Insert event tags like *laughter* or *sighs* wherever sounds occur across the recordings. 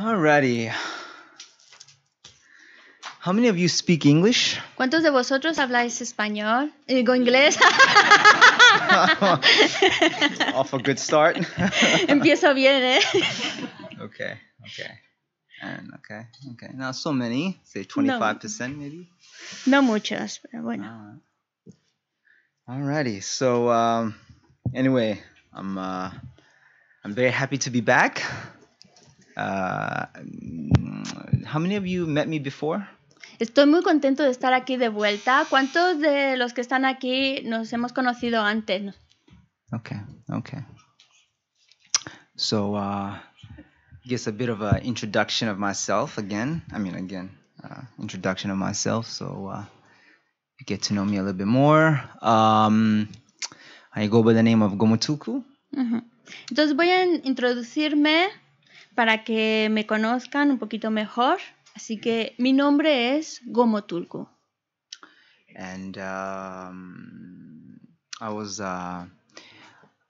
Alrighty. How many of you speak English? ¿Cuántos de vosotros habláis español? Eh, digo inglés. *laughs* *laughs* Off a good start. *laughs* Empiezo bien, eh. okay, okay. And okay, okay. Not so many. Say 25% no. maybe? No muchas, pero bueno. Alrighty. So um, anyway, I'm uh, I'm very happy to be back. Uh, how many of you met me before? Estoy muy contento de estar aquí de vuelta. ¿Cuántos de los que están aquí nos hemos conocido antes? Okay, okay. So, uh, I guess a bit of an introduction of myself again. I mean, again, uh, introduction of myself. So, uh, you get to know me a little bit more. Um, I go by the name of Gomotuku. Uh -huh. Entonces voy a introducirme. para que me conozcan un poquito mejor. Así que mi nombre es Gomotulco. Tulku. And um, I was uh,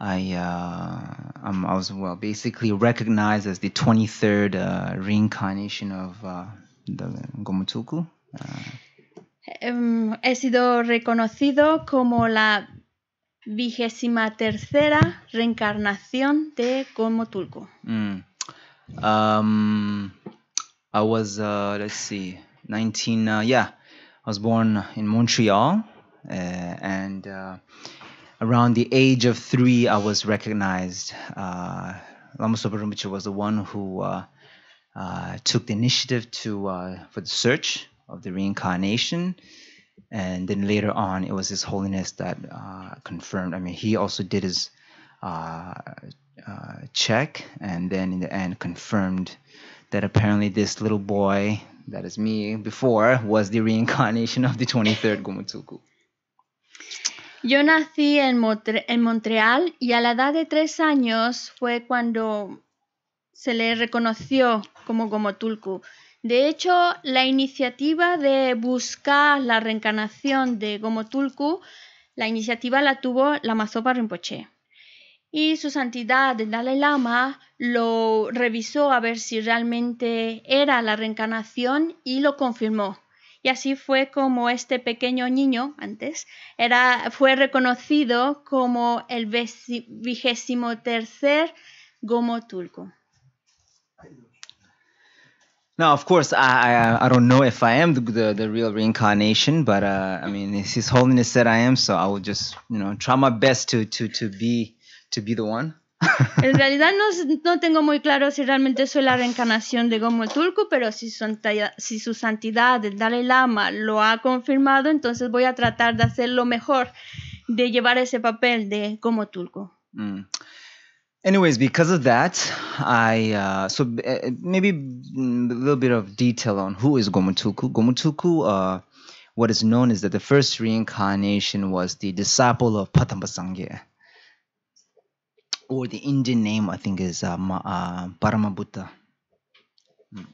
I uh, I was well basically recognized as the 23rd uh, reincarnation of uh, the Gomo Tulku. Uh, em, he sido reconocido como la vigésima tercera reencarnación de Gomotulco. Mm. Um, I was uh, let's see, 19. Uh, yeah, I was born in Montreal, uh, and uh, around the age of three, I was recognized. Uh, Lamas was the one who uh, uh, took the initiative to for the search of the reincarnation. And then later on, it was His Holiness that confirmed. I mean, he also did his uh, Uh, check and then in the end confirmed that apparently this little boy that is me before was the reincarnation of the 23rd Gomotsuku. Yo nací en, en Montreal y a la edad de tres años fue cuando se le reconoció como Gomotulku. De hecho, la iniciativa de buscar la reencarnación de Gomotulku, la iniciativa la tuvo la Mazopa Rinpoche y su santidad Dalai Lama lo revisó a ver si realmente era la reencarnación y lo confirmó. Y así fue como este pequeño niño antes era, fue reconocido como el vigésimo tercer Gomo turco. Now, of course, I, I, don't know if I am the, the, real reincarnation, but uh, I mean, His Holiness said I am, so I will just you know try my best to to to be to be the one. en *laughs* realidad no, no, tengo muy claro si realmente soy la reencarnación de Tulku, pero si su, si su santidad, el Dalai Lama, lo ha confirmado, entonces voy a tratar de hacer lo mejor, de llevar ese papel de Tulku. Mm. Anyways, because of that, I uh, so uh, maybe a little bit of detail on who is Gomutuku. Gomutuku, uh, what is known is that the first reincarnation was the disciple of Patambasangye. or oh, the Indian name, I think, is uh, uh, Paramabutta, hmm.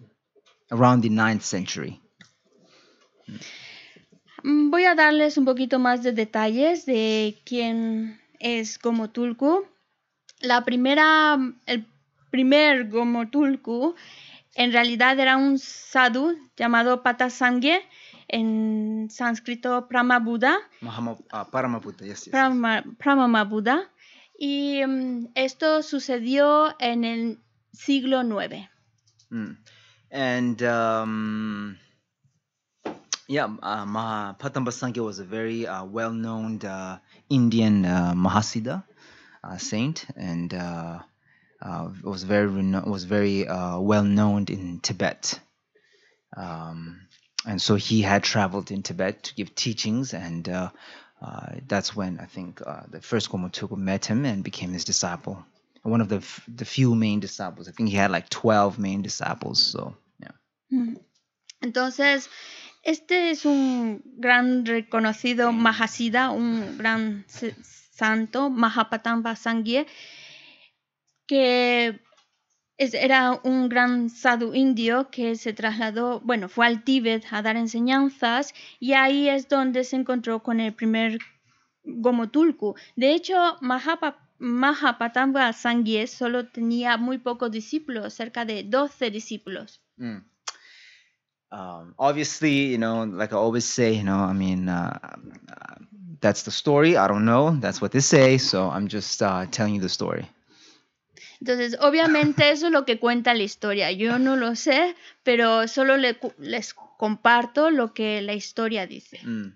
around the 9th century. Hmm. Mm, voy a darles un poquito más de detalles de quién es Gomotulku. La primera, el primer Gomotulku en realidad era un sadhu llamado Patasangye, en sánscrito Prama Buda. Ah, yes, Y um, esto sucedió en el siglo IX. Mm. And um, yeah, uh, was a very uh, well-known uh, Indian uh, Mahasiddha uh, saint, and uh, was very was very well known in Tibet. Um, and so he had traveled in Tibet to give teachings and uh, that's when I think uh, the first Gomotoku met him and became his disciple. One of the the few main disciples. I think he had like 12 main disciples. So, yeah. Mm-hmm. Entonces, este es un gran reconocido Mahasida, un gran santo, Mahapatamba Sangye, que Era un gran sadhu indio que se trasladó, bueno, fue al Tíbet a dar enseñanzas y ahí es donde se encontró con el primer Gomotulku. De hecho, Mahapatamba Sangye solo tenía muy pocos discípulos, cerca de 12 discípulos. Mm. Um, obviously, you know, like I always say, you know, I mean, uh, uh, that's the story. I don't know. That's what they say. So I'm just uh, telling you the story. Entonces, obviamente eso es lo que cuenta la historia. Yo no lo sé, pero solo le, les comparto lo que la historia dice. Mm.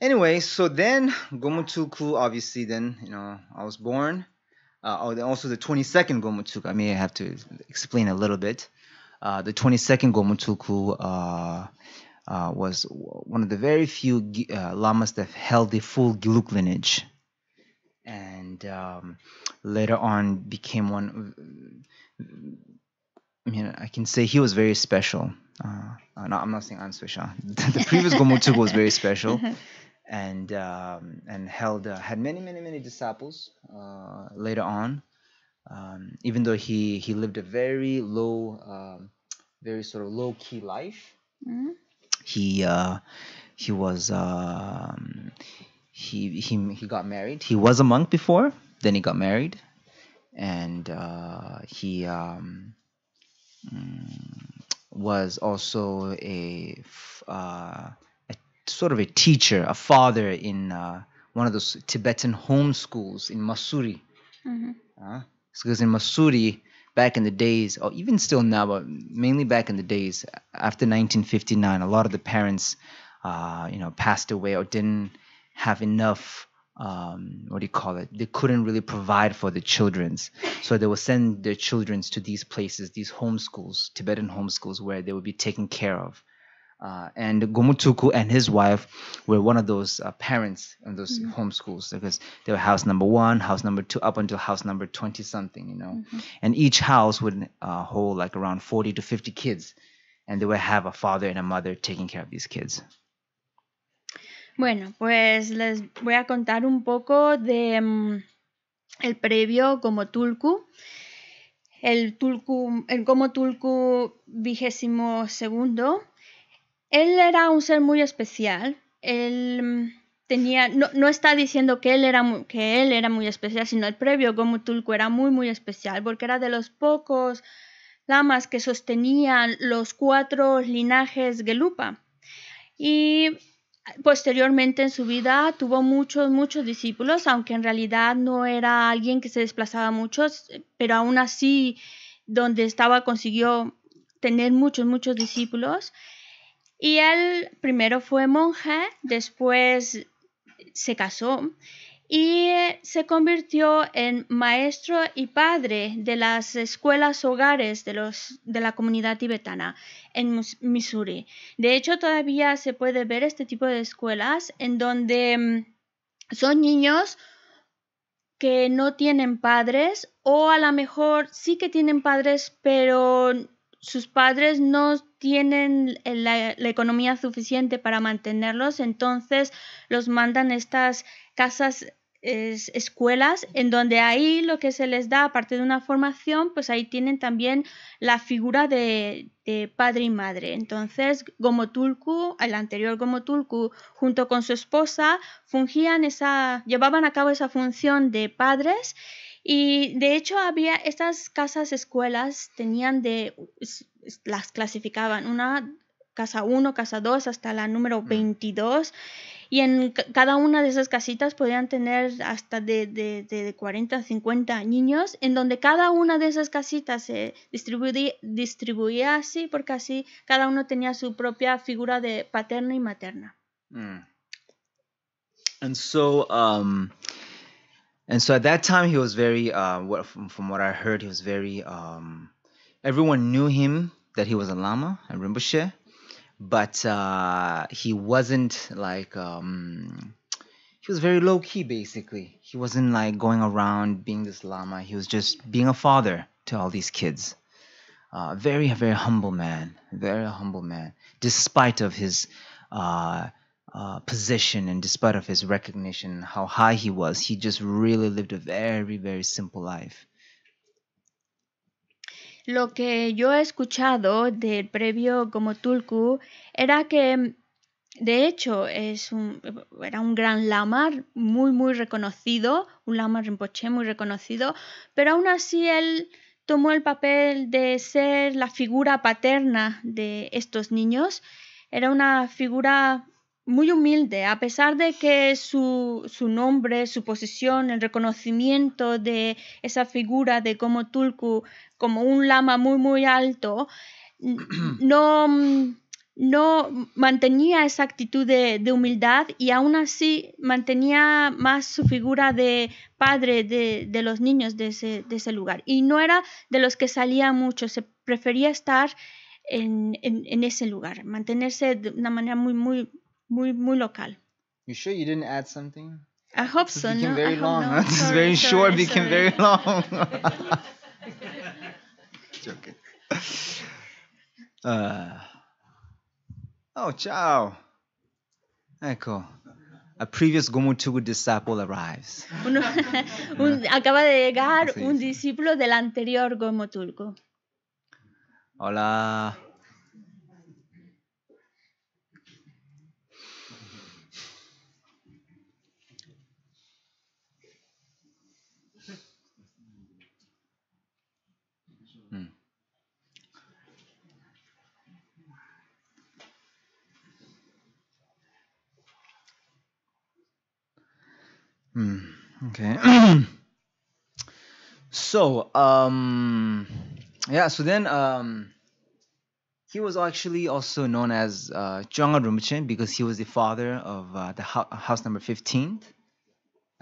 Anyway, so then Gomutuku, obviously, then you know I was born. Uh, oh, also the 22nd Gomutuku. I may have to explain a little bit. Uh, the 22nd Gomutuku uh, uh, was one of the very few uh, lamas that held the full Giluk lineage and um, later on became one. I mean, I can say he was very special. Uh, uh no, I'm not saying I'm special. *laughs* the previous Gomotsugo was very special, *laughs* and um, and held uh, had many many many disciples uh, later on. Um, even though he he lived a very low, um, very sort of low key life, mm-hmm. he uh, he was um, he he he got married. He was a monk before. Then he got married, and uh, he um, mm, was also a, uh, a, sort of a teacher, a father in uh, one of those Tibetan home schools in Masuri. Mm-hmm. because uh, in Masuri, back in the days, or even still now, but mainly back in the days after 1959, a lot of the parents, uh, you know, passed away or didn't have enough um, what do you call it? They couldn't really provide for the children's, so they would send their children's to these places, these homeschools, Tibetan homeschools, where they would be taken care of. Uh, and Gomutuku and his wife were one of those uh, parents in those mm-hmm. homeschools because they were house number one, house number two, up until house number 20 something, you know. Mm-hmm. And each house would uh, hold like around 40 to 50 kids, and they would have a father and a mother taking care of these kids. Bueno, pues les voy a contar un poco de mm, el previo como Tulku. El, el como Tulku vigésimo segundo. Él era un ser muy especial. Él mm, tenía, no, está diciendo que él, era muy, que él era muy especial, sino el previo como Tulku era muy, muy especial, porque era de los pocos lamas que sostenían los cuatro linajes Gelupa. Y Posteriormente en su vida tuvo muchos, muchos discípulos, aunque en realidad no era alguien que se desplazaba mucho, eh, pero aún así donde estaba consiguió tener muchos, muchos discípulos. Y él primero fue monje, después se casó y eh, se convirtió en maestro y padre de las escuelas hogares de, los, de la comunidad tibetana en Missouri. De hecho, todavía se puede ver este tipo de escuelas en donde mm, son niños que no tienen padres o a lo mejor sí que tienen padres, pero sus padres no tienen eh, la, economía suficiente para mantenerlos, entonces los mandan a estas casas, escuelas, en donde ahí lo que se les da, aparte de una formación, pues ahí tienen también la figura de, padre y madre. Entonces, Gomotulku, el anterior Gomotulku, junto con su esposa, fungían esa, llevaban a cabo esa función de padres y de hecho había estas casas escuelas, tenían de, las clasificaban, una casa 1, casa 2, hasta la número 22. Mm. Y en cada una de esas casitas podían tener hasta de, de, de 40 a 50 niños, en donde cada una de esas casitas se distribuía, distribuía así, porque así cada uno tenía su propia figura de paterna y materna. Mm. And so, um... and so at that time he was very uh, what, from, from what i heard he was very um, everyone knew him that he was a lama a rinpoche but uh, he wasn't like um, he was very low key basically he wasn't like going around being this lama he was just being a father to all these kids uh, very very humble man very humble man despite of his uh, Uh, position and despite of his recognition how high he was he just really lived a simple Lo que yo he escuchado del previo como Tulku era que de hecho es un, era un gran Lamar muy muy reconocido, un lama Rinpoche muy reconocido, pero aún así él tomó el papel de ser la figura paterna de estos niños. Era una figura muy humilde, a pesar de que su, nombre, su posición, el reconocimiento de esa figura de como Tulku, como un lama muy, muy alto, *clears throat* no, no mantenía esa actitud de, humildad y aún así mantenía más su figura de padre de, los niños de ese, lugar. Y no era de los que salía mucho, se prefería estar en, en ese lugar, mantenerse de una manera muy, muy muy, muy local. You sure you didn't add something? I hope so. became no, very I long. No. *laughs* very short. Sorry, became very long. *laughs* Joking. Uh, oh, ciao. Ecco. A previous Gomutugu disciple arrives. Uno, *laughs* acaba de llegar un discípulo del anterior Gomotulgo. Hola. Hmm, okay. *clears throat* so, um, yeah. So then, um, he was actually also known as uh, Rumchen because he was the father of uh, the ho- house number fifteen.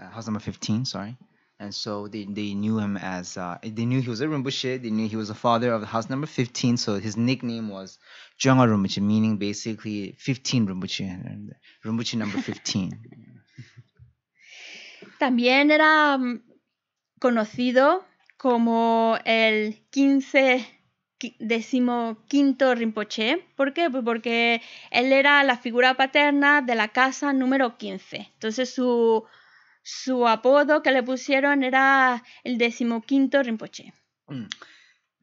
Uh, house number fifteen. Sorry. And so they, they knew him as uh, they knew he was a Rinpoche. They knew he was the father of the house number fifteen. So his nickname was Jeonga Rinpoche, meaning basically fifteen Rinpoche, Rinpoche number fifteen. *laughs* También era mm, conocido como el 15 decimoquinto Rinpoche. ¿Por qué? Pues porque él era la figura paterna de la casa número 15. Entonces su, apodo que le pusieron era el decimoquinto Rinpoche. Mm.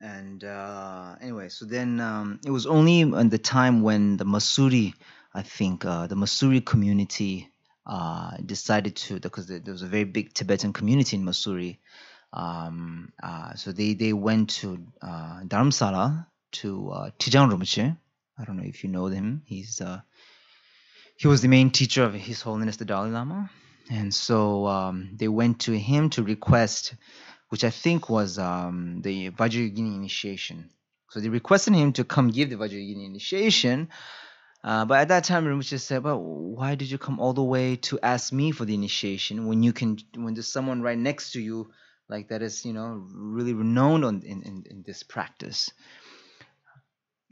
And uh, anyway, so then um, it was only at the time when the Masuri, I think, uh, the Masuri community Uh, decided to because there was a very big Tibetan community in Masuri, Um, uh, so they they went to uh, Dharamsala to uh, Tijang Rumche. I don't know if you know him. He's uh, he was the main teacher of His Holiness the Dalai Lama, and so um, they went to him to request, which I think was um, the Vajrayogini initiation. So they requested him to come give the Vajrayogini initiation, uh, but at that time, Rinpoche said, "Well, why did you come all the way to ask me for the initiation when you can when there's someone right next to you like that is you know really renowned on, in, in, in this practice?"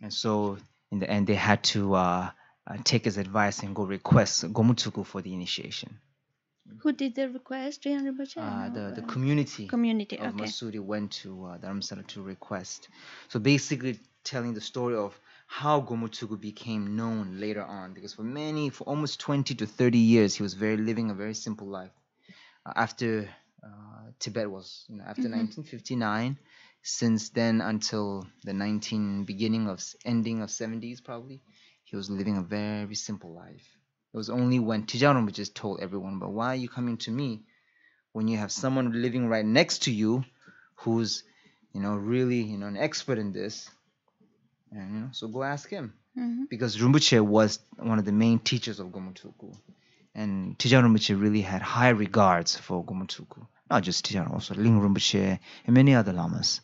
And so in the end, they had to uh, uh, take his advice and go request Gomutsuku for the initiation. Who did the request Rinpoche? Uh, the, the community, community of okay. Masuri went to uh, Dharamsala to request. So basically telling the story of how Gomotsugu became known later on because for many for almost 20 to 30 years he was very living a very simple life uh, after uh, Tibet was you know after mm-hmm. 1959 since then until the 19 beginning of ending of 70s probably he was living a very simple life it was only when Tijan just told everyone but why are you coming to me when you have someone living right next to you who's you know really you know an expert in this and you know, so go ask him. Mm-hmm. Because Rumbuche was one of the main teachers of Gomutuku. And Tijan Rumbuche really had high regards for Gomutuku. Not just Tijan, also Ling Rumbuche and many other lamas.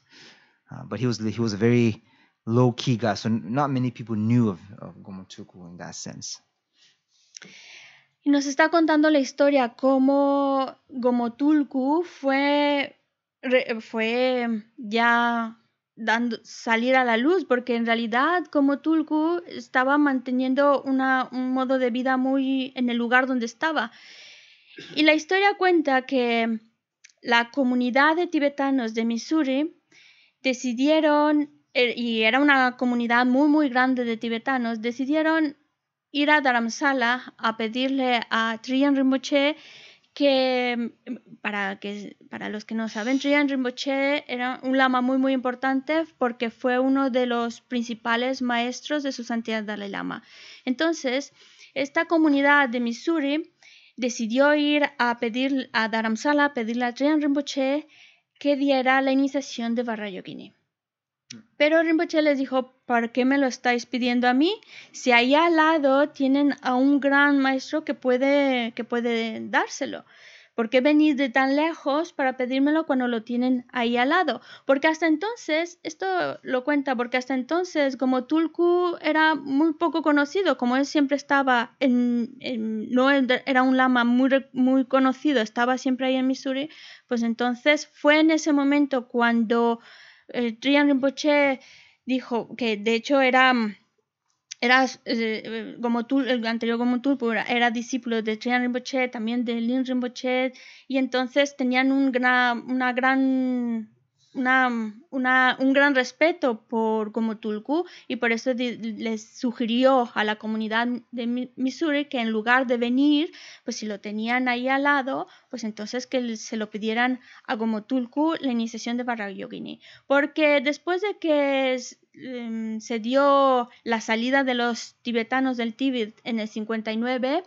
Uh, but he was he was a very low key guy, so not many people knew of, of Gomutuku in that sense. Y nos está contando la historia cómo Gomotulku fue, fue ya dando, salir a la luz, porque en realidad como Tulku estaba manteniendo una, un modo de vida muy en el lugar donde estaba. Y la historia cuenta que la comunidad de tibetanos de Missouri decidieron, er, y era una comunidad muy, muy grande de tibetanos, decidieron ir a Dharamsala a pedirle a Trian Rinpoche que em, para, que para los que no saben, Trian Rinpoche era un lama muy muy importante porque fue uno de los principales maestros de su santidad Dalai Lama. Entonces, esta comunidad de Missouri decidió ir a pedir a Dharamsala, pedirle a Trian Rinpoche que diera la iniciación de Yogini pero Rinpoche les dijo, ¿para qué me lo estáis pidiendo a mí? Si ahí al lado tienen a un gran maestro que puede, que puede dárselo. ¿Por qué venís de tan lejos para pedírmelo cuando lo tienen ahí al lado? Porque hasta entonces, esto lo cuenta, porque hasta entonces, como Tulku era muy poco conocido, como él siempre estaba en. no era un lama muy, muy conocido, estaba siempre ahí en Missouri, pues entonces fue en ese momento cuando Trian Rinpoche dijo que de hecho era, mm, era eh, eh, el anterior como tú pues, era discípulo de Trian Rinpoche, también de Lin Rinpoche, y entonces tenían un una gran un gran respeto por Gomotulku y por eso les sugirió a la comunidad de Missouri que en lugar de venir, pues si lo tenían ahí al lado, pues entonces que se lo pidieran a Gomotulku la iniciación de Barrayogini. Porque después de que em, se dio la salida de los tibetanos del Tíbet en el 59,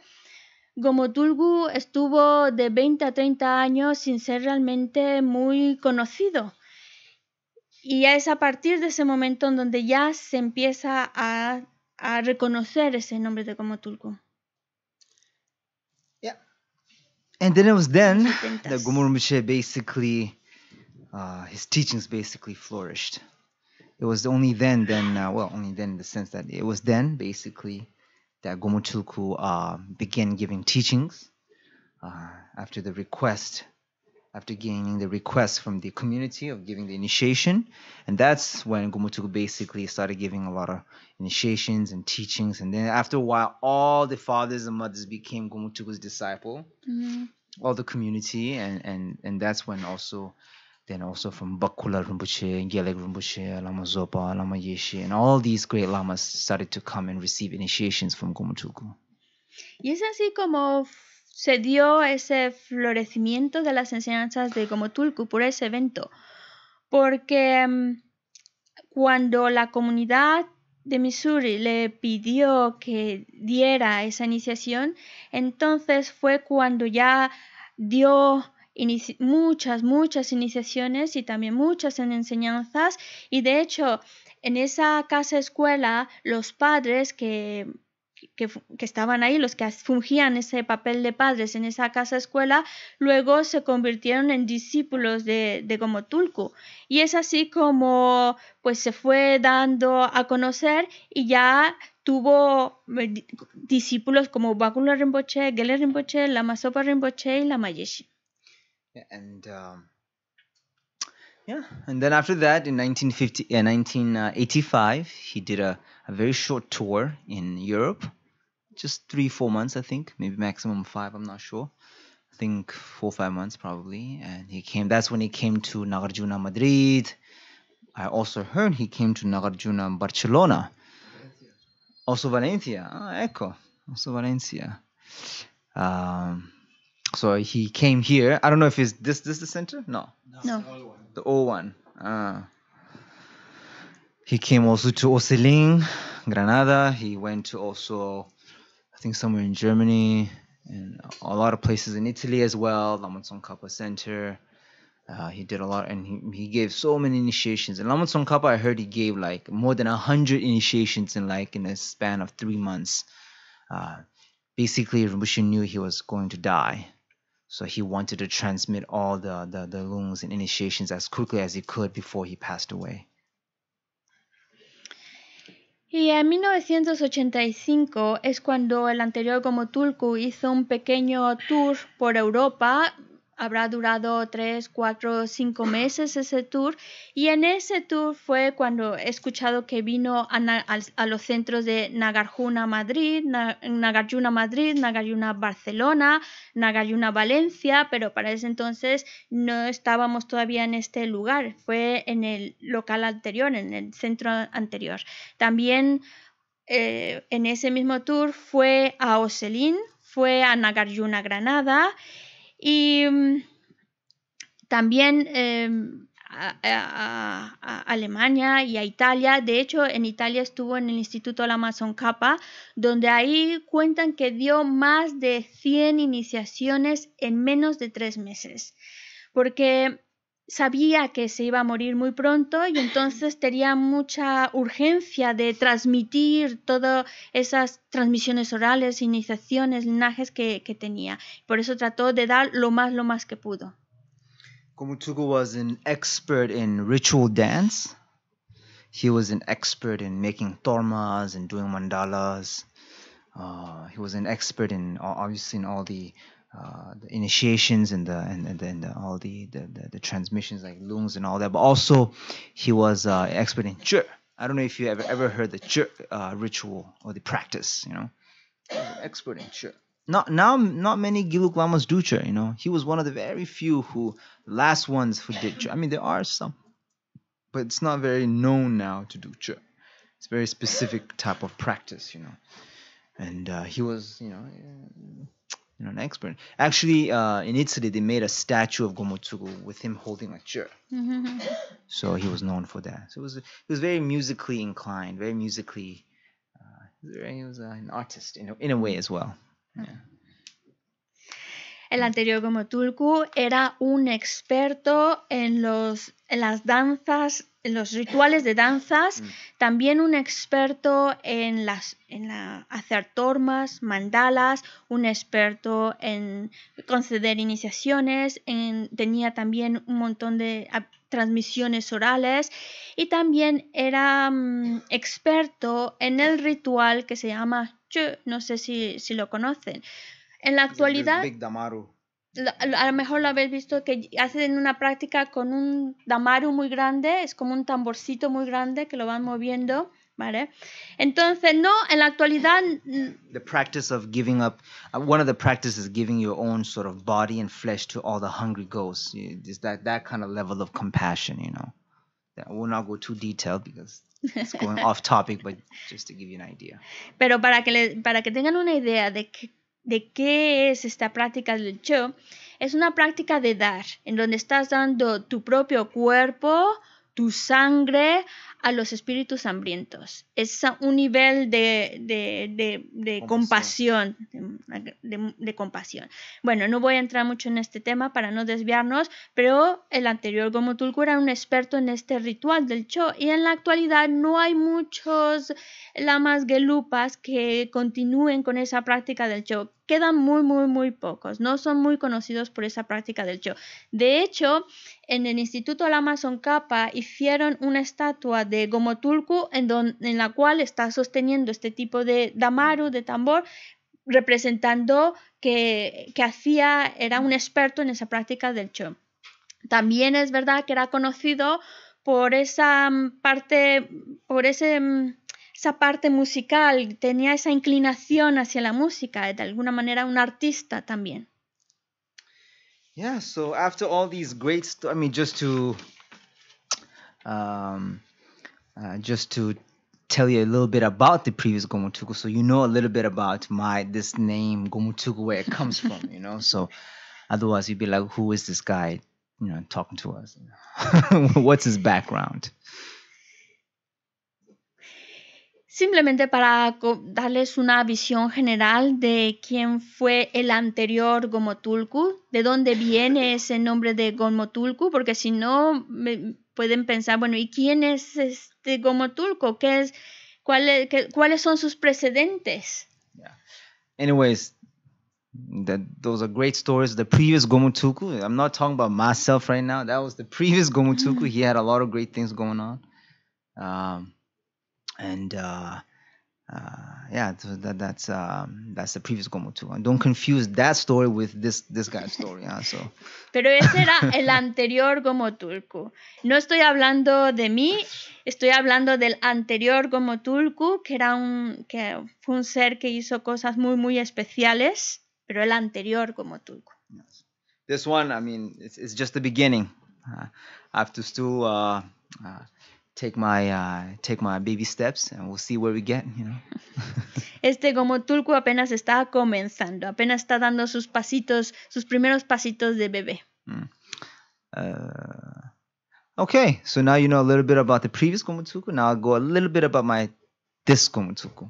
Gomotulgu estuvo de 20 a 30 años sin ser realmente muy conocido Y es a partir de ese momento en donde ya se empieza a, a reconocer ese nombre de como Yeah. And then it was then that Gomur basically, uh, his teachings basically flourished. It was only then, then, uh, well, only then in the sense that it was then basically that Gomur uh, began giving teachings uh, after the request after gaining the request from the community of giving the initiation. And that's when Gomutuku basically started giving a lot of initiations and teachings. And then after a while, all the fathers and mothers became Gomutuku's disciple, mm-hmm. all the community. And, and, and that's when also, then also from Bakula Rinpoche, Gelek Rinpoche, Lama Zopa, Lama Yeshe, and all these great lamas started to come and receive initiations from Gomutuku. Y es así como se dio ese florecimiento de las enseñanzas de Gomotulku por ese evento, porque em, cuando la comunidad de Missouri le pidió que diera esa iniciación, entonces fue cuando ya dio muchas, muchas iniciaciones y también muchas enseñanzas y de hecho en esa casa escuela los padres que que, estaban ahí, los que fungían ese papel de padres en esa casa escuela, luego se convirtieron en discípulos de, de Y es así como pues se fue dando a conocer y ya tuvo eh, discípulos como Bakula Rinpoche, Gele Rinpoche, Lama Rinpoche y la Yeshi. yeah and then after that in 1950 uh, 1985 he did a, a very short tour in europe just three four months i think maybe maximum five i'm not sure i think four five months probably and he came that's when he came to nagarjuna madrid i also heard he came to nagarjuna barcelona valencia. also valencia ah, Echo. also valencia um, so he came here. I don't know if he's this this the center? No. No. The old one. Ah. He came also to Oseling, Granada. He went to also, I think somewhere in Germany and a lot of places in Italy as well. Lamonson Kappa Center. Uh, he did a lot and he, he gave so many initiations. And Lamonson Kappa, I heard he gave like more than 100 initiations in like in a span of three months. Uh, basically, Rinpoche knew he was going to die. So he wanted to transmit all the, the, the lungs and initiations as quickly as he could before he passed away. Y en 1985 es cuando el anterior Gomotulku hizo un pequeño tour por Europa habrá durado tres, cuatro, cinco meses ese tour. Y en ese tour fue cuando he escuchado que vino a, los centros de Nagarjuna, Madrid, Nagarjuna, Madrid, Nagarjuna, Barcelona, Nagarjuna, Valencia, pero para ese entonces no estábamos todavía en este lugar. Fue en el local anterior, en el centro anterior. También eh, en ese mismo tour fue a Ocelín, fue a Nagarjuna, Granada y mm, también em, a, Alemania y a Italia. De hecho, en Italia estuvo en el Instituto La Amazon donde ahí cuentan que dio más de 100 iniciaciones en menos de tres meses. Porque sabía que se iba a morir muy pronto y entonces tenía mucha urgencia de transmitir todas esas transmisiones orales, iniciaciones, linajes que, tenía. Por eso trató de dar lo más, lo más que pudo. Komutsugu was an expert in ritual dance. He was an expert in making tormas and doing mandalas. Uh, he was an expert in obviously in all the Uh, the initiations and the and, and, and the, all the, the, the transmissions like lungs and all that. But also, he was uh, expert in chur. I don't know if you ever ever heard the chur uh, ritual or the practice. You know, expert in chur. Not now, not many Giluk Lamas do chur. You know, he was one of the very few who last ones who did chur. I mean, there are some, but it's not very known now to do chur. It's very specific type of practice. You know, and uh, he was you know you know, an expert. Actually, uh, in Italy, they made a statue of Gomotsugu with him holding a chair. Mm-hmm. so he was known for that. So it was he was very musically inclined, very musically. Uh, he was uh, an artist in a, in a way as well. Mm-hmm. Yeah. El anterior Gomotsugu era un experto en los en las danzas los rituales de danzas, mm. también un experto en, las, en la, hacer tormas, mandalas, un experto en conceder iniciaciones, tenía también un montón de transmisiones orales y también era mm, experto en el ritual que se llama Chu, no sé si, lo conocen. En la actualidad a lo mejor lo habéis visto que hacen una práctica con un damaru muy grande, es como un tamborcito muy grande que lo van moviendo, ¿vale? Entonces, no, en la actualidad... Mm, the practice of giving up, uh, one of the practices is giving your own sort of body and flesh to all the hungry ghosts. is that, that kind of level of compassion, you know. We'll not go too detailed because it's going *laughs* off topic, but just to give you an idea. Pero para que, le, para que tengan una idea de que de qué es esta práctica del show? es una práctica de dar, en donde estás dando tu propio cuerpo, tu sangre a los espíritus hambrientos. Es un nivel de, compasión, de, compasión. Bueno, no voy a entrar mucho en este tema para no desviarnos, pero el anterior Gomotulku era un experto en este ritual del Cho y en la actualidad no hay muchos lamas gelupas que continúen con esa práctica del Cho. Quedan muy, muy, muy pocos. No son muy conocidos por esa práctica del Cho. De hecho, en el Instituto Lama capa hicieron una estatua de Gomotulku, en, en la cual está sosteniendo este tipo de damaru, de tambor, representando que, que hacía, era un experto en esa práctica del chum. También es verdad que era conocido por esa mm, parte, por ese, mm, esa parte musical, tenía esa inclinación hacia la música, de alguna manera un artista también. Yeah, so after all these great, I mean, just to um, Uh, just to tell you a little bit about the previous Gomutuku, so you know a little bit about my this name Gomutuku, where it comes *laughs* from, you know. So otherwise, you'd be like, who is this guy, you know, talking to us? *laughs* What's his background? Simplemente para darles una visión general de quién fue el anterior Gomotulku, de dónde viene ese nombre de Gomotulku, porque si no me pueden pensar, bueno, ¿y quién es, es este, turco? ¿Qué es, cuál es, qué, ¿Cuáles son sus precedentes? Yeah. Anyways, that those are great stories. The previous Gomutuku, I'm not talking about myself right now. That was the previous Gomutuku. he had a lot of great things going on. Um, and uh, Uh, yeah, so that that's um, that's the previous Gomu And don't confuse that story with this this guy's story. Yeah, so. *laughs* Pero ese era el anterior Gomotulku. No estoy hablando de mí, estoy hablando del anterior Gomotulku, que era un que fue un ser que hizo cosas muy muy especiales, pero el anterior Gomotulku. Yes. This one, I mean, it's, it's just the beginning. Uh, I have to still. Uh, uh, take my uh, take my baby steps and we'll see where we get, you know. *laughs* este como apenas está comenzando, apenas está dando sus pasitos, sus primeros pasitos de bebé. Mm. Uh, okay, so now you know a little bit about the previous Gomutsuku. Now I'll go a little bit about my this Gomotulku.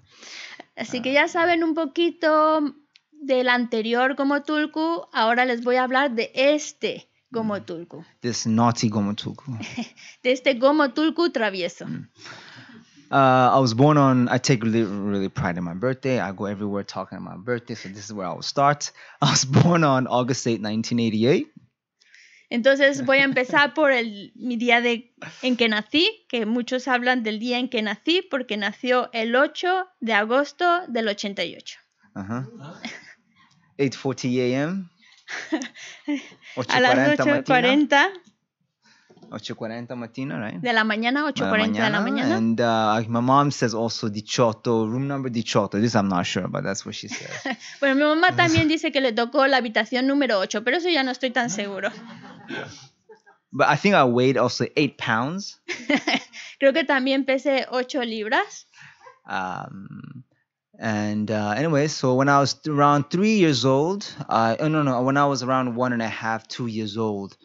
Así que ya saben un poquito del anterior como ahora les voy a hablar de este Gomotulku. Mm. This naughty Gomotulku. *laughs* de este Gomotulku travieso. Mm. Uh, I was born on. I take really, really pride in my birthday. I go everywhere talking about my birthday, so this is where I will start. *laughs* I was born on August 8, 1988. Entonces voy a empezar por el, mi día de, en que nací, que muchos hablan del día en que nací, porque nació el 8 de agosto del 88. Ajá. Uh -huh. 8:40 a.m. *laughs* a las 8.40. 8.40 mattina, right? la mañana, 8.40 de la mañana. And uh, my mom says also 18, room number 18. This I'm not sure, but that's what she says. *laughs* bueno, mi mamá también dice que le tocó la habitación número 8, pero eso ya no estoy tan seguro. *laughs* But I think I weighed also 8 pounds. Creo que también pesé 8 libras. Um, And uh, anyway, so when I was around three years old, uh, oh, no, no, when I was around one and a half, two years old,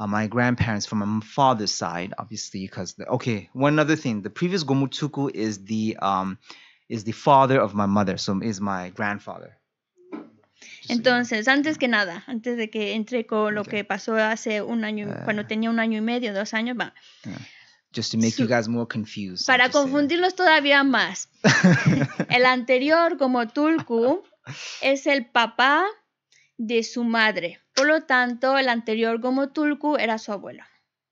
uh, my grandparents from my father's side, obviously, because okay, one other thing, the previous Gomutsuku is the um, is the father of my mother, so is my grandfather. Entonces, antes que nada, antes de que entre con lo okay. que pasó hace un año, uh, cuando tenía un año y medio, dos años, va. Para confundirlos todavía más. *laughs* el anterior, como Tulku, es el papá de su madre. Por lo tanto, el anterior, como Tulku, era su abuelo.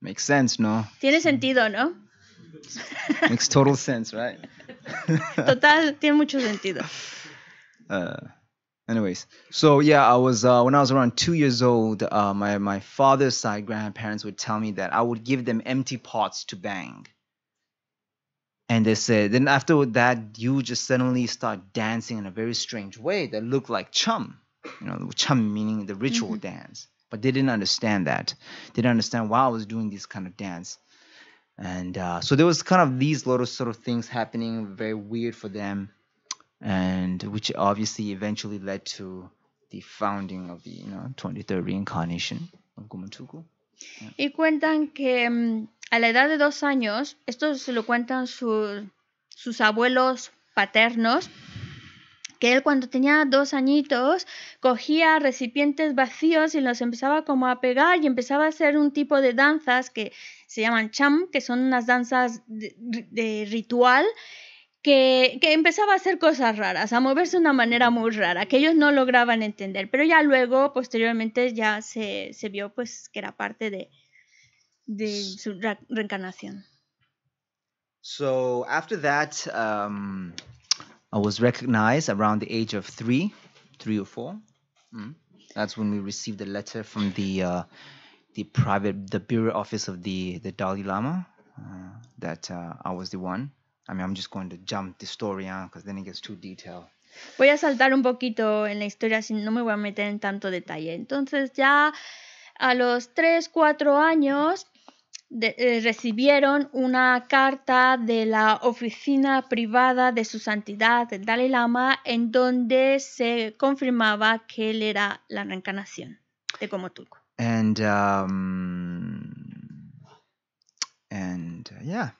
Makes sense, ¿no? Tiene sentido, ¿no? Makes total sense, right? Total, tiene mucho sentido. *laughs* Uh, anyways so yeah i was uh, when i was around two years old uh, my, my father's side grandparents would tell me that i would give them empty pots to bang and they said then after that you just suddenly start dancing in a very strange way that looked like chum you know chum meaning the ritual mm-hmm. dance but they didn't understand that they didn't understand why i was doing this kind of dance and uh, so there was kind of these little sort of things happening very weird for them led 23 Y cuentan que mm, a la edad de dos años, esto se lo cuentan sus, abuelos paternos, que él cuando tenía dos añitos cogía recipientes vacíos y los empezaba como a pegar y empezaba a hacer un tipo de danzas que se llaman cham, que son unas danzas de, de ritual que, que, empezaba a hacer cosas raras, a moverse de una manera muy rara, que ellos no lograban entender, pero ya luego, posteriormente, ya se, se vio pues que era parte de, de su reencarnación. So after that, um, I was recognized around the age of three, three or four. Mm. That's when we received a letter from the uh, the private, the bureau office of the the Dalai Lama, uh, that uh, I was the one. Voy a saltar un poquito en la historia, si no me voy a meter en tanto detalle. Entonces ya a los 3, 4 años eh, recibieron una carta de la oficina privada de su santidad, Dalai Lama, en donde se confirmaba que él era la reencarnación de Komotoko. And, um, and uh,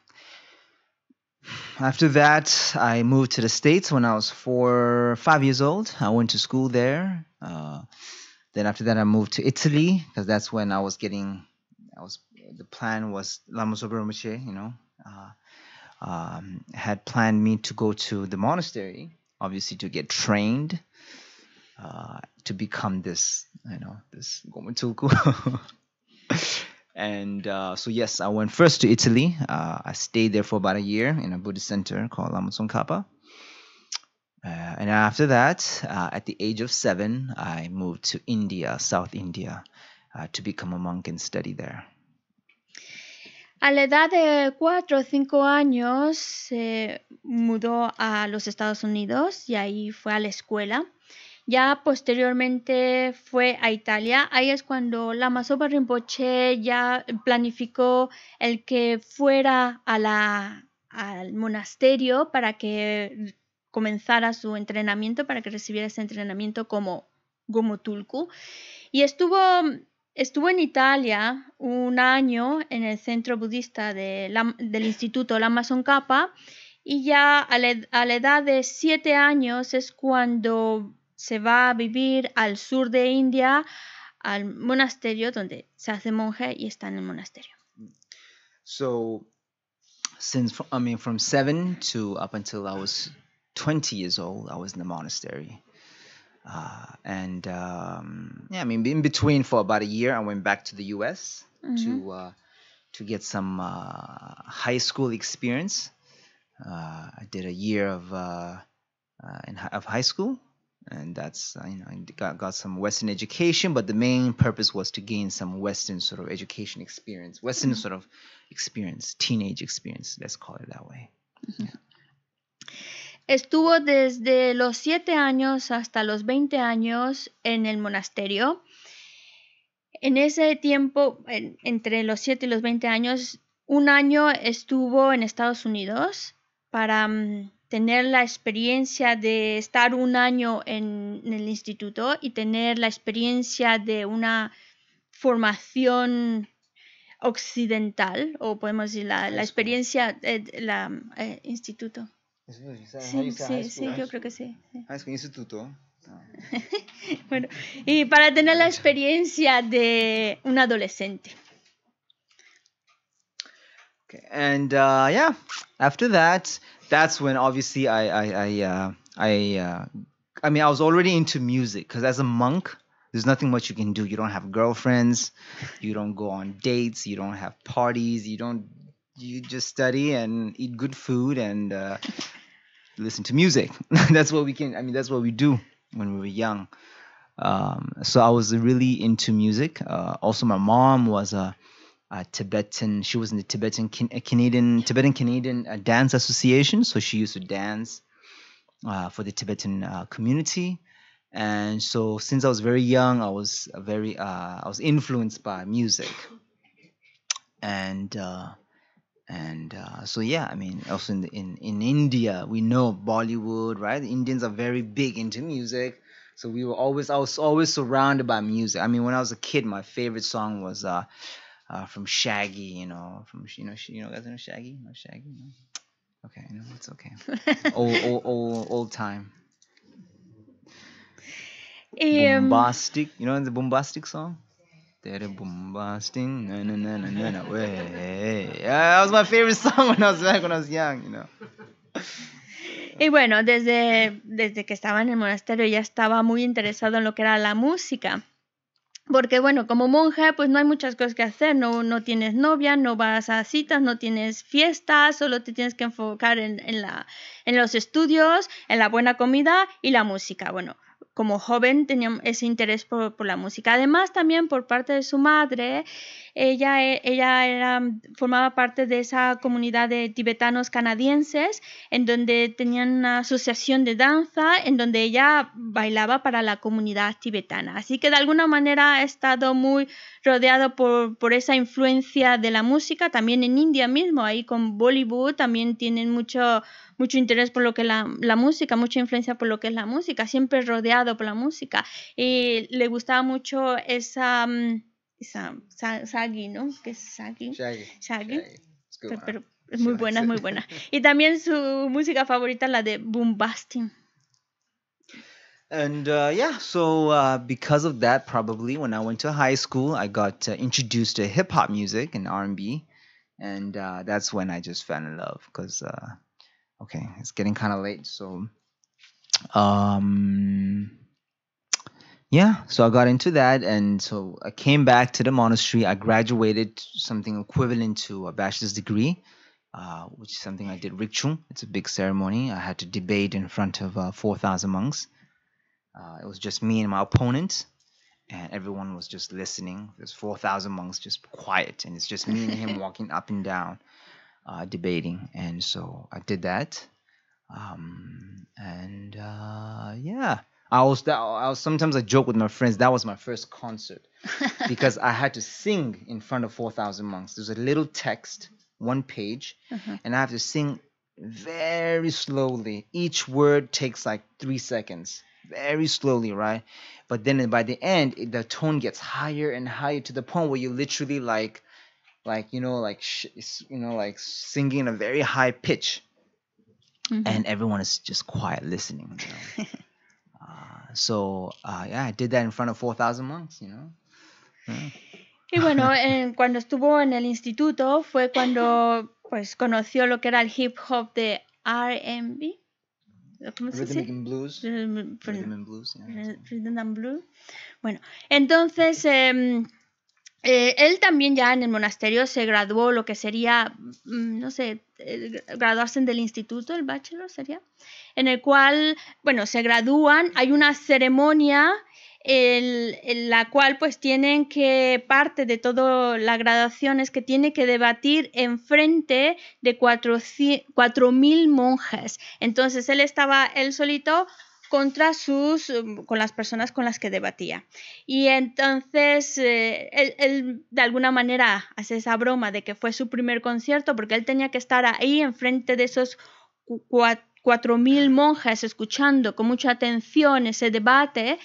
after that, I moved to the States when I was four, five years old. I went to school there. Uh, then after that, I moved to Italy because that's when I was getting, I was, the plan was Lama Sobromache, you know, uh, um, had planned me to go to the monastery, obviously to get trained uh, to become this, you know, this Gomentuku. *laughs* And uh, so, yes, I went first to Italy. Uh, I stayed there for about a year in a Buddhist center called Lamazon Kappa. Uh, and after that, uh, at the age of seven, I moved to India, South India, uh, to become a monk and study there. A la edad de 4 o 5 años se eh, mudó a los Estados Unidos y ahí fue a la escuela. Ya posteriormente fue a Italia. Ahí es cuando Lama Sopa Rinpoche ya planificó el que fuera al monasterio para que comenzara su entrenamiento, para que recibiera ese entrenamiento como Gomotulku. Y estuvo, estuvo en Italia un año en el centro budista del Instituto Lama Tsongkhapa y ya a la edad de siete años es cuando se va a vivir al sur de India, al monasterio donde se hace monje y está en el monasterio. So, since I mean from seven to up until I was 20 years old, I was in the monastery. Uh, and um, yeah, I mean, in between for about a year, I went back to the U.S. Mm -hmm. to mm-hmm. uh, to get some uh, high school experience. Uh, I did a year of uh, uh, in, of high school, and that's uh, you know I got, got some Western education, but the main purpose was to gain some Western sort of education experience, Western mm-hmm. sort of experience, teenage experience, let's call it that way. Mm-hmm. Yeah. Estuvo desde los siete años hasta los 20 años en el monasterio. En ese tiempo, en, entre los 7 y los 20 años, un año estuvo en Estados Unidos para um, tener la experiencia de estar un año en, el instituto y tener la experiencia de una formación occidental, o podemos decir la, experiencia, de eh, instituto. Sí, sí, yo creo que sí. Ah, instituto. Ah. *laughs* bueno, y para tener la experiencia de un adolescente. Okay, and uh, yeah, after that, that's when obviously I I I uh, I, uh, I mean I was already into music because as a monk there's nothing much you can do. You don't have girlfriends, you don't go on dates, you don't have parties, you don't you just study and eat good food and uh, listen to music. *laughs* that's what we can. I mean that's what we do when we were young. Um, so I was really into music. Uh, also, my mom was a uh, Tibetan. She was in the Tibetan uh, Canadian Tibetan Canadian uh, Dance Association, so she used to dance uh, for the Tibetan uh, community. And so, since I was very young, I was very uh, I was influenced by music, and and so yeah, I mean, also in, the, in in India, we know Bollywood, right? The Indians are very big into music. So we were always, I was always surrounded by music. I mean, when I was a kid, my favorite song was uh, from Shaggy, you know, from you know, you know, guys know Shaggy, no Shaggy, no. Okay, no, it's okay. *laughs* old, old, old, time. Um, bombastic, you know the bombastic song. a bombastic, no, no, no, no, no, way. Yeah, that was my favorite *laughs* song when I was back when I was young, you know. Y bueno, desde, desde que estaba en el monasterio ya estaba muy interesado en lo que era la música porque bueno, como monja pues no hay muchas cosas que hacer, no, no tienes novia, no vas a citas, no tienes fiestas, solo te tienes que enfocar en, en, la, en los estudios, en la buena comida y la música. Bueno, como joven tenía ese interés por, la música. Además, también por parte de su madre, ella, eh, ella era, formaba parte de esa comunidad de tibetanos canadienses, en donde tenían una asociación de danza, en donde ella bailaba para la comunidad tibetana. Así que de alguna manera ha estado muy rodeado por, por esa influencia de la música, también en India mismo, ahí con Bollywood también tienen mucho mucho interés por lo que es la, la, música, mucha influencia por lo que es la música, siempre rodeado por la música. Y le gustaba mucho esa, mm, esa Sagi, ¿no? ¿Qué es Sagi? Shaggy. Shaggy. Ah, pero, *laughs* es muy buena, es muy buena. *laughs* Y también su música favorita, la de Boom Bastin. And uh, yeah, so uh, because of that, probably when I went to high school, I got uh, introduced to hip hop music and R&B. and B, and uh, that's when I just fell in love because Okay, it's getting kind of late, so um yeah, so I got into that and so I came back to the monastery. I graduated something equivalent to a bachelor's degree. Uh, which is something I did Rikchung. It's a big ceremony. I had to debate in front of uh, 4,000 monks. Uh, it was just me and my opponent, and everyone was just listening. There's 4,000 monks just quiet, and it's just me and him *laughs* walking up and down uh, debating and so I did that um, and uh, yeah I was, I was sometimes I joke with my friends that was my first concert *laughs* because I had to sing in front of 4,000 monks there's a little text one page mm-hmm. and I have to sing very slowly each word takes like three seconds very slowly, right? But then by the end, it, the tone gets higher and higher to the point where you literally like like you know like you know like singing a very high pitch mm-hmm. and everyone is just quiet listening you know? *laughs* uh, so uh, yeah i did that in front of 4000 monks you know yeah. Y bueno, *laughs* en, cuando estuvo en el instituto fue cuando pues conoció lo que era el hip hop de R&B. b Rhythm and Blues. Rhythm and Blues. Yeah, Rhythm and Blues. Bueno, entonces eh, Eh, él también ya en el monasterio se graduó lo que sería, mm, no sé, eh, graduarse del instituto, el bachelor sería, en el cual, bueno, se gradúan, hay una ceremonia en la cual pues tienen que, parte de toda la graduación es que tiene que debatir en frente de cuatro mil monjes. Entonces él estaba él solito contra sus, eh, con las personas con las que debatía. Y entonces eh, él, de alguna manera hace esa broma de que fue su primer concierto porque él tenía que estar ahí enfrente de esos cuatro, cuatro mil monjas escuchando con mucha atención ese debate.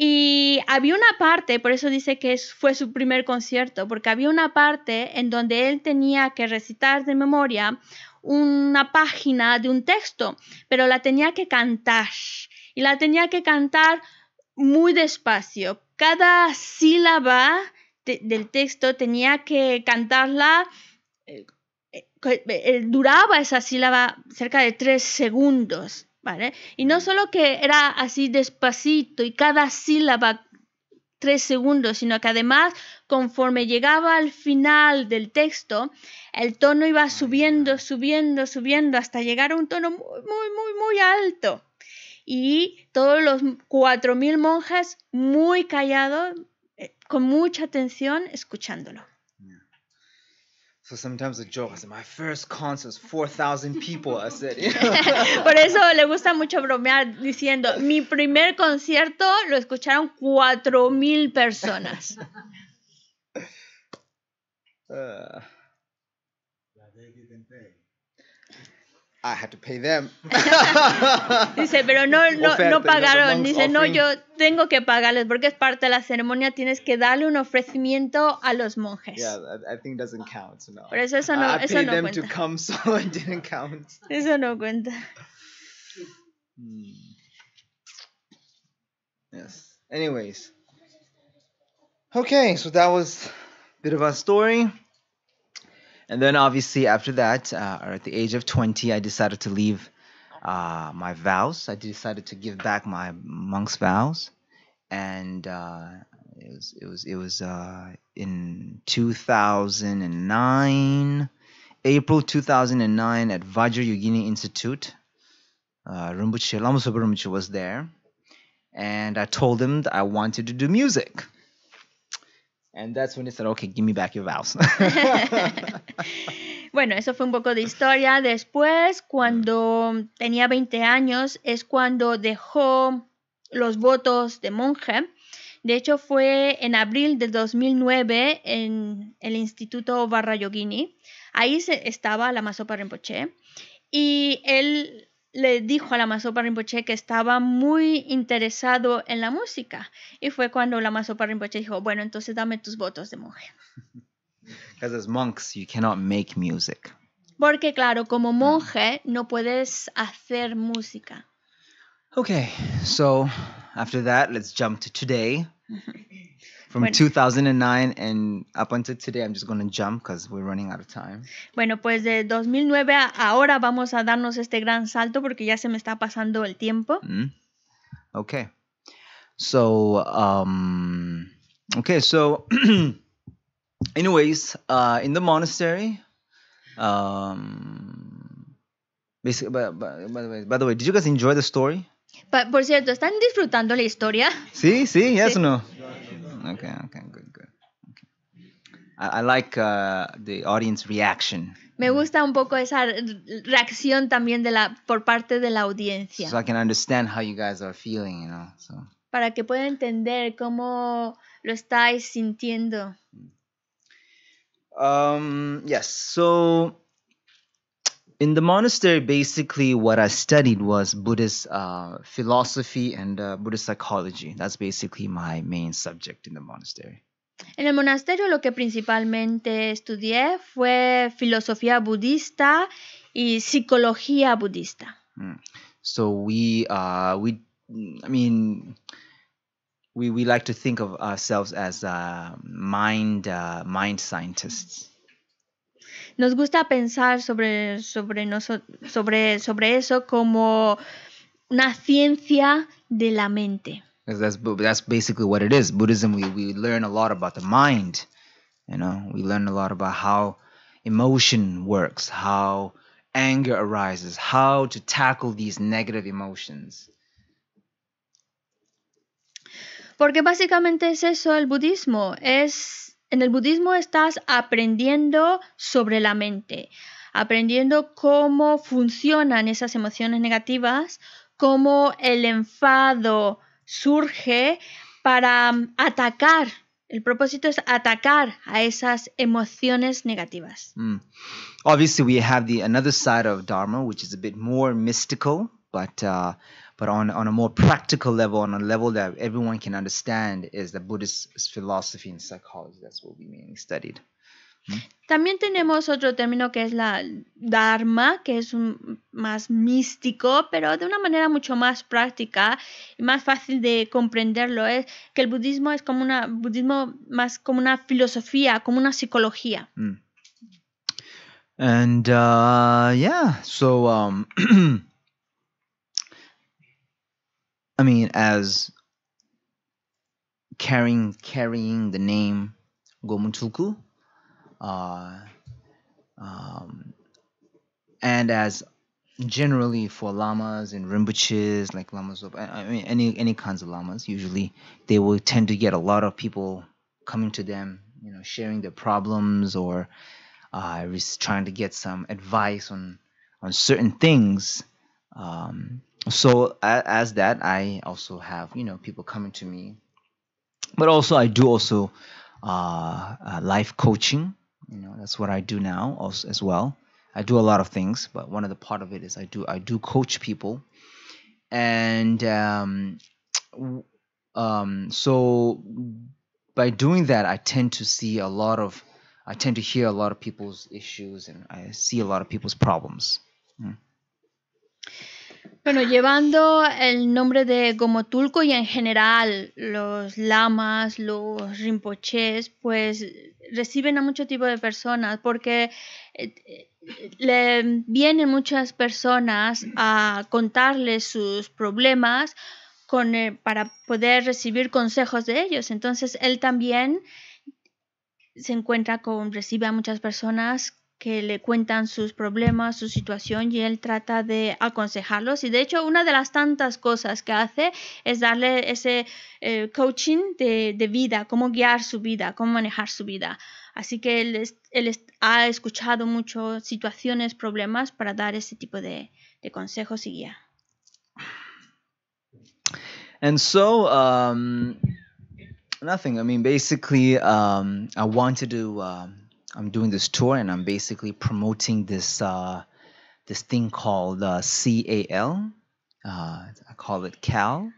Y había una parte, por eso dice que fue su primer concierto, porque había una parte en donde él tenía que recitar de memoria una página de un texto, pero la tenía que cantar y la tenía que cantar muy despacio. Cada sílaba del texto tenía que cantarla, eh, eh, eh, duraba esa sílaba cerca de tres segundos. ¿Vale? Y no solo que era así despacito y cada sílaba tres segundos, sino que además conforme llegaba al final del texto, el tono iba subiendo, subiendo, subiendo hasta llegar a un tono muy, muy, muy alto y todos los mil monjas muy callados, eh, con mucha atención, escuchándolo. So sometimes joke is my first concert, 4,000 people. I said, *laughs* *laughs* Por eso le gusta mucho bromear diciendo, mi primer concierto lo escucharon cuatro mil personas. *laughs* Uh, I had to pay them. *laughs* dice, pero no, no, no pagaron. Dice, no, yo tengo que pagarles porque es parte de la ceremonia. Tienes que darle un ofrecimiento a los monjes. Yeah, I think doesn't count. No. Pero eso, eso no, I eso no them cuenta. To come, *laughs* so it didn't count. Eso no cuenta. Hmm. Yes. Anyways. Okay, so that was a bit of a story. And then obviously after that, uh, or at the age of 20, I decided to leave uh, my vows. I decided to give back my monk's vows, and uh, it was it was it was uh, in 2009, April 2009 at Vajrayogini Institute. Uh, Rinpoche, Lama Sopa was there, and I told him that I wanted to do music. And bueno, eso fue un poco de historia. Después, cuando tenía 20 años, es cuando dejó los votos de monje. De hecho, fue en abril de 2009 en el Instituto Barra Yogini. Ahí estaba la Masopa Rinpoche. Y él le dijo a la Masopa que estaba muy interesado en la música. Y fue cuando la Masopa dijo, bueno, entonces dame tus votos de monje. *laughs* monks, you cannot make music. Porque claro, como mm. monje no puedes hacer música. Okay, so after that, let's jump to today. *laughs* From bueno. 2009 and up until today, I'm just going to jump because we're running out of time. Bueno, pues de 2009 a ahora vamos a darnos este gran salto porque ya se me está pasando el tiempo. Mm. Okay. So, um, okay, so, *clears throat* anyways, uh, in the monastery, um, basically, by, by, by, the way, by the way, did you guys enjoy the story? But, por cierto, ¿están disfrutando la historia? Sí, sí, yes sí. no? Okay, okay, good, good. Okay. I, I like uh, the audience reaction. Me gusta un poco esa reacción también de la por parte de la audiencia. So I can understand how you guys are feeling, you know. So. Para que pueda entender cómo lo estáis sintiendo. Mm. Um, yes, so in the monastery, basically, what I studied was Buddhist uh, philosophy and uh, Buddhist psychology. That's basically my main subject in the monastery. En el monasterio lo que principalmente estudié fue filosofía budista y psicología budista. Mm. So we uh, we I mean we we like to think of ourselves as uh, mind uh, mind scientists. nos gusta pensar sobre, sobre, noso, sobre, sobre eso como una ciencia de la mente. That's, basically what it is. Buddhism, we, we learn a lot about the mind. You know, we learn a lot about how emotion works, how anger arises, how to tackle these negative emotions. Porque básicamente es eso el budismo, es en el budismo estás aprendiendo sobre la mente, aprendiendo cómo funcionan esas emociones negativas, cómo el enfado surge para mm, atacar. El propósito es atacar a esas emociones negativas. Mm. Obviously, we have the another side of Dharma, which is a bit more mystical, but uh, But on, on a more practical level, on a level that everyone can understand, is the Buddhist philosophy and psychology. That's what we mainly studied. Hmm? También tenemos otro término que es la Dharma, que es más místico, pero de una manera mucho más práctica y más fácil de comprenderlo. Es que el budismo es como una budismo más como una filosofía, como una psicología. Mm. And uh, yeah, so um, *clears throat* I mean, as carrying carrying the name Gomutuku, uh, um, and as generally for lamas and rinpoches, like of I mean, any any kinds of lamas. usually they will tend to get a lot of people coming to them, you know, sharing their problems or uh, trying to get some advice on on certain things um, so as, as that i also have you know people coming to me but also i do also uh, uh, life coaching you know that's what i do now also, as well i do a lot of things but one of the part of it is i do i do coach people and um, um, so by doing that i tend to see a lot of i tend to hear a lot of people's issues and i see a lot of people's problems mm. Bueno, llevando el nombre de Gomotulco y en general los lamas, los rinpoches, pues reciben a mucho tipo de personas porque eh, eh, le vienen muchas personas a contarles sus problemas eh, para poder recibir consejos de ellos. Entonces él también se encuentra con, recibe a muchas personas que le cuentan sus problemas, su situación y él trata de aconsejarlos. Y de hecho, una de las tantas cosas que hace es darle ese eh, coaching de, vida, cómo guiar su vida, cómo manejar su vida. Así que él, ha escuchado mucho situaciones, problemas para dar ese tipo de, de consejos y guía. And so, um, nothing. I mean, basically, um, I to. Um, I'm doing this tour and I'm basically promoting this uh, this thing called uh, CAL. Uh, I call it Cal.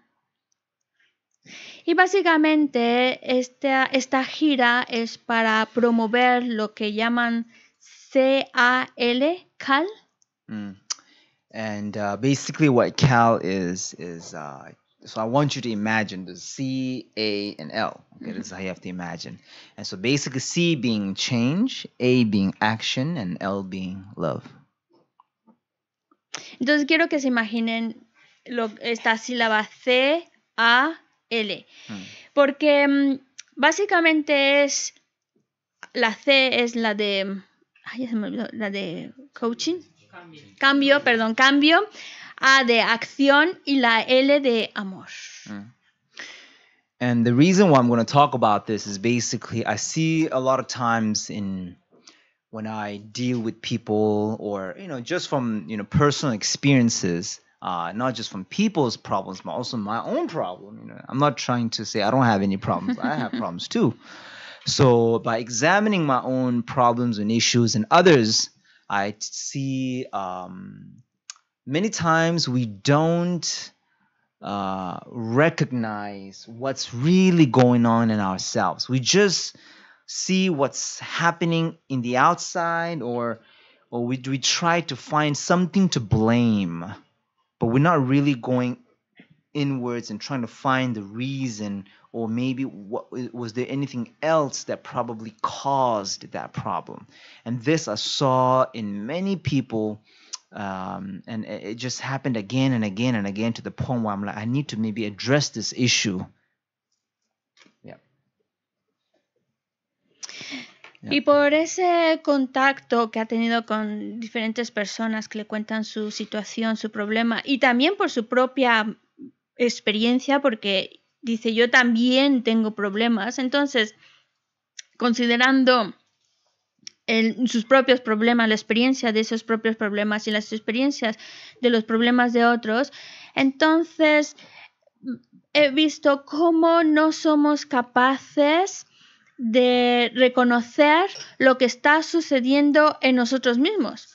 Y básicamente esta, esta gira es para promover lo que llaman CAL, Cal. Mm. And uh, basically what Cal is, is uh, so I want you to imagine the C, A, and L. Okay, mm-hmm. this is how you have to imagine. And so basically, C being change, A being action, and L being love. Entonces quiero que se imaginen lo, esta sílaba C, A, L. Hmm. Porque um, básicamente es. La C es la de. Ay, se me olvidó. La de coaching. cambio, perdón, cambio. A de acción y la L de amor. Mm. And the reason why I'm going to talk about this is basically I see a lot of times in when I deal with people or you know just from you know personal experiences uh, not just from people's problems but also my own problem you know I'm not trying to say I don't have any problems I have *laughs* problems too so by examining my own problems and issues and others I see um, many times we don't uh, recognize what's really going on in ourselves. We just see what's happening in the outside, or or we we try to find something to blame, but we're not really going inwards and trying to find the reason or maybe what was there anything else that probably caused that problem and this i saw in many people Y por ese contacto que ha tenido con diferentes personas que le cuentan su situación, su problema, y también por su propia experiencia, porque dice, yo también tengo problemas. Entonces, considerando sus propios problemas, la experiencia de esos propios problemas y las experiencias de los problemas de otros, entonces he visto cómo no somos capaces de reconocer lo que está sucediendo en nosotros mismos,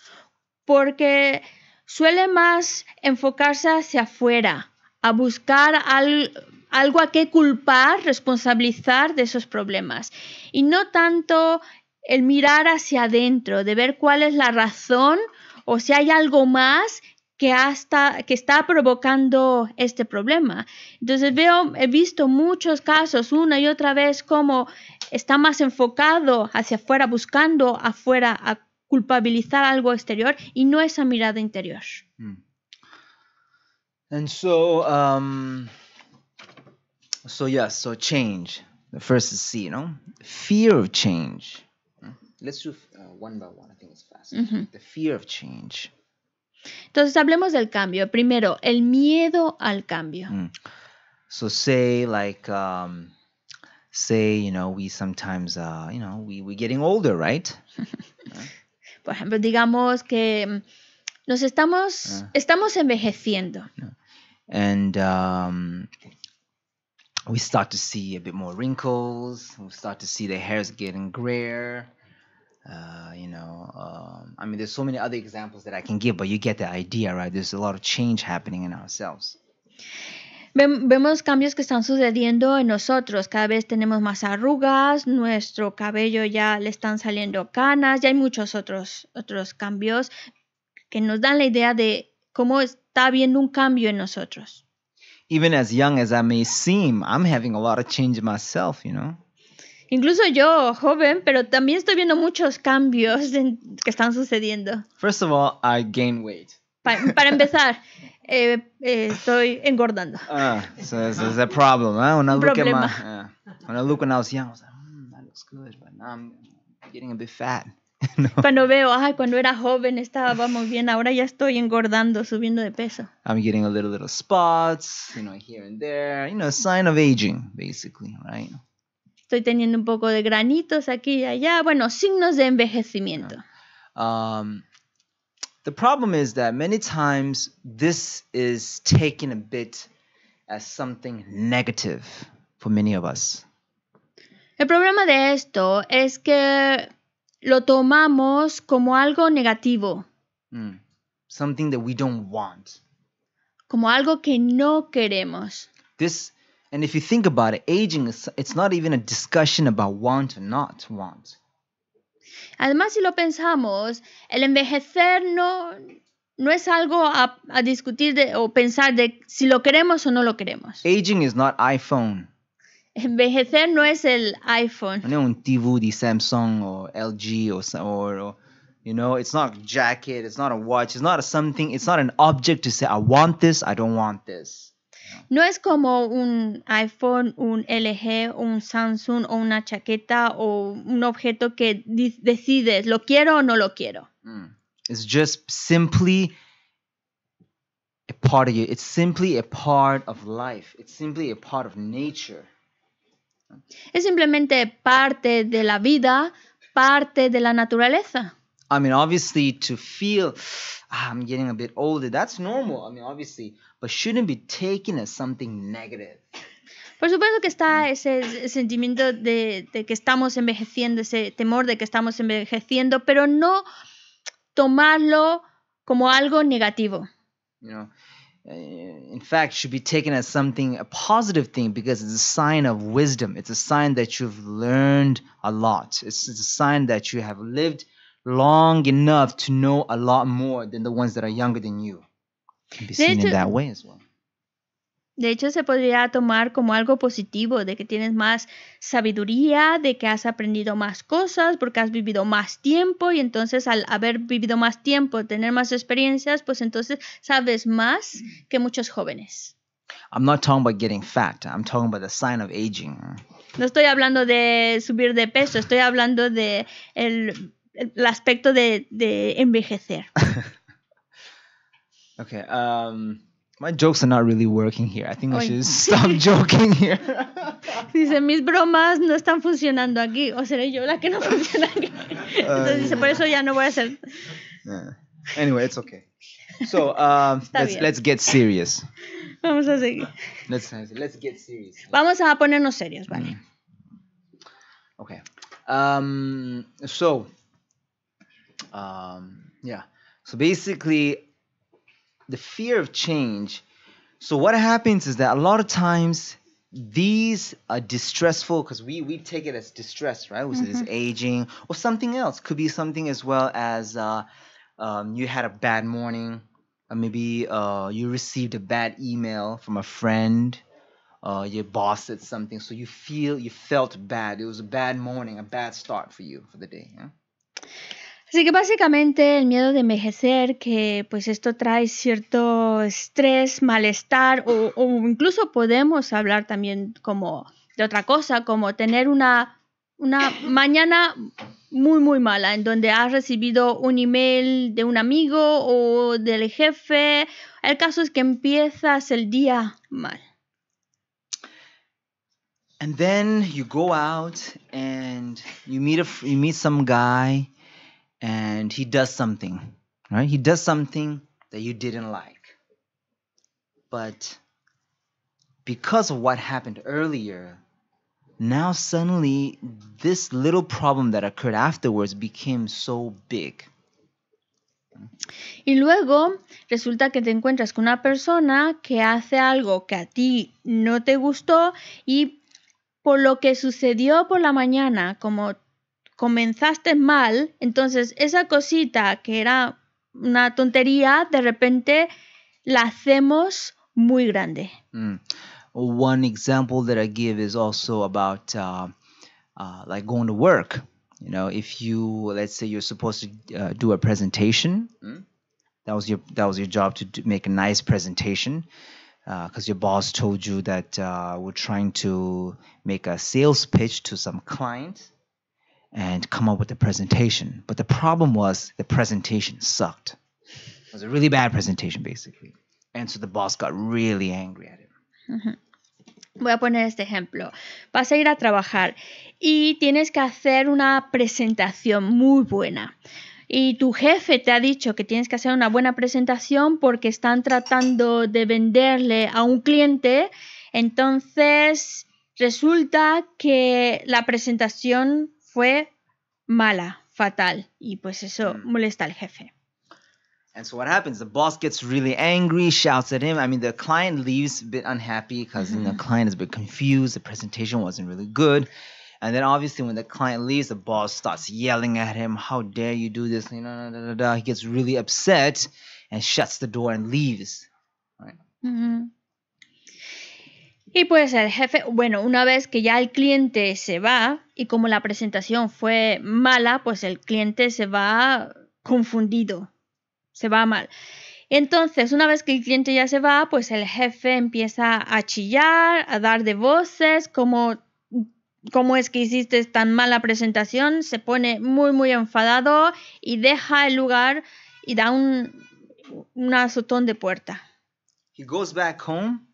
porque suele más enfocarse hacia afuera, a buscar al, algo a qué culpar, responsabilizar de esos problemas, y no tanto el mirar hacia adentro, de ver cuál es la razón o si hay algo más que, hasta, que está provocando este problema. Entonces veo, he visto muchos casos una y otra vez como está más enfocado hacia afuera, buscando afuera a culpabilizar algo exterior y no esa mirada interior. Hmm. And so, um, so yes, so change. The first is see, you fear of change. Let's do uh, one by one. I think it's fast. Uh -huh. The fear of change. Entonces hablemos del cambio. Primero, el miedo al cambio. Mm. So say like um, say you know we sometimes uh, you know we we are getting older, right? *laughs* Por ejemplo, digamos que mm, nos estamos uh, estamos envejeciendo. And um, we start to see a bit more wrinkles. We start to see the hair's getting grayer. Uh, you know, um, I mean, there's so many other examples that I can give, but you get the idea, right? There's a lot of change happening in ourselves. Vemos cambios que están sucediendo en nosotros. Cada vez tenemos más arrugas, nuestro cabello ya le están saliendo canas, ya hay muchos otros, otros cambios que nos dan la idea de cómo está habiendo un cambio en nosotros. Even as young as I may seem, I'm having a lot of change myself, you know. incluso yo, joven, pero también estoy viendo muchos cambios que están sucediendo. First of all, I gain weight. Para, empezar, eh, eh, estoy engordando. Ah, eso so this is a problem, ¿eh? Un problema. Más, when I look when I was young, I getting a bit fat. *laughs* No. Cuando veo, ay, cuando era joven estaba muy bien, ahora ya estoy engordando, subiendo de peso. I'm getting a little little spots, you know, here and there, you know, sign of aging, basically, right? Estoy teniendo un poco de granitos aquí y allá. Bueno, signos de envejecimiento. Uh-huh. Um, the problem is that El problema de esto es que lo tomamos como algo negativo. Mm. Como algo que no queremos. This And if you think about it, aging is it's not even a discussion about want or not want. Además, si lo pensamos, el envejecer no, no es algo a, a discutir de, o pensar de si lo queremos o no lo queremos. Aging is not iPhone. Envejecer no es el iPhone. No un TV de Samsung o LG o, or, or, you know, it's not a jacket, it's not a watch, it's not a something, it's not an object to say I want this, I don't want this. No es como un iPhone, un LG, un Samsung o una chaqueta o un objeto que decides, lo quiero o no lo quiero. Mm. It's just simply a part of you. It's simply a part of life. It's simply a part of nature. Es simplemente parte de la vida, parte de la naturaleza. I mean, obviously, to feel ah, I'm getting a bit older, that's normal. I mean, obviously, but shouldn't be taken as something negative. Por supuesto que está ese, sentimiento de, de, que estamos envejeciendo, ese temor de que estamos envejeciendo, pero no tomarlo como algo negativo. You know, eh, in fact, should be taken as something a positive thing because it's a sign of wisdom. It's a sign that you've learned a lot. It's, it's a sign that you have lived long enough to know a lot more than the ones that are younger than you. De hecho, se podría tomar como algo positivo, de que tienes más sabiduría, de que has aprendido más cosas, porque has vivido más tiempo y entonces al haber vivido más tiempo, tener más experiencias, pues entonces sabes más que muchos jóvenes. I'm not talking about getting fat. I'm talking about the sign of aging. No estoy hablando de subir de peso, estoy hablando de el el aspecto de, de envejecer. *laughs* okay. Um, my jokes are not really working here. I think I should *laughs* stop *laughs* joking here. Dice, mis bromas no están funcionando aquí. O seré yo la que no funciona aquí. Entonces dice, por eso ya no voy a hacer. Yeah. Anyway, it's okay. So, uh, let's, let's, get serious. Vamos a seguir. Let's, let's get serious. Vamos a ponernos serios, vale. Mm. Okay. Um, so, um, yeah so basically the fear of change so what happens is that a lot of times these are distressful because we we take it as distress right which mm -hmm. is aging or something else could be something as well as uh, um, you had a bad morning or maybe uh, you received a bad email from a friend uh, your boss said something so you feel you felt bad it was a bad morning a bad start for you for the day yeah? Así que básicamente el miedo de envejecer, que pues esto trae cierto estrés, malestar o, incluso podemos hablar también como de otra cosa, como tener una, *coughs* mañana muy, muy mala, en donde has recibido un email de un amigo o del jefe. El caso es que empiezas el día mal. And then you go out and you meet, a, you meet some guy and he does something, right? He does something that you didn't like. But because of what happened earlier, now suddenly this little problem that occurred afterwards became so big. Y luego resulta que te encuentras con una persona que hace algo que a ti no te gustó y por lo que sucedió por la mañana, como comenzaste mal, entonces esa cosita que era una tontería, de repente la hacemos muy grande. Mm. One example that I give is also about uh, uh, like going to work. You know, if you let's say you're supposed to uh, do a presentation, mm. that was your that was your job to do, make a nice presentation because uh, your boss told you that uh, we're trying to make a sales pitch to some client and come up with a presentation. But the problem was the presentation sucked. was a really bad presentation, basically. And so the boss got really angry at him. Voy a poner este ejemplo. Vas a ir a trabajar y tienes que hacer una presentación muy buena. Y tu jefe te ha dicho que tienes que hacer una buena presentación porque están tratando de venderle a un cliente. Entonces, resulta que la presentación fue mala, fatal, y pues eso mm. molesta al jefe. And so what happens? The boss gets really angry, shouts at him. I mean, the client leaves a bit unhappy because mm-hmm. the client is a bit confused. The presentation wasn't really good. And then obviously when the client leaves, the boss starts yelling at him, "How dare you do this?" You know, da, da, da, da. he gets really upset and shuts the door and leaves. Right. Mm-hmm. Y pues el jefe, bueno, una vez que ya el cliente se va y como la presentación fue mala, pues el cliente se va confundido, se va mal. Entonces, una vez que el cliente ya se va, pues el jefe empieza a chillar, a dar de voces, como cómo es que hiciste tan mala presentación, se pone muy, muy enfadado y deja el lugar y da un, un azotón de puerta. He goes back home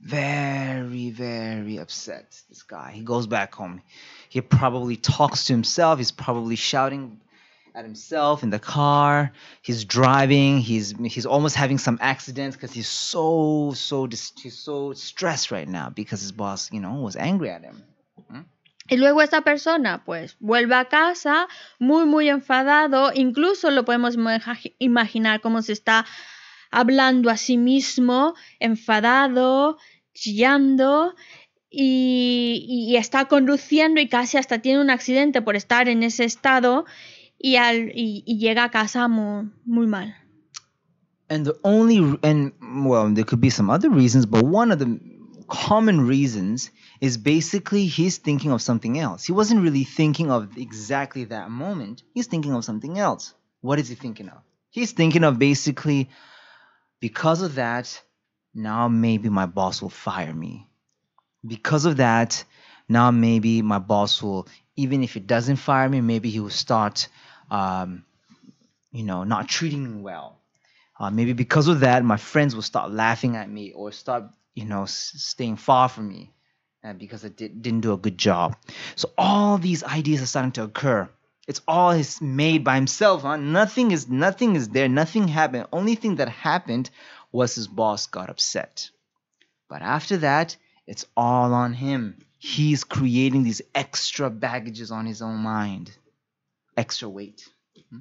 very very upset this guy he goes back home he probably talks to himself he's probably shouting at himself in the car he's driving he's he's almost having some accidents because he's so so he's so stressed right now because his boss you know was angry at him hmm? Y luego esta persona pues vuelve a casa muy muy enfadado, incluso lo podemos imaginar como se si está hablando a sí mismo, enfadado, chillando y, y, está conduciendo y casi hasta tiene un accidente por estar en ese estado y, al, y, y llega a casa muy, muy mal. And the only, and well, there could be some other reasons, but one of the common reasons is basically he's thinking of something else. He wasn't really thinking of exactly that moment. He's thinking of something else. What is he thinking of? He's thinking of basically because of that, now maybe my boss will fire me. Because of that, now maybe my boss will, even if he doesn't fire me, maybe he will start, um, you know, not treating me well. Uh, maybe because of that, my friends will start laughing at me or start, you know, s- staying far from me uh, because I did, didn't do a good job. So all these ideas are starting to occur. It's all his made by himself. Huh? Nothing is nothing is there. Nothing happened. Only thing that happened was his boss got upset. But after that, it's all on him. He's creating these extra baggages on his own mind, extra weight. Hmm?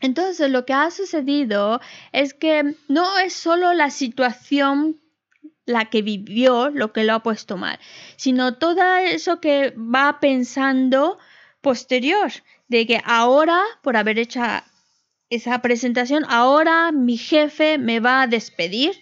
Entonces, lo que ha sucedido es que no es solo la situación la que vivió lo que lo ha puesto mal, sino todo eso que va pensando posterior, de que ahora, por haber hecho esa presentación, ahora mi jefe me va a despedir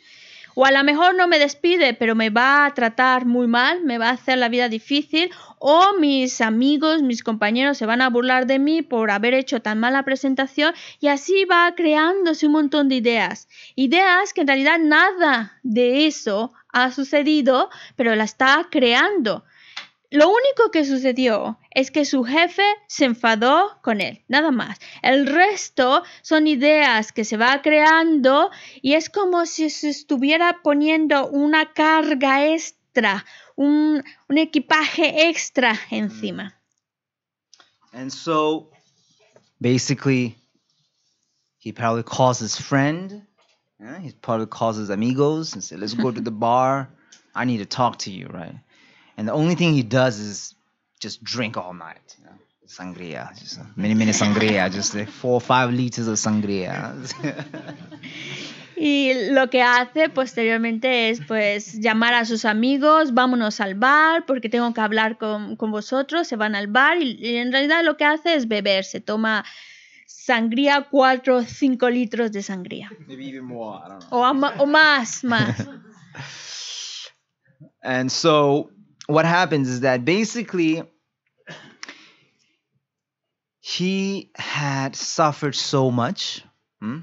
o a lo mejor no me despide, pero me va a tratar muy mal, me va a hacer la vida difícil. O mis amigos, mis compañeros se van a burlar de mí por haber hecho tan mala presentación. Y así va creándose un montón de ideas. Ideas que en realidad nada de eso ha sucedido, pero la está creando. Lo único que sucedió es que su jefe se enfadó con él, nada más. El resto son ideas que se va creando y es como si se estuviera poniendo una carga extra, un, un equipaje extra encima. Mm. And so basically he probably calls his friend, he probably calls his amigos and says, let's go to the *laughs* bar. I need to talk to you, right? and the only thing he does is just drink all night. You know? Sangria, just mini mini sangria, just like four or five liters of sangria. Y lo que hace posteriormente es pues llamar a sus amigos, vámonos al bar porque tengo que hablar con, con vosotros, se van al bar y, en realidad lo que hace es beber, se toma sangría, cuatro o 5 litros de sangría. More, o, o, más, más. *laughs* and so what happens is that basically he had suffered so much. Hmm?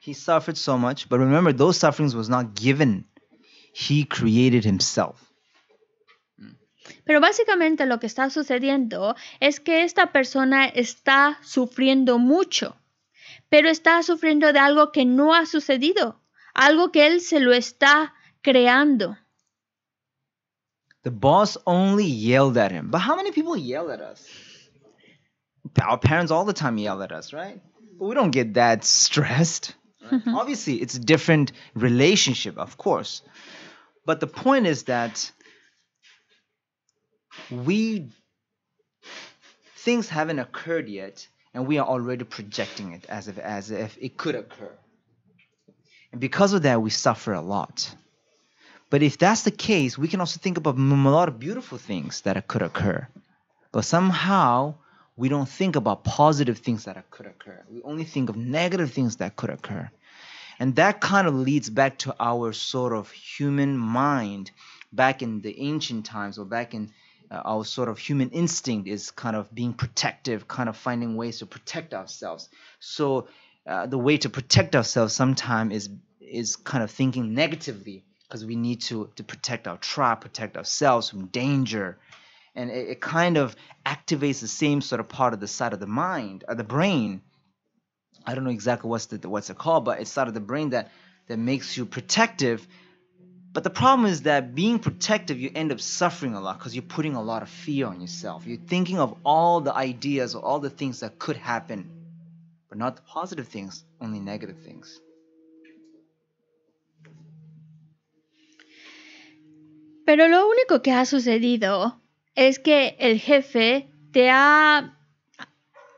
He suffered so much, but remember, those sufferings was not given. He created himself. Pero básicamente lo que está sucediendo es que esta persona está sufriendo mucho, pero está sufriendo de algo que no ha sucedido, algo que él se lo está creando. The boss only yelled at him. But how many people yell at us? Our parents all the time yell at us, right? But we don't get that *laughs* stressed. Right? Mm-hmm. Obviously, it's a different relationship, of course. But the point is that we things haven't occurred yet and we are already projecting it as if as if it could occur. And because of that we suffer a lot. But if that's the case, we can also think about a lot of beautiful things that could occur. But somehow, we don't think about positive things that could occur. We only think of negative things that could occur. And that kind of leads back to our sort of human mind back in the ancient times or back in uh, our sort of human instinct is kind of being protective, kind of finding ways to protect ourselves. So uh, the way to protect ourselves sometimes is is kind of thinking negatively because we need to to protect our tribe, protect ourselves from danger, and it, it, kind of activates the same sort of part of the side of the mind, or uh, the brain. I don't know exactly what's the what's it called, but it's side of the brain that that makes you protective. But the problem is that being protective, you end up suffering a lot because you're putting a lot of fear on yourself. You're thinking of all the ideas or all the things that could happen, but not the positive things, only negative things. Pero lo único que ha sucedido es que el jefe te ha,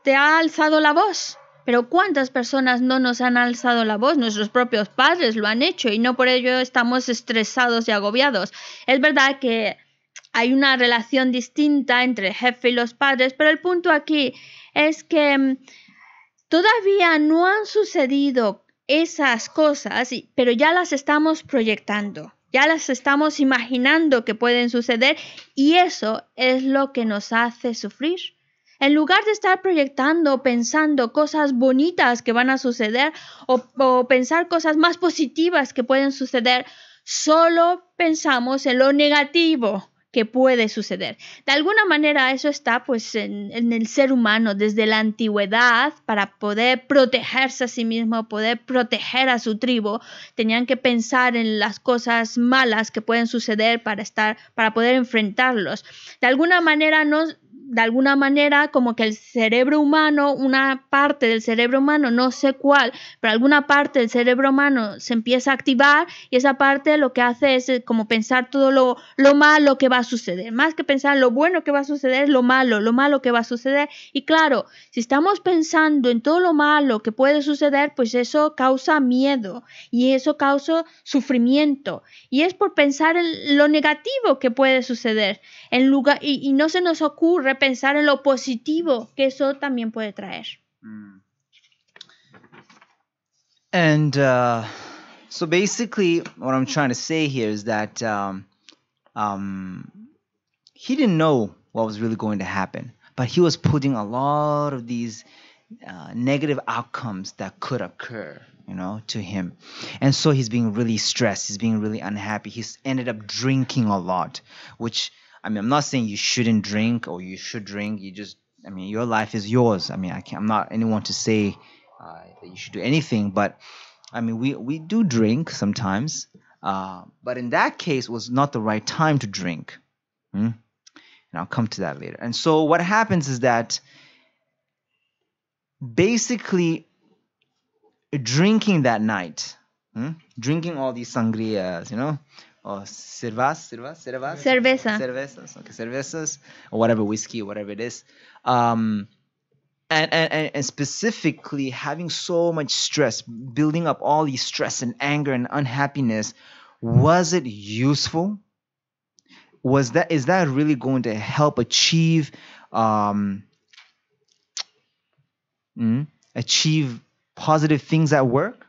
te ha alzado la voz. Pero ¿cuántas personas no nos han alzado la voz? Nuestros propios padres lo han hecho y no por ello estamos estresados y agobiados. Es verdad que hay una relación distinta entre el jefe y los padres, pero el punto aquí es que mm, todavía no han sucedido esas cosas, pero ya las estamos proyectando ya las estamos imaginando que pueden suceder y eso es lo que nos hace sufrir. En lugar de estar proyectando, o pensando cosas bonitas que van a suceder o, o pensar cosas más positivas que pueden suceder, solo pensamos en lo negativo que puede suceder. De alguna manera eso está pues en, el ser humano desde la antigüedad para poder protegerse a sí mismo, poder proteger a su tribu, tenían que pensar en las cosas malas que pueden suceder para estar para poder enfrentarlos. De alguna manera no de alguna manera como que el cerebro humano, una parte del cerebro humano, no sé cuál, pero alguna parte del cerebro humano se empieza a activar y esa parte lo que hace es eh, como pensar todo lo, lo malo que va a suceder, más que pensar lo bueno que va a suceder, lo malo, lo malo que va a suceder. Y claro, si estamos pensando en todo lo malo que puede suceder, pues eso causa miedo y eso causa sufrimiento. Y es por pensar en lo negativo que puede suceder en lugar, y, y no se nos ocurre pensar en lo positivo que eso también puede traer. Mm. And uh, so basically, what I'm trying to say here is that um, um, he didn't know what was really going to happen, but he was putting a lot of these uh, negative outcomes that could occur you know, to him. And so he's being really stressed. He's being really unhappy. He's ended up drinking a lot, which I mean, I'm not saying you shouldn't drink or you should drink. You just, I mean, your life is yours. I mean, I can't, I'm not anyone to say uh, that you should do anything, but I mean, we, we do drink sometimes. Uh, but in that case, was not the right time to drink. Hmm? And I'll come to that later. And so what happens is that basically drinking that night, hmm? drinking all these sangrias, you know, or cervas, cervas, cervas, cerveza, cervezas, okay, cervezas, or whatever whiskey, or whatever it is. Um, and, and, and specifically having so much stress, building up all these stress and anger and unhappiness, was it useful? Was that is that really going to help achieve um, mm, achieve positive things at work?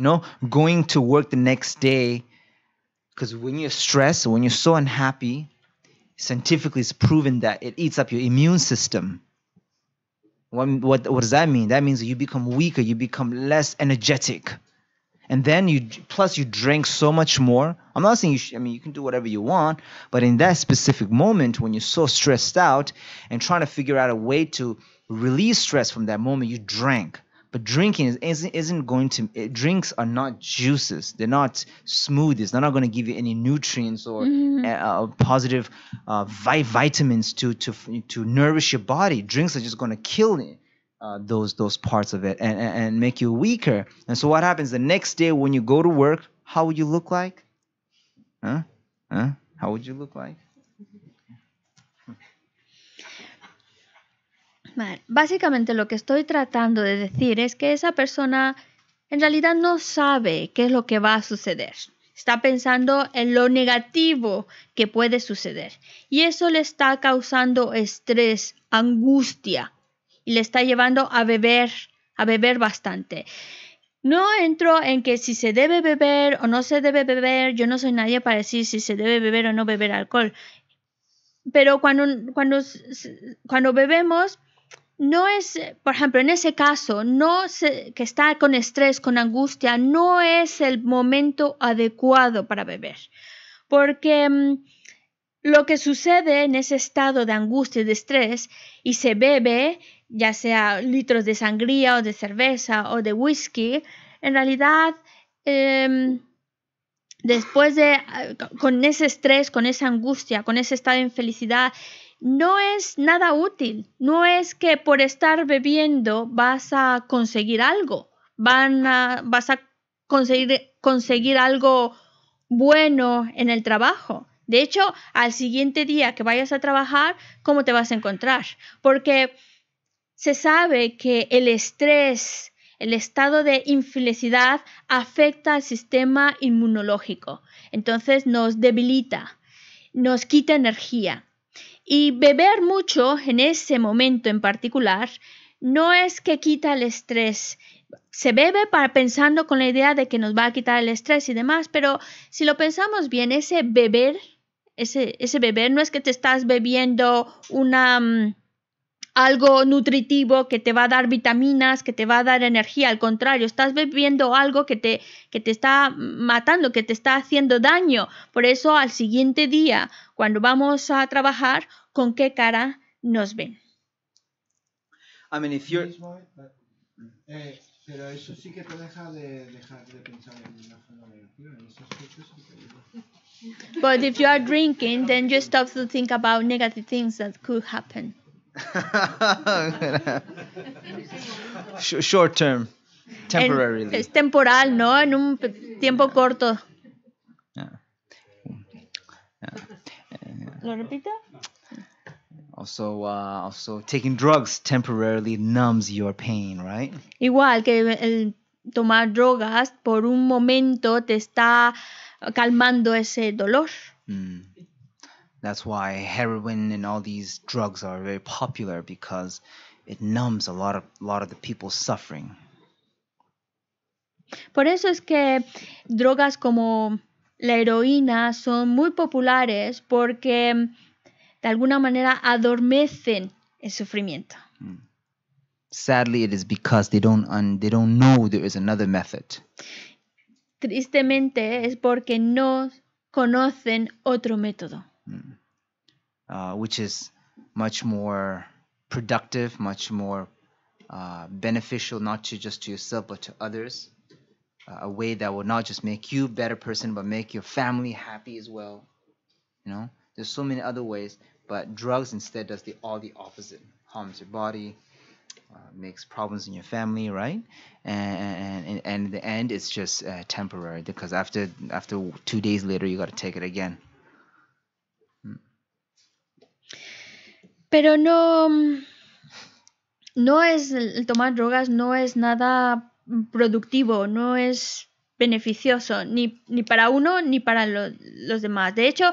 you know going to work the next day because when you're stressed when you're so unhappy scientifically it's proven that it eats up your immune system what, what, what does that mean that means you become weaker you become less energetic and then you plus you drink so much more i'm not saying you should, i mean you can do whatever you want but in that specific moment when you're so stressed out and trying to figure out a way to release stress from that moment you drank but drinking isn't, isn't going to, it, eh, drinks are not juices. They're not smoothies. They're not going to give you any nutrients or mm-hmm. Eh, uh, positive uh, vi- vitamins to, to, to nourish your body. Drinks are just going to kill eh, Uh, those those parts of it and, and make you weaker. And so what happens the next day when you go to work? How would you look like? Huh? Huh? How would you look like? Básicamente lo que estoy tratando de decir es que esa persona en realidad no sabe qué es lo que va a suceder. Está pensando en lo negativo que puede suceder. Y eso le está causando estrés, angustia. Y le está llevando a beber, a beber bastante. No entro en que si se debe beber o no se debe beber. Yo no soy nadie para decir si se debe beber o no beber alcohol. Pero cuando, cuando, cuando bebemos no es, eh, por ejemplo, en ese caso, no que está con estrés, con angustia, no es el momento adecuado para beber, porque mm, lo que sucede en ese estado de angustia y de estrés y se bebe, ya sea litros de sangría o de cerveza o de whisky, en realidad em, después de eh, con ese estrés, con esa angustia, con ese estado de infelicidad no es nada útil. No es que por estar bebiendo vas a conseguir algo. vas a conseguir, conseguir algo bueno en el trabajo. De hecho, al siguiente día que vayas a trabajar, ¿cómo te vas a encontrar? Porque se sabe que el estrés, el estado de infelicidad afecta al sistema inmunológico. Entonces nos debilita, nos quita energía. Y beber mucho en ese momento en particular no es que quita el estrés. Se bebe para pensando con la idea de que nos va a quitar el estrés y demás, pero si lo pensamos bien, ese beber, ese, ese beber no es que te estás bebiendo una... Mm, algo nutritivo que te va a dar vitaminas, que te va a dar energía. Al contrario, estás bebiendo algo que te, que te está matando, que te está haciendo daño. Por eso al siguiente día, cuando vamos a trabajar, ¿con qué cara nos ven? I mean, if you're... Eh, eh, pero eso sí que te deja de dejar de pensar en la forma negativa. En esos hechos But if you are drinking, then you stop to think about negative things that could happen. *laughs* Short term, temporarily. es temporal, ¿no? En un tiempo corto. ¿Lo repito? Also, uh, also taking drugs temporarily numbs your pain, right? Igual que el tomar drogas por un momento te está calmando ese dolor. Mm. That's why heroin and all these drugs are very popular because it numbs a lot of lot of the people's suffering. Por eso es que drogas como la heroína son muy populares porque de alguna manera adormecen el sufrimiento. Hmm. Sadly, it is because they don't un, they don't know there is another method. Tristemente es porque no conocen otro método. Mm. Uh, which is much more productive, much more uh, beneficial, not to just to yourself but to others. Uh, a way that will not just make you a better person, but make your family happy as well. You know, there's so many other ways, but drugs instead does the all the opposite. Harms your body, uh, makes problems in your family, right? And and, and the end, it's just uh, temporary because after after two days later, you got to take it again. Pero no. No es. El tomar drogas no es nada productivo, no es beneficioso ni, para uno ni para los demás. De hecho,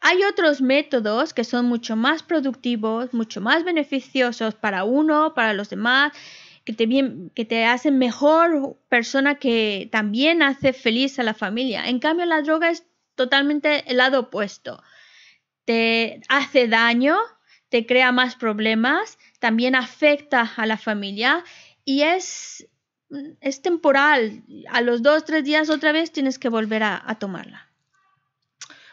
hay otros métodos que son mucho más productivos, mucho más beneficiosos para uno, para los demás, que te hacen mejor persona que también hace feliz a la familia. En cambio, la droga es totalmente el lado opuesto. Te hace daño, te crea más problemas, también afecta a la familia y es, es temporal. A los dos, tres días otra vez tienes que volver a, a tomarla.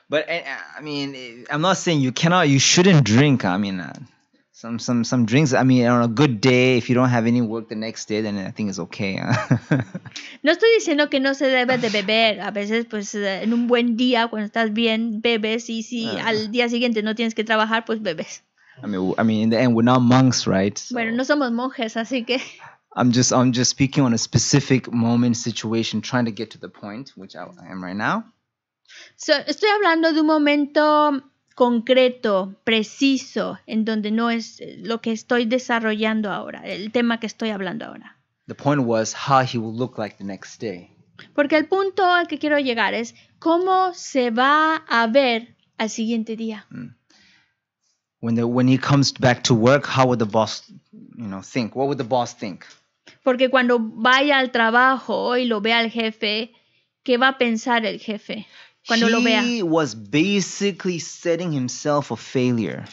But eh, eh, I mean, eh, I'm not saying you cannot, you shouldn't drink. I mean, uh, some some some drinks. I mean, on a good day, if you don't have any work the next day, then I think it's okay. Uh. *laughs* no estoy diciendo que no se debe de beber. A veces, pues, en un buen día, cuando estás bien, bebes y si ah. al día siguiente no tienes que trabajar, pues bebes. I mean, I mean, in the end, we're not monks, right? So bueno, no somos monjes, así que. I'm just, I'm just speaking on a specific moment, situation, trying to get to the point, which I, I am right now. So, estoy hablando de un momento concreto, preciso, en donde no es eh, lo que estoy desarrollando ahora, el tema que estoy hablando ahora. The point was how he will look like the next day. Porque el punto al que quiero llegar es cómo se va a ver al siguiente día. Mm when the, when he comes back to work, how would the boss, you know, think? What would the boss think? Porque cuando vaya al trabajo y lo vea el jefe, ¿qué va a pensar el jefe cuando he lo vea? He was basically setting himself a failure.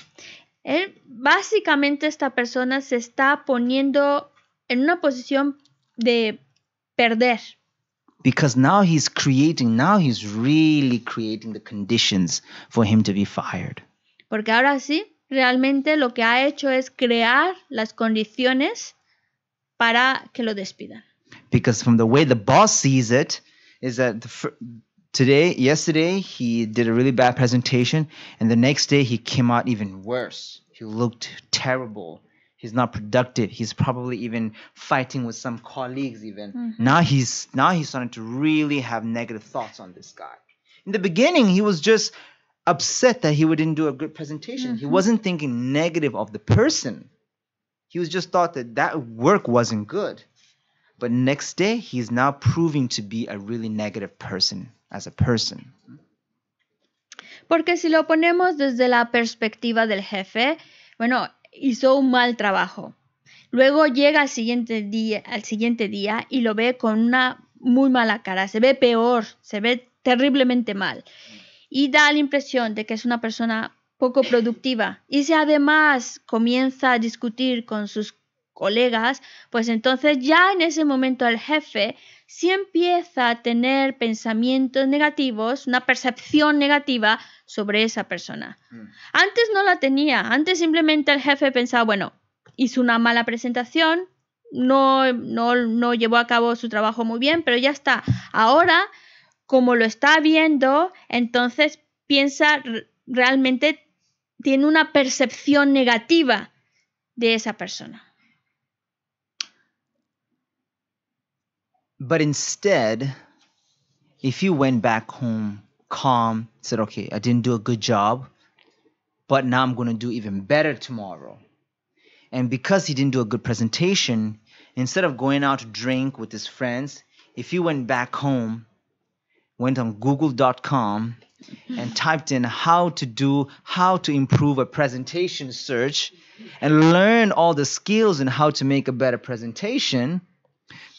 Él, básicamente esta persona se está poniendo en una posición de perder. Because now he's creating, now he's really creating the conditions for him to be fired. Porque ahora sí realmente lo que ha hecho es crear las condiciones para que lo despidan. Because from the way the boss sees it is that the, today, yesterday he did a really bad presentation and the next day he came out even worse. He looked terrible. He's not productive. He's probably even fighting with some colleagues even. Mm -hmm. Now he's now he's starting to really have negative thoughts on this guy. In the beginning he was just upset that he wouldn't do a good presentation. Mm-hmm. He wasn't thinking negative of the person. He was just thought that that work wasn't good. But next day, he's now proving to be a really negative person as a person. Porque si lo ponemos desde la perspectiva del jefe, bueno, hizo un mal trabajo. Luego llega al siguiente día, al siguiente día y lo ve con una muy mala cara, se ve peor, se ve terriblemente mal. y da la impresión de que es una persona poco productiva. Y si además comienza a discutir con sus colegas, pues entonces ya en ese momento el jefe sí empieza a tener pensamientos negativos, una percepción negativa sobre esa persona. Mm. Antes no la tenía, antes simplemente el jefe pensaba, bueno, hizo una mala presentación, no, no, no llevó a cabo su trabajo muy bien, pero ya está. Ahora como lo está viendo, entonces piensa realmente tiene una percepción negativa de esa persona. But instead, if you went back home calm, said, okay, I didn't do a good job, but now I'm going to do even better tomorrow. And because he didn't do a good presentation, instead of going out to drink with his friends, if you went back home went on google.com and typed in how to do how to improve a presentation search and learn all the skills and how to make a better presentation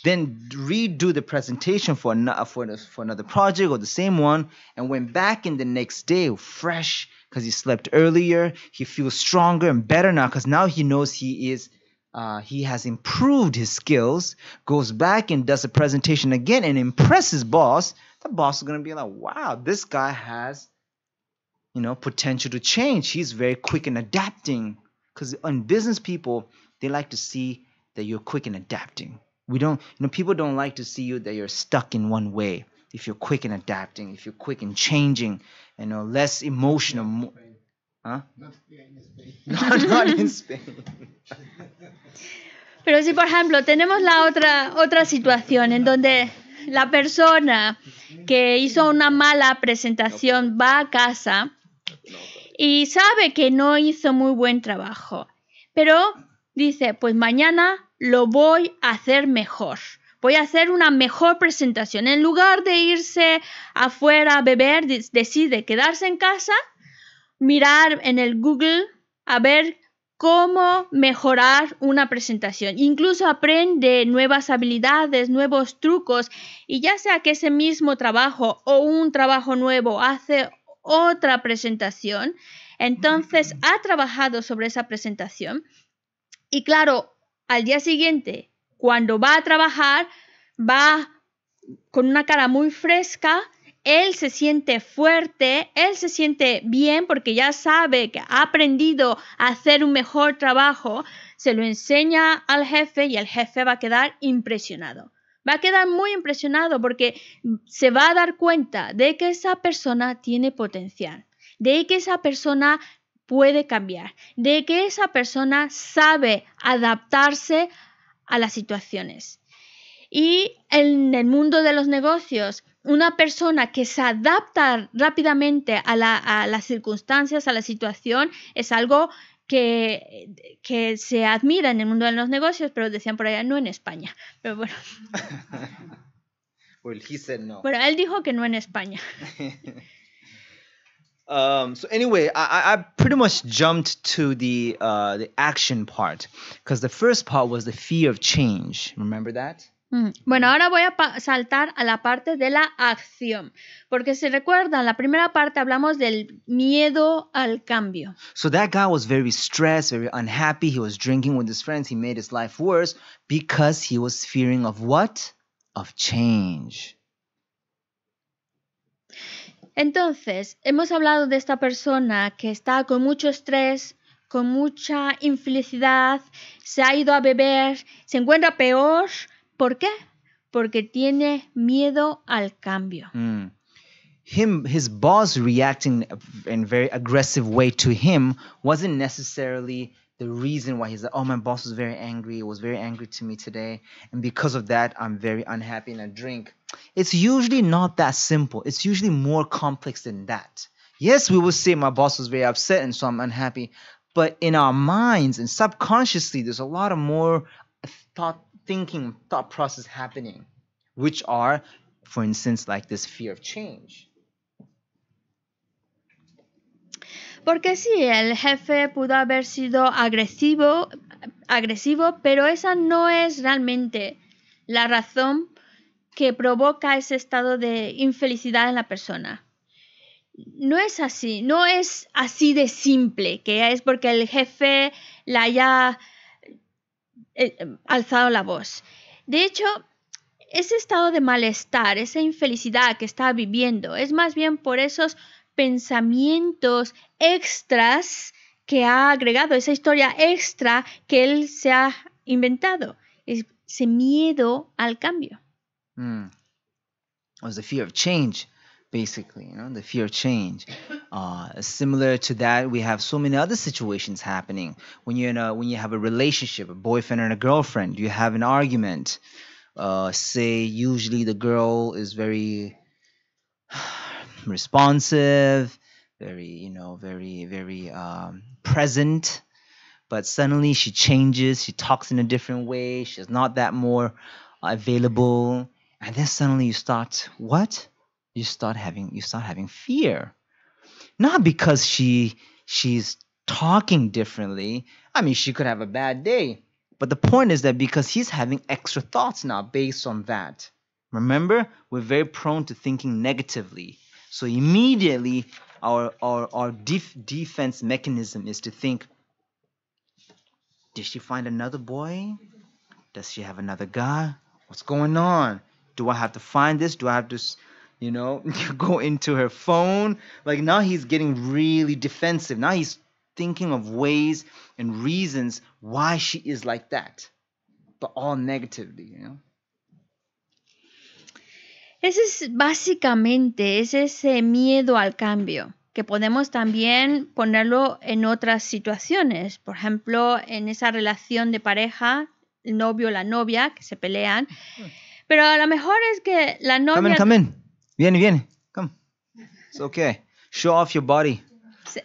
then redo the presentation for for for another project or the same one and went back in the next day fresh because he slept earlier he feels stronger and better now because now he knows he is uh, he has improved his skills goes back and does a presentation again and impresses boss the boss is going to be like, wow, this guy has, you know, potential to change. He's very quick in adapting. Because on business people, they like to see that you're quick in adapting. We don't, you know, people don't like to see you that you're stuck in one way. If you're quick in adapting, if you're quick in changing, you know, less emotional. Mo- huh? Not in Spain. *laughs* not in Spain. *laughs* Pero si, por ejemplo, tenemos la otra, otra situación en donde la persona que hizo una mala presentación va a casa y sabe que no hizo muy buen trabajo, pero dice, pues mañana lo voy a hacer mejor. Voy a hacer una mejor presentación. En lugar de irse afuera a beber, decide quedarse en casa, mirar en el Google a ver cómo mejorar una presentación. Incluso aprende nuevas habilidades, nuevos trucos y ya sea que ese mismo trabajo o un trabajo nuevo hace otra presentación, entonces ha trabajado sobre esa presentación y claro, al día siguiente, cuando va a trabajar, va con una cara muy fresca él se siente fuerte, él se siente bien porque ya sabe que ha aprendido a hacer un mejor trabajo, se lo enseña al jefe y el jefe va a quedar impresionado. Va a quedar muy impresionado porque se va a dar cuenta de que esa persona tiene potencial, de que esa persona puede cambiar, de que esa persona sabe adaptarse a las situaciones. Y en el mundo de los negocios, una persona que se adapta rápidamente a, la, a, las circunstancias, a la situación, es algo que, que, se admira en el mundo de los negocios, pero decían por allá no en España. Pero bueno. *laughs* well, he said no. él dijo que no en España. *laughs* Um, so anyway, I, I, pretty much jumped to the uh, the action part because the first part was the fear of change. Remember that? Bueno, ahora voy a saltar a la parte de la acción, porque si recuerdan, la primera parte hablamos del miedo al cambio. So that guy was very stressed, very unhappy. He was drinking with his friends. He made his life worse because he was fearing of what? Of change. Entonces, hemos hablado de esta persona que está con mucho estrés, con mucha infelicidad, se ha ido a beber, se encuentra peor ¿Por qué? Porque tiene miedo al cambio. Mm. Him, his boss reacting in a very aggressive way to him wasn't necessarily the reason why he's like, oh, my boss was very angry, was very angry to me today, and because of that, I'm very unhappy and I drink. It's usually not that simple. It's usually more complex than that. Yes, we will say my boss was very upset and so I'm unhappy, but in our minds and subconsciously, there's a lot of more thought thinking, thought process happening, which are, for instance, like this fear of change. Porque sí, el jefe pudo haber sido agresivo, agresivo, pero esa no es realmente la razón que provoca ese estado de infelicidad en la persona. No es así, no es así de simple, que es porque el jefe la haya eh, eh, alzado la voz. De hecho, ese estado de malestar, esa infelicidad que está viviendo, es más bien por esos pensamientos extras que ha agregado, esa historia extra que él se ha inventado, ese miedo al cambio. Mm. the fear change. basically you know the fear of change uh, similar to that we have so many other situations happening when you're in a when you have a relationship a boyfriend and a girlfriend you have an argument uh, say usually the girl is very *sighs* responsive very you know very very um, present but suddenly she changes she talks in a different way she's not that more available and then suddenly you start what you start having you start having fear not because she she's talking differently i mean she could have a bad day but the point is that because he's having extra thoughts now based on that remember we're very prone to thinking negatively so immediately our our, our def- defense mechanism is to think did she find another boy does she have another guy what's going on do i have to find this do i have to you know *laughs* you go into her phone like now he's getting really defensive now he's thinking of ways and reasons why she is like that but all negatively you know ese es básicamente es ese eh, miedo al cambio que podemos también ponerlo en otras situaciones por ejemplo en esa relación de pareja el novio la novia que se pelean ah. pero a lo mejor es que la novia come in, come in. Viene, viene. Come. It's okay. Show off your body.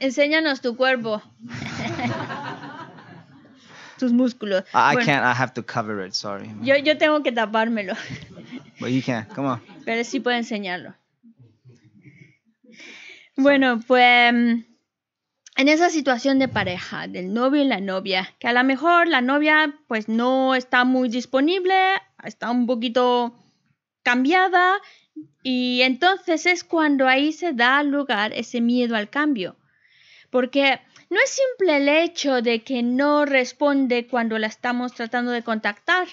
Enséñanos tu cuerpo. *laughs* Tus músculos. I, can't. I have to cover it. Sorry. Yo, tengo que tapármelo. *laughs* But you can. Come on. Pero sí puedo enseñarlo. Bueno, pues en esa situación de pareja, del novio y la novia, que a lo mejor la novia pues no está muy disponible, está un poquito cambiada y entonces es cuando ahí se da lugar ese miedo al cambio. Porque no es simple el hecho de que no responde cuando la estamos tratando de contactar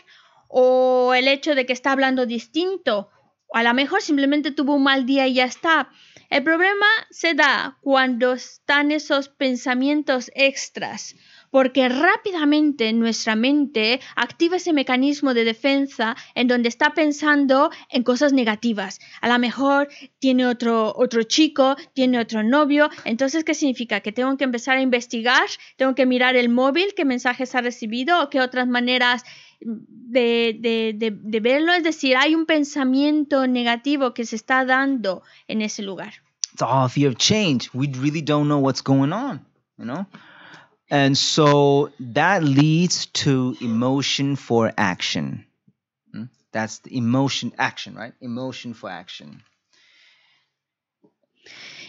o el hecho de que está hablando distinto o a lo mejor simplemente tuvo un mal día y ya está. El problema se da cuando están esos pensamientos extras porque rápidamente nuestra mente activa ese mecanismo de defensa en donde está pensando en cosas negativas. A lo mejor tiene otro, otro chico, tiene otro novio, entonces ¿qué significa? Que tengo que empezar a investigar, tengo que mirar el móvil, qué mensajes ha recibido o qué otras maneras de, verlo. Es decir, hay un pensamiento negativo que se está dando en ese lugar. It's all fear of change. We really don't know what's going on, you know? And so that leads to emotion for action. Hmm? That's the emotion action, right? Emotion for action.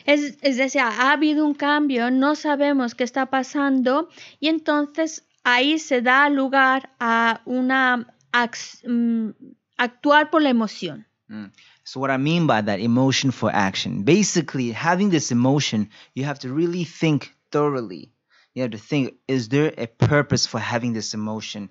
Es, es decir, ha habido un cambio, no sabemos qué está pasando y entonces ahí se da lugar a una mm, actuar por la emoción. Mm. So what I mean by that emotion for action, basically having this emotion, you have to really think thoroughly you have to think is there a purpose for having this emotion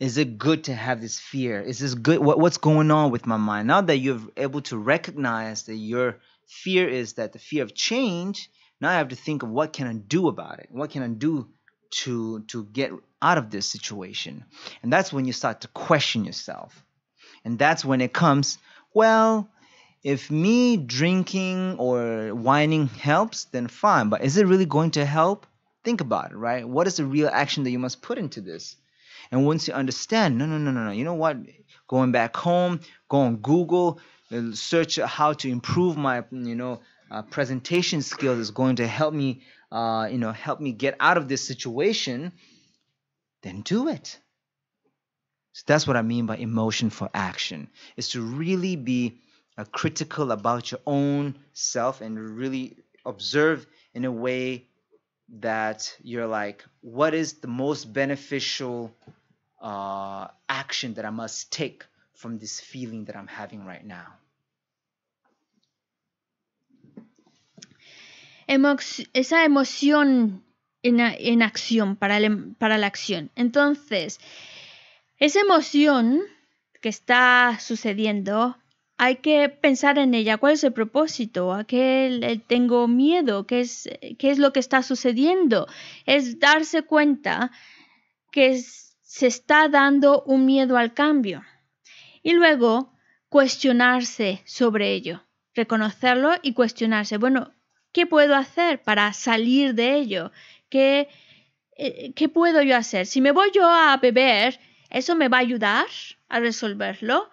is it good to have this fear is this good what, what's going on with my mind now that you're able to recognize that your fear is that the fear of change now i have to think of what can i do about it what can i do to to get out of this situation and that's when you start to question yourself and that's when it comes well if me drinking or whining helps then fine but is it really going to help think about it, right? What is the real action that you must put into this? And once you understand, no, no, no, no, no, you know what? Going back home, go on Google, uh, search how to improve my, you know, uh, presentation skills is going to help me, uh, you know, help me get out of this situation. Then do it. So that's what I mean by emotion for action. Is to really be uh, critical about your own self and really observe in a way that you're like, what is the most beneficial uh, action that I must take from this feeling that I'm having right now? esa emoción en, en acción, para, el, para la acción. Entonces, esa emoción que está sucediendo hay que pensar en ella, cuál es el propósito, a qué tengo miedo, ¿Qué es, lo que está sucediendo. Es darse cuenta que se está dando un miedo al cambio y luego cuestionarse sobre ello, reconocerlo y cuestionarse, bueno, ¿qué puedo hacer para salir de ello? ¿qué eh, puedo yo hacer? Si me voy yo a beber, ¿eso me va a ayudar a resolverlo?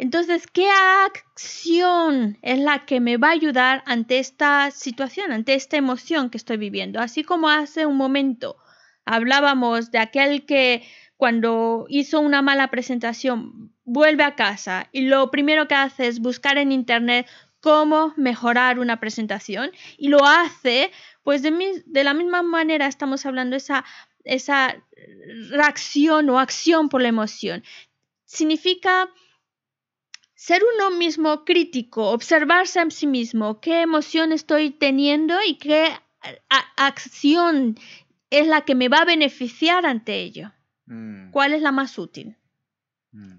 Entonces, ¿qué acción es la que me va a ayudar ante esta situación, ante esta emoción que estoy viviendo? Así como hace un momento hablábamos de aquel que cuando hizo una mala presentación vuelve a casa y lo primero que hace es buscar en internet cómo mejorar una presentación y lo hace, pues de, la misma manera estamos hablando esa esa reacción o acción por la emoción. Significa ser uno mismo crítico, observarse a sí mismo, qué emoción estoy teniendo y qué acción es la que me va a beneficiar ante ello. Mm. ¿Cuál es la más útil? Mm.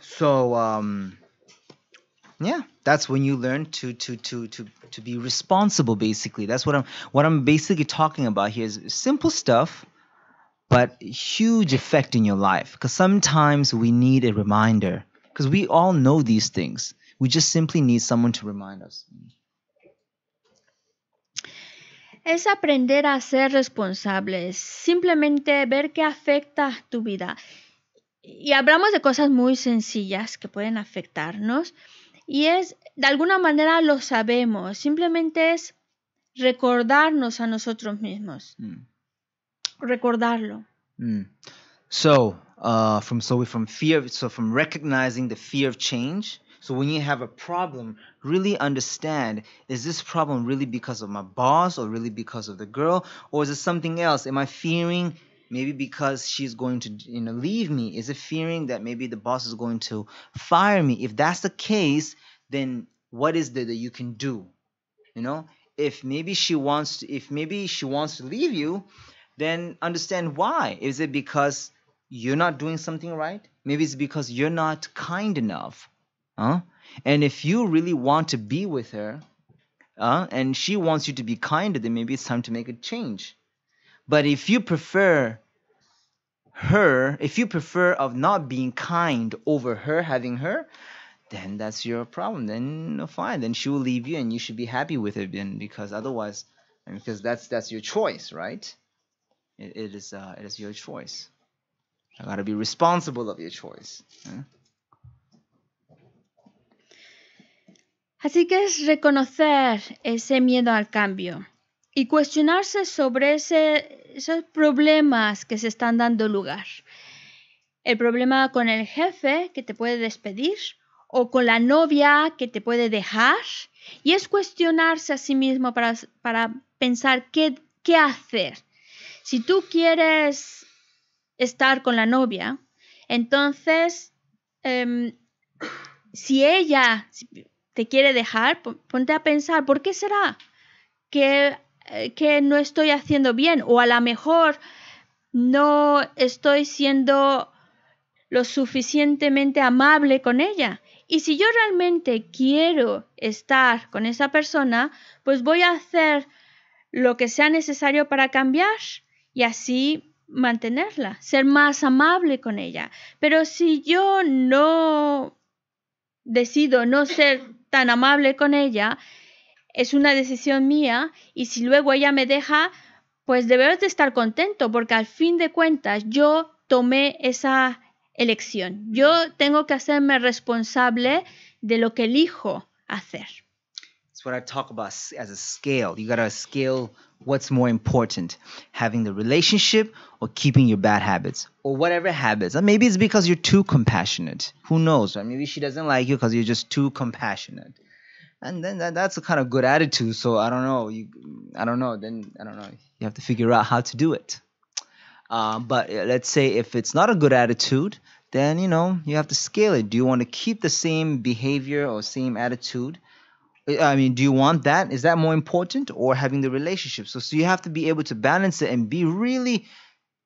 So, um, yeah, that's when you learn to to to to to be responsible. Basically, that's what I'm what I'm basically talking about here is simple stuff. but huge effect in your life because sometimes we need a reminder because we all know these things we just simply need someone to remind us es aprender a ser responsables, simplemente ver qué afecta tu vida. Y hablamos de cosas muy sencillas que pueden afectarnos y es, de alguna manera lo sabemos, simplemente es recordarnos a nosotros mismos. Mm recordarlo. Mm. So, uh, from so we from fear, so from recognizing the fear of change. So when you have a problem, really understand: is this problem really because of my boss, or really because of the girl, or is it something else? Am I fearing? Maybe because she's going to you know leave me. Is it fearing that maybe the boss is going to fire me? If that's the case, then what is there that you can do? You know, if maybe she wants to, if maybe she wants to leave you, then understand why. Is it because you're not doing something right? Maybe it's because you're not kind enough. Huh? And if you really want to be with her, uh, and she wants you to be kinder, then maybe it's time to make a change. But if you prefer her, if you prefer of not being kind over her having her, then that's your problem. Then fine, then she will leave you, and you should be happy with it. Then because otherwise, because that's that's your choice, right? It, is uh, it is your choice. I Así que es reconocer ese miedo al cambio y cuestionarse sobre ese, esos problemas que se están dando lugar. El problema con el jefe que te puede despedir o con la novia que te puede dejar. Y es cuestionarse a sí mismo para, pensar qué, qué hacer, si tú quieres estar con la novia, entonces, em, si ella te quiere dejar, ponte a pensar, ¿por qué será que, eh, que no estoy haciendo bien? O a lo mejor no estoy siendo lo suficientemente amable con ella. Y si yo realmente quiero estar con esa persona, pues voy a hacer lo que sea necesario para cambiar y así mantenerla, ser más amable con ella. Pero si yo no decido no ser tan amable con ella, es una decisión mía y si luego ella me deja, pues debemos de estar contento porque al fin de cuentas yo tomé esa elección. Yo tengo que hacerme responsable de lo que elijo hacer. what I talk about as a scale. You got to scale what's more important having the relationship or keeping your bad habits or whatever habits. And maybe it's because you're too compassionate. Who knows? Right? Maybe she doesn't like you because you're just too compassionate. And then that, that's a kind of good attitude. So I don't know. You, I don't know. Then I don't know. You have to figure out how to do it. Um, but uh, let's say if it's not a good attitude, then you know you have to scale it. Do you want to keep the same behavior or same attitude? I mean, do you want that? Is that more important or having the relationship? So, so you have to be able to balance it and be really,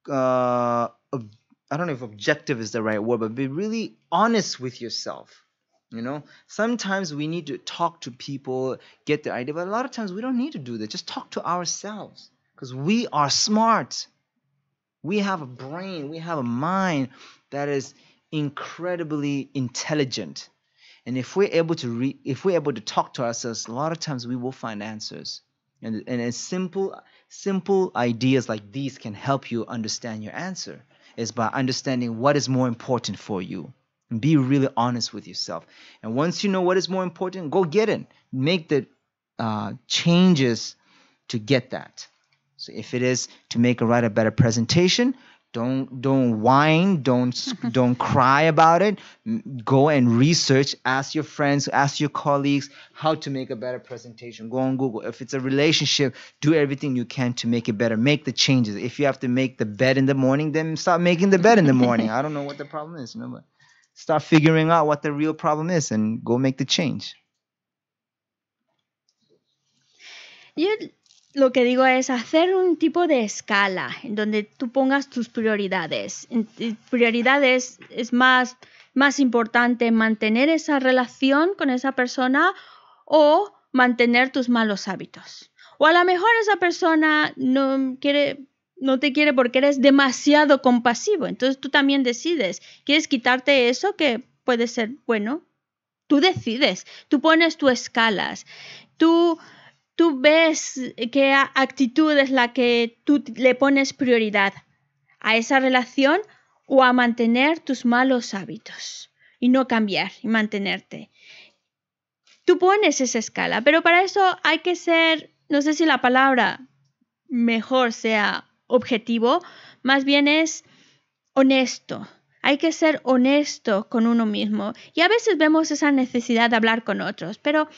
uh, ob- I don't know if objective is the right word, but be really honest with yourself. You know, sometimes we need to talk to people, get the idea, but a lot of times we don't need to do that. Just talk to ourselves because we are smart. We have a brain, we have a mind that is incredibly intelligent and if we're able to re- if we're able to talk to ourselves, a lot of times we will find answers. And and as simple simple ideas like these can help you understand your answer is by understanding what is more important for you. And be really honest with yourself. And once you know what is more important, go get it. Make the uh, changes to get that. So if it is to make or write a better presentation, don't don't whine don't *laughs* don't cry about it go and research ask your friends ask your colleagues how to make a better presentation go on google if it's a relationship do everything you can to make it better make the changes if you have to make the bed in the morning then stop making the bed in the morning i don't know what the problem is you know, but start figuring out what the real problem is and go make the change you lo que digo es hacer un tipo de escala en donde tú pongas tus prioridades. Prioridades es más, más importante mantener esa relación con esa persona o mantener tus malos hábitos. O a lo mejor esa persona no quiere no te quiere porque eres demasiado compasivo. Entonces tú también decides, ¿quieres quitarte eso que puede ser bueno? Tú decides, tú pones tus escalas. Tú tú ves qué actitud es la que tú le pones prioridad a esa relación o a mantener tus malos hábitos y no cambiar y mantenerte. Tú pones esa escala, pero para eso hay que ser, no sé si la palabra mejor sea objetivo, más bien es honesto. Hay que ser honesto con uno mismo. Y a veces vemos esa necesidad de hablar con otros, pero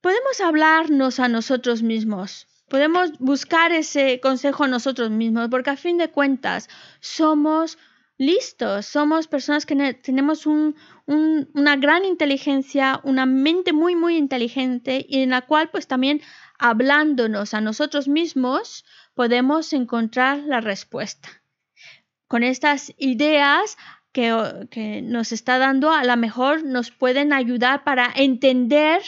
podemos hablarnos a nosotros mismos, podemos buscar ese consejo a nosotros mismos, porque a fin de cuentas somos listos, somos personas que tenemos una gran inteligencia, una mente muy, muy inteligente y en la cual pues también hablándonos a nosotros mismos podemos encontrar la respuesta. Con estas ideas que, que nos está dando, a lo mejor nos pueden ayudar para entender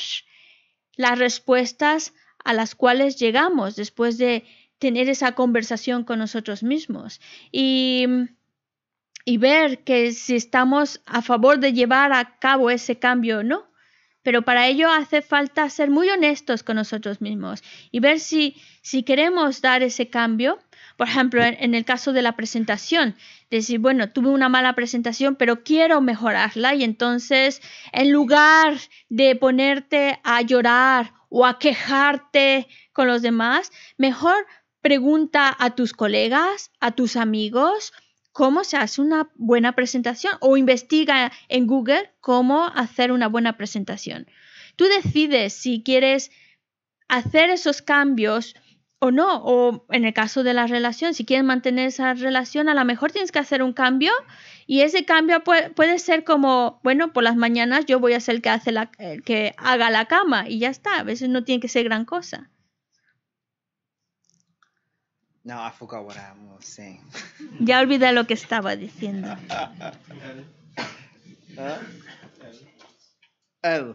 las respuestas a las cuales llegamos después de tener esa conversación con nosotros mismos y, y ver que si estamos a favor de llevar a cabo ese cambio o no. Pero para ello hace falta ser muy honestos con nosotros mismos y ver si, si queremos dar ese cambio por ejemplo, en, el caso de la presentación, decir, bueno, tuve una mala presentación, pero quiero mejorarla y entonces, en lugar de ponerte a llorar o a quejarte con los demás, mejor pregunta a tus colegas, a tus amigos, cómo se hace una buena presentación o investiga en Google cómo hacer una buena presentación. Tú decides si quieres hacer esos cambios o no, o en el caso de la relación, si quieres mantener esa relación, a lo mejor tienes que hacer un cambio y ese cambio puede, ser como, bueno, por las mañanas yo voy a ser el que, hace la, que haga la cama y ya está, a veces no tiene que ser gran cosa. Ya olvidé lo que estaba diciendo. L. L.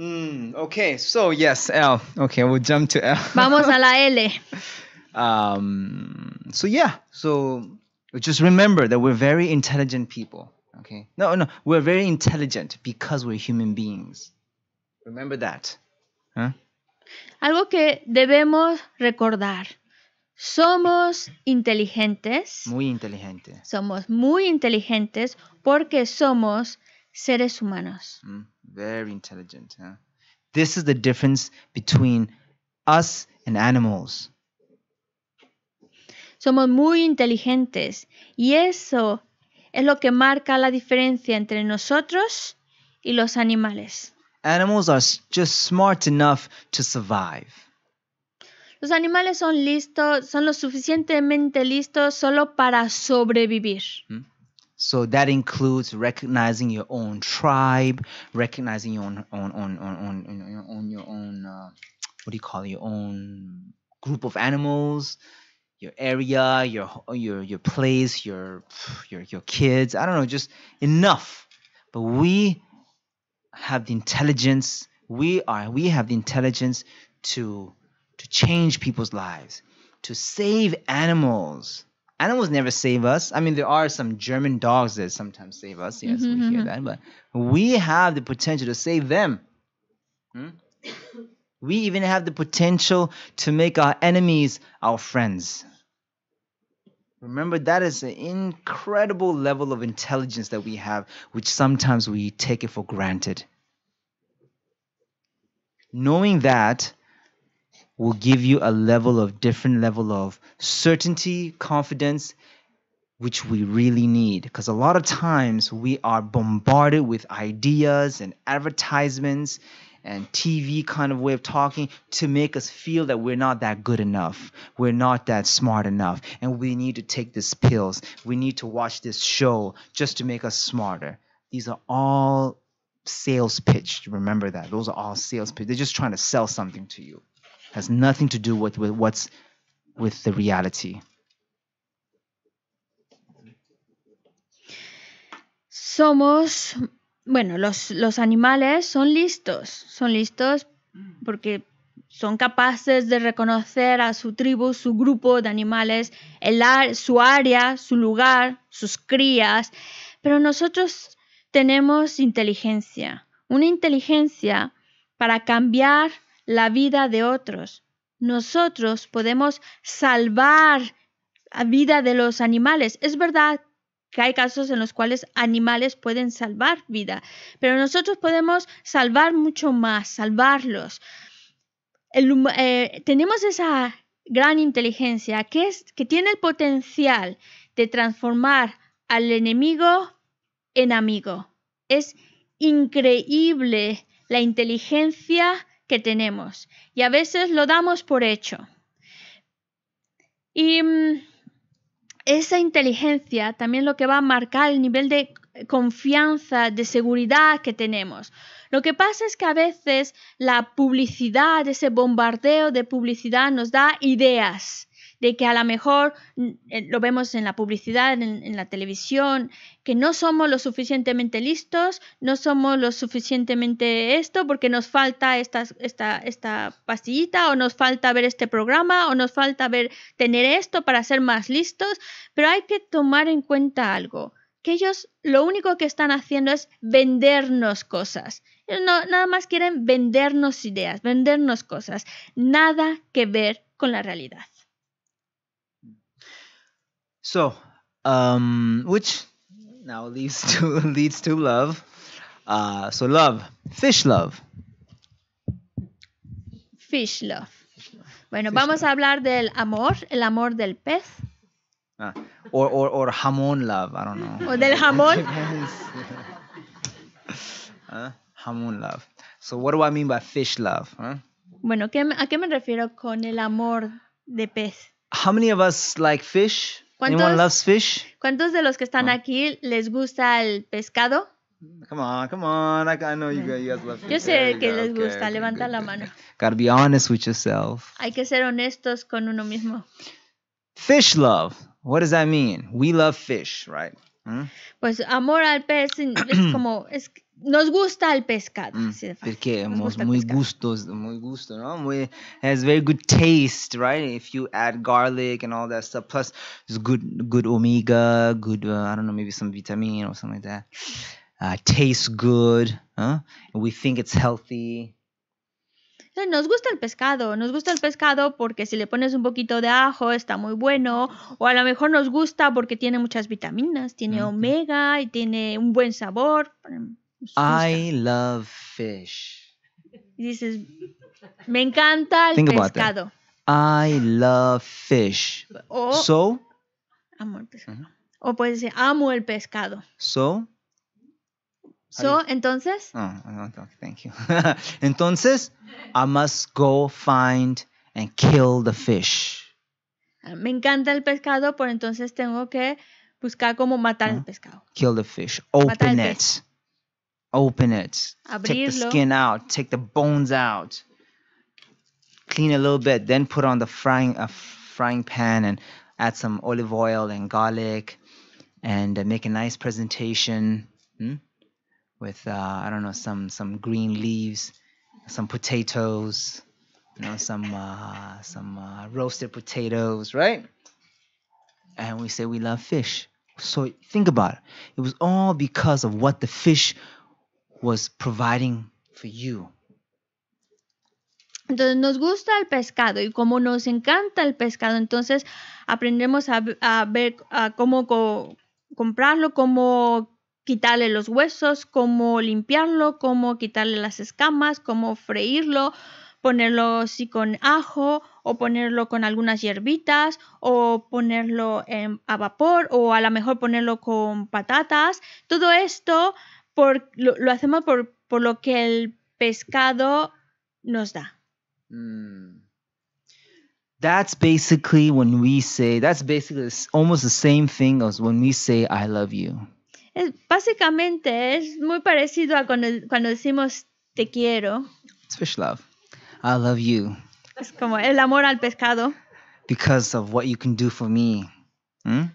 Mm, okay, so yes, L. Okay, we'll jump to L. *laughs* Vamos a la L. um, so yeah, so just remember that we're very intelligent people. Okay, no, no, we're very intelligent because we're human beings. Remember that. Huh? Algo que debemos recordar. Somos inteligentes. Muy inteligentes. Somos muy inteligentes porque somos seres humanos. Mm. Very intelligent. Huh? This is the difference between us and animals. Somos muy inteligentes y eso es lo que marca la diferencia entre nosotros y los animales. Animals are just smart enough to survive. Los animales son listos, son lo suficientemente listos solo para sobrevivir. Hmm? So that includes recognizing your own tribe, recognizing your own on on on on on your own uh, what do you call it? your own group of animals, your area, your your your place, your your your kids. I don't know, just enough. But we have the intelligence. We are we have the intelligence to to change people's lives, to save animals animals never save us. I mean, there are some German dogs that sometimes save us. Yes, mm-hmm, we hear mm-hmm. that, but we have the potential to save them. Hmm? we even have the potential to make our enemies our friends. Remember, that is an incredible level of intelligence that we have, which sometimes we take it for granted. Knowing that, will give you a level of different level of certainty, confidence, which we really need. Because a lot of times we are bombarded with ideas and advertisements and TV kind of way of talking to make us feel that we're not that good enough. We're not that smart enough. And we need to take these pills. We need to watch this show just to make us smarter. These are all sales pitch. Remember that. Those are all sales pitch. They're just trying to sell something to you. has nothing to do with, with what's with reality. Somos, bueno, los, animales son listos, son listos porque son capaces de reconocer a su tribu, su grupo de animales, el su área, su lugar, sus crías, pero nosotros tenemos inteligencia, una inteligencia para cambiar la vida de otros. Nosotros podemos salvar la vida de los animales. Es verdad que hay casos en los cuales animales pueden salvar vida, pero nosotros podemos salvar mucho más, salvarlos. Eh, tenemos esa gran inteligencia que, que tiene el potencial de transformar al enemigo en amigo. Es increíble la inteligencia que tenemos y a veces lo damos por hecho. Y mm, esa inteligencia también lo que va a marcar el nivel de confianza, de seguridad que tenemos. Lo que pasa es que a veces la publicidad, ese bombardeo de publicidad nos da ideas de que a lo mejor mm, eh, lo vemos en la publicidad, en, la televisión, que no somos lo suficientemente listos, no somos lo suficientemente esto porque nos falta esta, esta, esta pastillita o nos falta ver este programa o nos falta ver tener esto para ser más listos, pero hay que tomar en cuenta algo que ellos lo único que están haciendo es vendernos cosas. No, nada más quieren vendernos ideas, vendernos cosas. Nada que ver con la realidad. So, um, which now leads *laughs* to leads to love. Uh, so love, fish love. Fish love. Bueno, vamos a hablar del amor, el amor del pez. Ah, or, or, or jamón love, I don't know. *laughs* O del jamón. *laughs* uh, jamón love. So what do I mean by fish love? Huh? Bueno, ¿qué, ¿a qué me refiero con el amor de pez? How many of us like fish? ¿Cuántos, loves fish? ¿Cuántos de los que están ah. aquí les gusta el pescado? Come on, come on. I, know you, guys, love fish. Yo sé que les gusta. Levanta la mano. Gotta be honest with yourself. Hay que ser honestos con uno mismo. Fish love. What does that mean? We love fish, right? Hmm? Pues amor al pez es como es nos gusta el pescado. Mm, así de fácil. porque hemos muy gustos, muy gusto, ¿no? Muy, has very good taste, right? If you add garlic and all that stuff, plus it's good, good omega, good, uh, I don't know, maybe some vitamin or something like that. Uh, tastes good, huh? we think it's healthy. Eh, nos gusta el pescado, nos gusta el pescado porque si le pones un poquito de ajo está muy bueno, o a lo mejor nos gusta porque tiene muchas vitaminas, tiene omega y tiene un buen sabor. I love fish. dices, me encanta el pescado. I love fish. O, so. Amo el pescado. O puedes decir, amo el pescado. So. So, entonces. Oh, thank you. *laughs* entonces, I must go find and kill the fish. Me encanta el pescado, por entonces tengo que buscar cómo matar el pescado. Kill the fish. Open it. Open it. Abrirlo. Take the skin out. Take the bones out. Clean a little bit. Then put on the frying a frying pan and add some olive oil and garlic, and uh, make a nice presentation hmm? with uh, I don't know some some green leaves, some potatoes, you know some uh, some uh, roasted potatoes, right? And we say we love fish. So think about it. It was all because of what the fish was providing for you. Entonces nos gusta el pescado y como nos encanta el pescado, entonces aprendemos a, ver cómo comprarlo, cómo quitarle los huesos, cómo limpiarlo, cómo quitarle las escamas, cómo freírlo, ponerlo sí con ajo o ponerlo con algunas hierbitas o ponerlo en, a vapor o a lo mejor ponerlo con patatas. Todo esto por, lo, lo hacemos por, por, lo que el pescado nos da. Mm. That's basically when we say, that's basically almost the same thing as when we say, I love you. Es, básicamente es muy parecido a cuando, cuando decimos te quiero. It's fish love. I love you. Es como el amor al pescado. Because of what you can do for me. Hmm?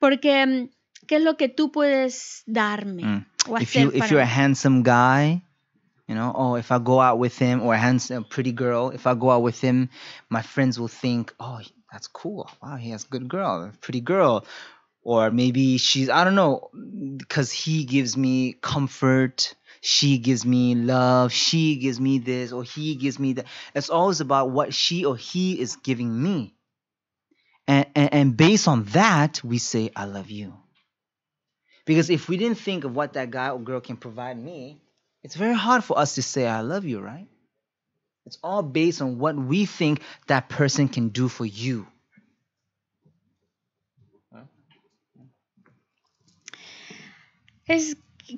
Porque, mm, ¿qué es lo que tú puedes darme? Hmm. if you if you're a handsome guy, you know, oh, if I go out with him or a handsome pretty girl, if I go out with him, my friends will think, oh, that's cool. Wow, he has a good girl, a pretty girl, or maybe she's I don't know, because he gives me comfort. She gives me love, she gives me this, or he gives me that. It's always about what she or he is giving me. And, and, and based on that, we say, I love you. Because if we didn't think of what that guy or girl can provide me, it's very hard for us to say, I love you, right? It's all based on what we think that person can do for you.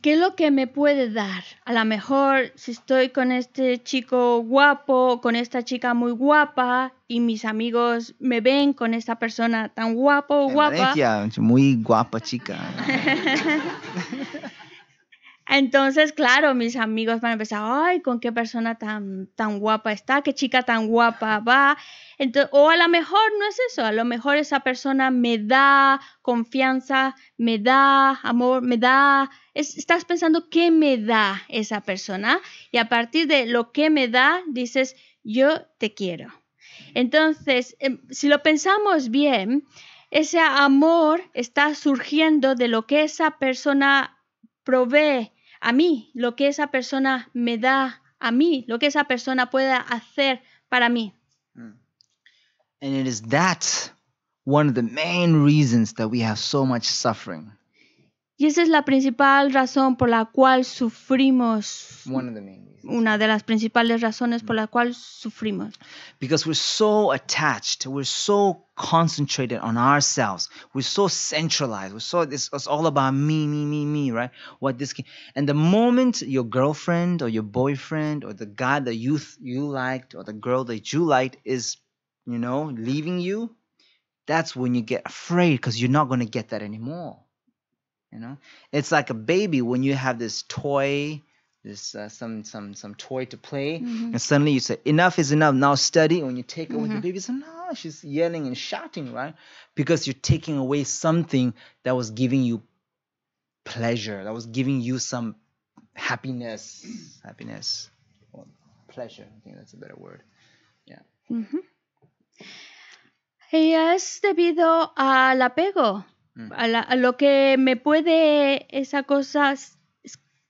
¿qué es lo que me puede dar? A lo mejor si estoy con este chico guapo, con esta chica muy guapa y mis amigos me ven con esta persona tan guapo, guapa. Valencia, muy guapa chica. *laughs* Entonces, claro, mis amigos van a empezar, ay, con qué persona tan, tan guapa está, qué chica tan guapa va. o a lo mejor no es eso, a lo mejor esa persona me da confianza, me da amor, me da... estás pensando qué me da esa persona y a partir de lo que me da, dices, yo te quiero. Entonces, em, si lo pensamos bien, ese amor está surgiendo de lo que esa persona provee a mí, lo que esa persona me da a mí, lo que esa persona pueda hacer para mí. Mm. And it is that one of the main reasons that we have so much suffering. Y esa es la principal razón por la cual sufrimos. Una de las principales razones por la cual sufrimos. Because we're so attached, we're so concentrated on ourselves. We're so centralized. We're so this, it's all about me, me, me, me, right? What this can, and the moment your girlfriend or your boyfriend or the guy that you you liked or the girl that you liked is, you know, leaving you, that's when you get afraid because you're not going to get that anymore. You know, it's like a baby when you have this toy, this uh, some some some toy to play, mm-hmm. and suddenly you say enough is enough. Now study. when you take away mm-hmm. the baby, so no, she's yelling and shouting, right? Because you're taking away something that was giving you pleasure, that was giving you some happiness, happiness, or pleasure. I think that's a better word. Yeah. Mm-hmm. Y es debido al apego Mm. A, lo que me puede esa cosa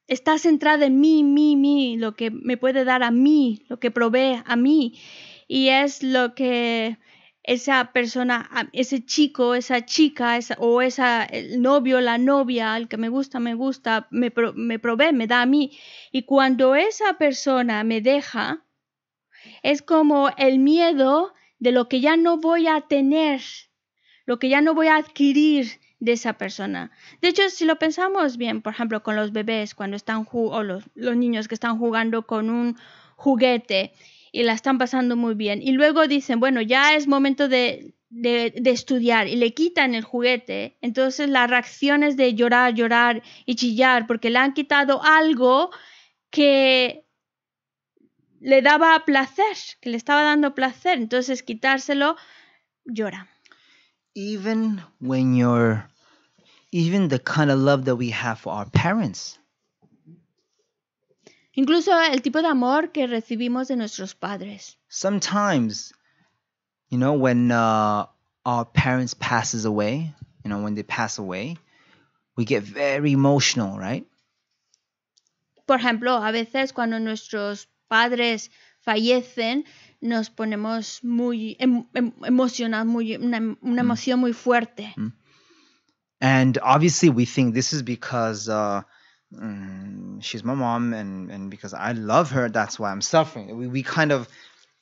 está centrada en mí, mí, mí, lo que me puede dar a mí, lo que provee a mí. Y es lo que esa persona, ese chico, esa chica, esa, o esa, el novio, la novia, al que me gusta, me gusta, me, me provee, me da a mí. Y cuando esa persona me deja, es como el miedo de lo que ya no voy a tener lo que ya no voy a adquirir de esa persona. De hecho, si lo pensamos bien, por ejemplo, con los bebés cuando están o los, niños que están jugando con un juguete y la están pasando muy bien y luego dicen, bueno, ya es momento de de, de, estudiar y le quitan el juguete, entonces la reacción es de llorar, llorar y chillar porque le han quitado algo que le daba placer, que le estaba dando placer, entonces quitárselo llora. even when you're even the kind of love that we have for our parents. Incluso el tipo de amor que recibimos de nuestros padres. Sometimes, you know, when uh, our parents passes away, you know, when they pass away, we get very emotional, right? Por ejemplo, a veces cuando nuestros padres fallecen, nos ponemos muy em, em, emocionados, muy, una, una mm. emoción muy fuerte. Mm. And obviously we think this is because uh, mm, she's my mom and, and because I love her, that's why I'm suffering. We, we kind of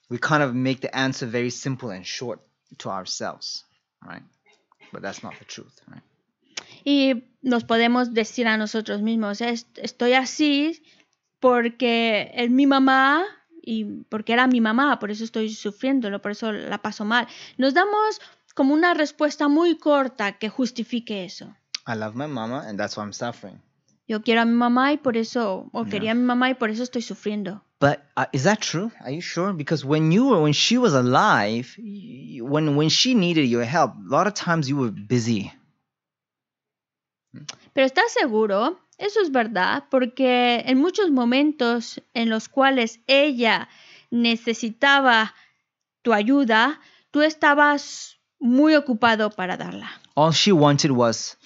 we kind of make the answer very simple and short to ourselves, right? But that's not the truth, right? Y nos podemos decir a nosotros mismos, estoy así porque es mi mamá y porque era mi mamá, por eso estoy sufriéndolo, por eso la paso mal. Nos damos como una respuesta muy corta que justifique eso. I love my and that's why I'm suffering. Yo quiero a mi mamá y por eso o quería a mi mamá y por eso estoy sufriendo. Pero estás seguro? Eso es verdad, porque en muchos momentos en los cuales ella necesitaba tu ayuda, tú estabas muy ocupado para darla. All she wanted was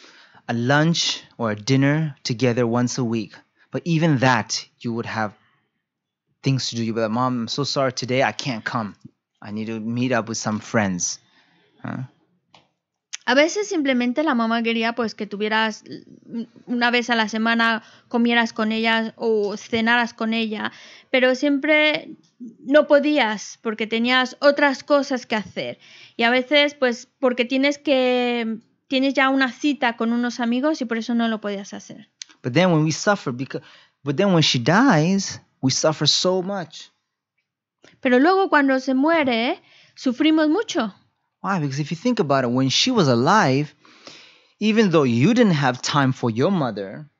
a lunch or a dinner together once a week. But even that, you would have things to do. You'd be like, Mom, I'm so sorry today. I can't come. I need to meet up with some friends. Huh? A veces simplemente la mamá quería pues que tuvieras una vez a la semana comieras con ella o cenaras con ella, pero siempre no podías porque tenías otras cosas que hacer. Y a veces pues porque tienes que tienes ya una cita con unos amigos y por eso no lo podías hacer. Pero luego cuando se muere, sufrimos mucho. Why? Because if you think about it, when she was alive, even though you didn't have time for your mother,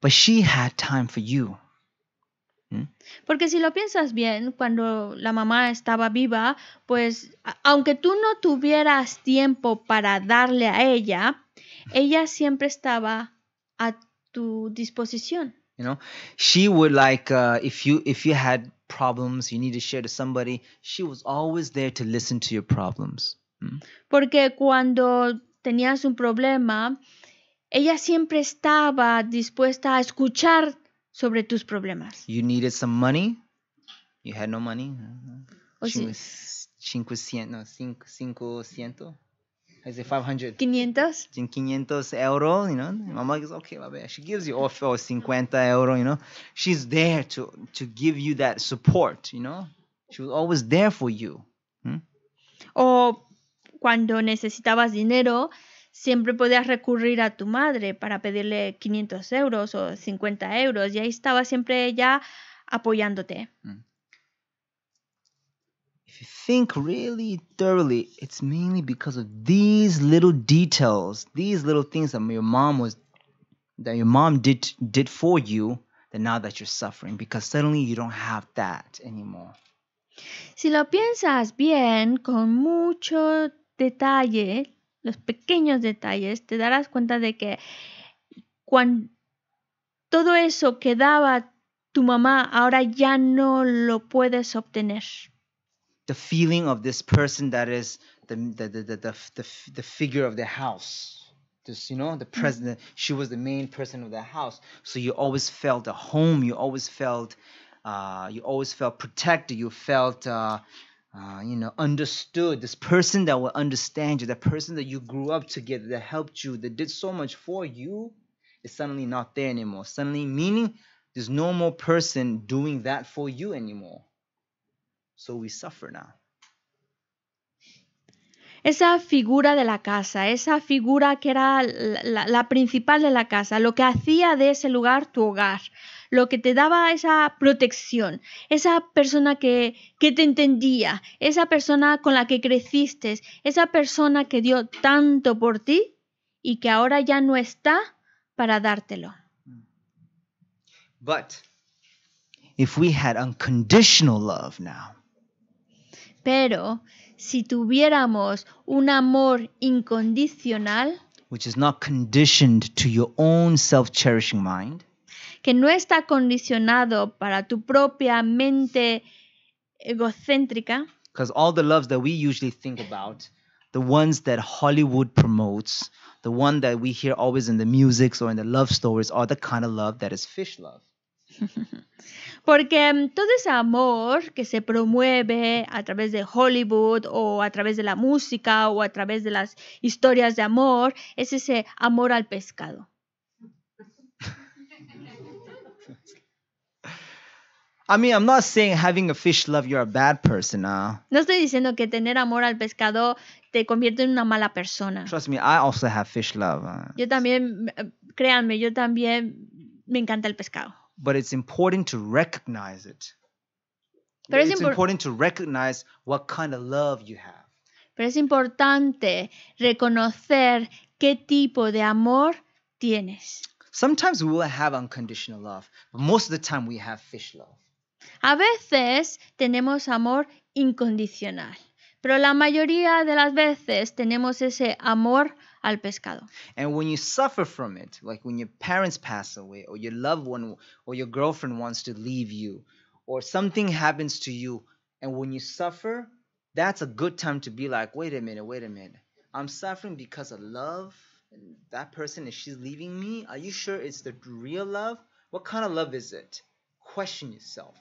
but she had time for you. Hmm? Porque si lo piensas bien, cuando la mamá estaba viva, pues aunque tú no tuvieras tiempo para darle a ella, ella siempre estaba a tu disposición. You know, she would like uh, if you if you had problems, you need to share to somebody, she was always there to listen to your problems. Mm. Porque cuando tenías un problema, ella siempre estaba dispuesta a escuchar sobre tus problemas. You needed some money? You had no money? Oh, sí. 500, 500. 500. 500? 500 euro, you know. My mm. mom goes, okay, She gives you or 50 euro, you know. She's there to, to give you that support, you know. She was always there for you. Hmm? O cuando necesitabas dinero, siempre podías recurrir a tu madre para pedirle 500 euros o 50 euros y ahí estaba siempre ella apoyándote. Mm. If you think really thoroughly, it's mainly because of these little details, these little things that your mom was, that your mom did did for you, that now that you're suffering because suddenly you don't have that anymore. Si lo piensas bien, con mucho Detalle, los pequeños detalles, te darás cuenta de que cuando todo eso que daba tu mamá ahora ya no lo puedes obtener. The feeling of this person that is the, the, the, the, the, the figure of the house. This, you know, the mm. president, she was the main person of the house. So you always felt at home. You always felt, uh, you always felt protected. You felt uh, uh, you know, understood, this person that will understand you, that person that you grew up together, that helped you, that did so much for you, is suddenly not there anymore. Suddenly, meaning there's no more person doing that for you anymore. So we suffer now. esa figura de la casa, esa figura que era la, principal de la casa, lo que hacía de ese lugar tu hogar, lo que te daba esa protección, esa persona que, te entendía, esa persona con la que creciste, esa persona que dio tanto por ti y que ahora ya no está para dártelo. But if we had unconditional love pero si tuviéramos un amor incondicional, which is not conditioned to your own self-cherishing mind, que no está condicionado para tu propia mente egocéntrica, because all the loves that we usually think about, the ones that Hollywood promotes, the one that we hear always in the musics or in the love stories are the kind of love that is fish love. *laughs* Porque mm, todo ese amor que se promueve a través de Hollywood o a través de la música o a través de las historias de amor es ese amor al pescado. *laughs* a fish No estoy diciendo que tener amor al pescado te convierte en una mala persona. Trust me, I also have fish love. Ah. Yo también, eh, créanme, yo también me encanta el pescado. but it's important to recognize it. Pero it's impor important to recognize what kind of love you have. Pero es importante reconocer qué tipo de amor tienes. Sometimes we will have unconditional love, but most of the time we have fish love. A veces tenemos amor incondicional, pero la mayoría de las veces tenemos ese amor al pescado. And when you suffer from it, like when your parents pass away or your loved one or your girlfriend wants to leave you or something happens to you and when you suffer, that's a good time to be like, "Wait a minute, wait a minute. I'm suffering because of love." And that person is she's leaving me. Are you sure it's the real love? What kind of love is it? Question yourself.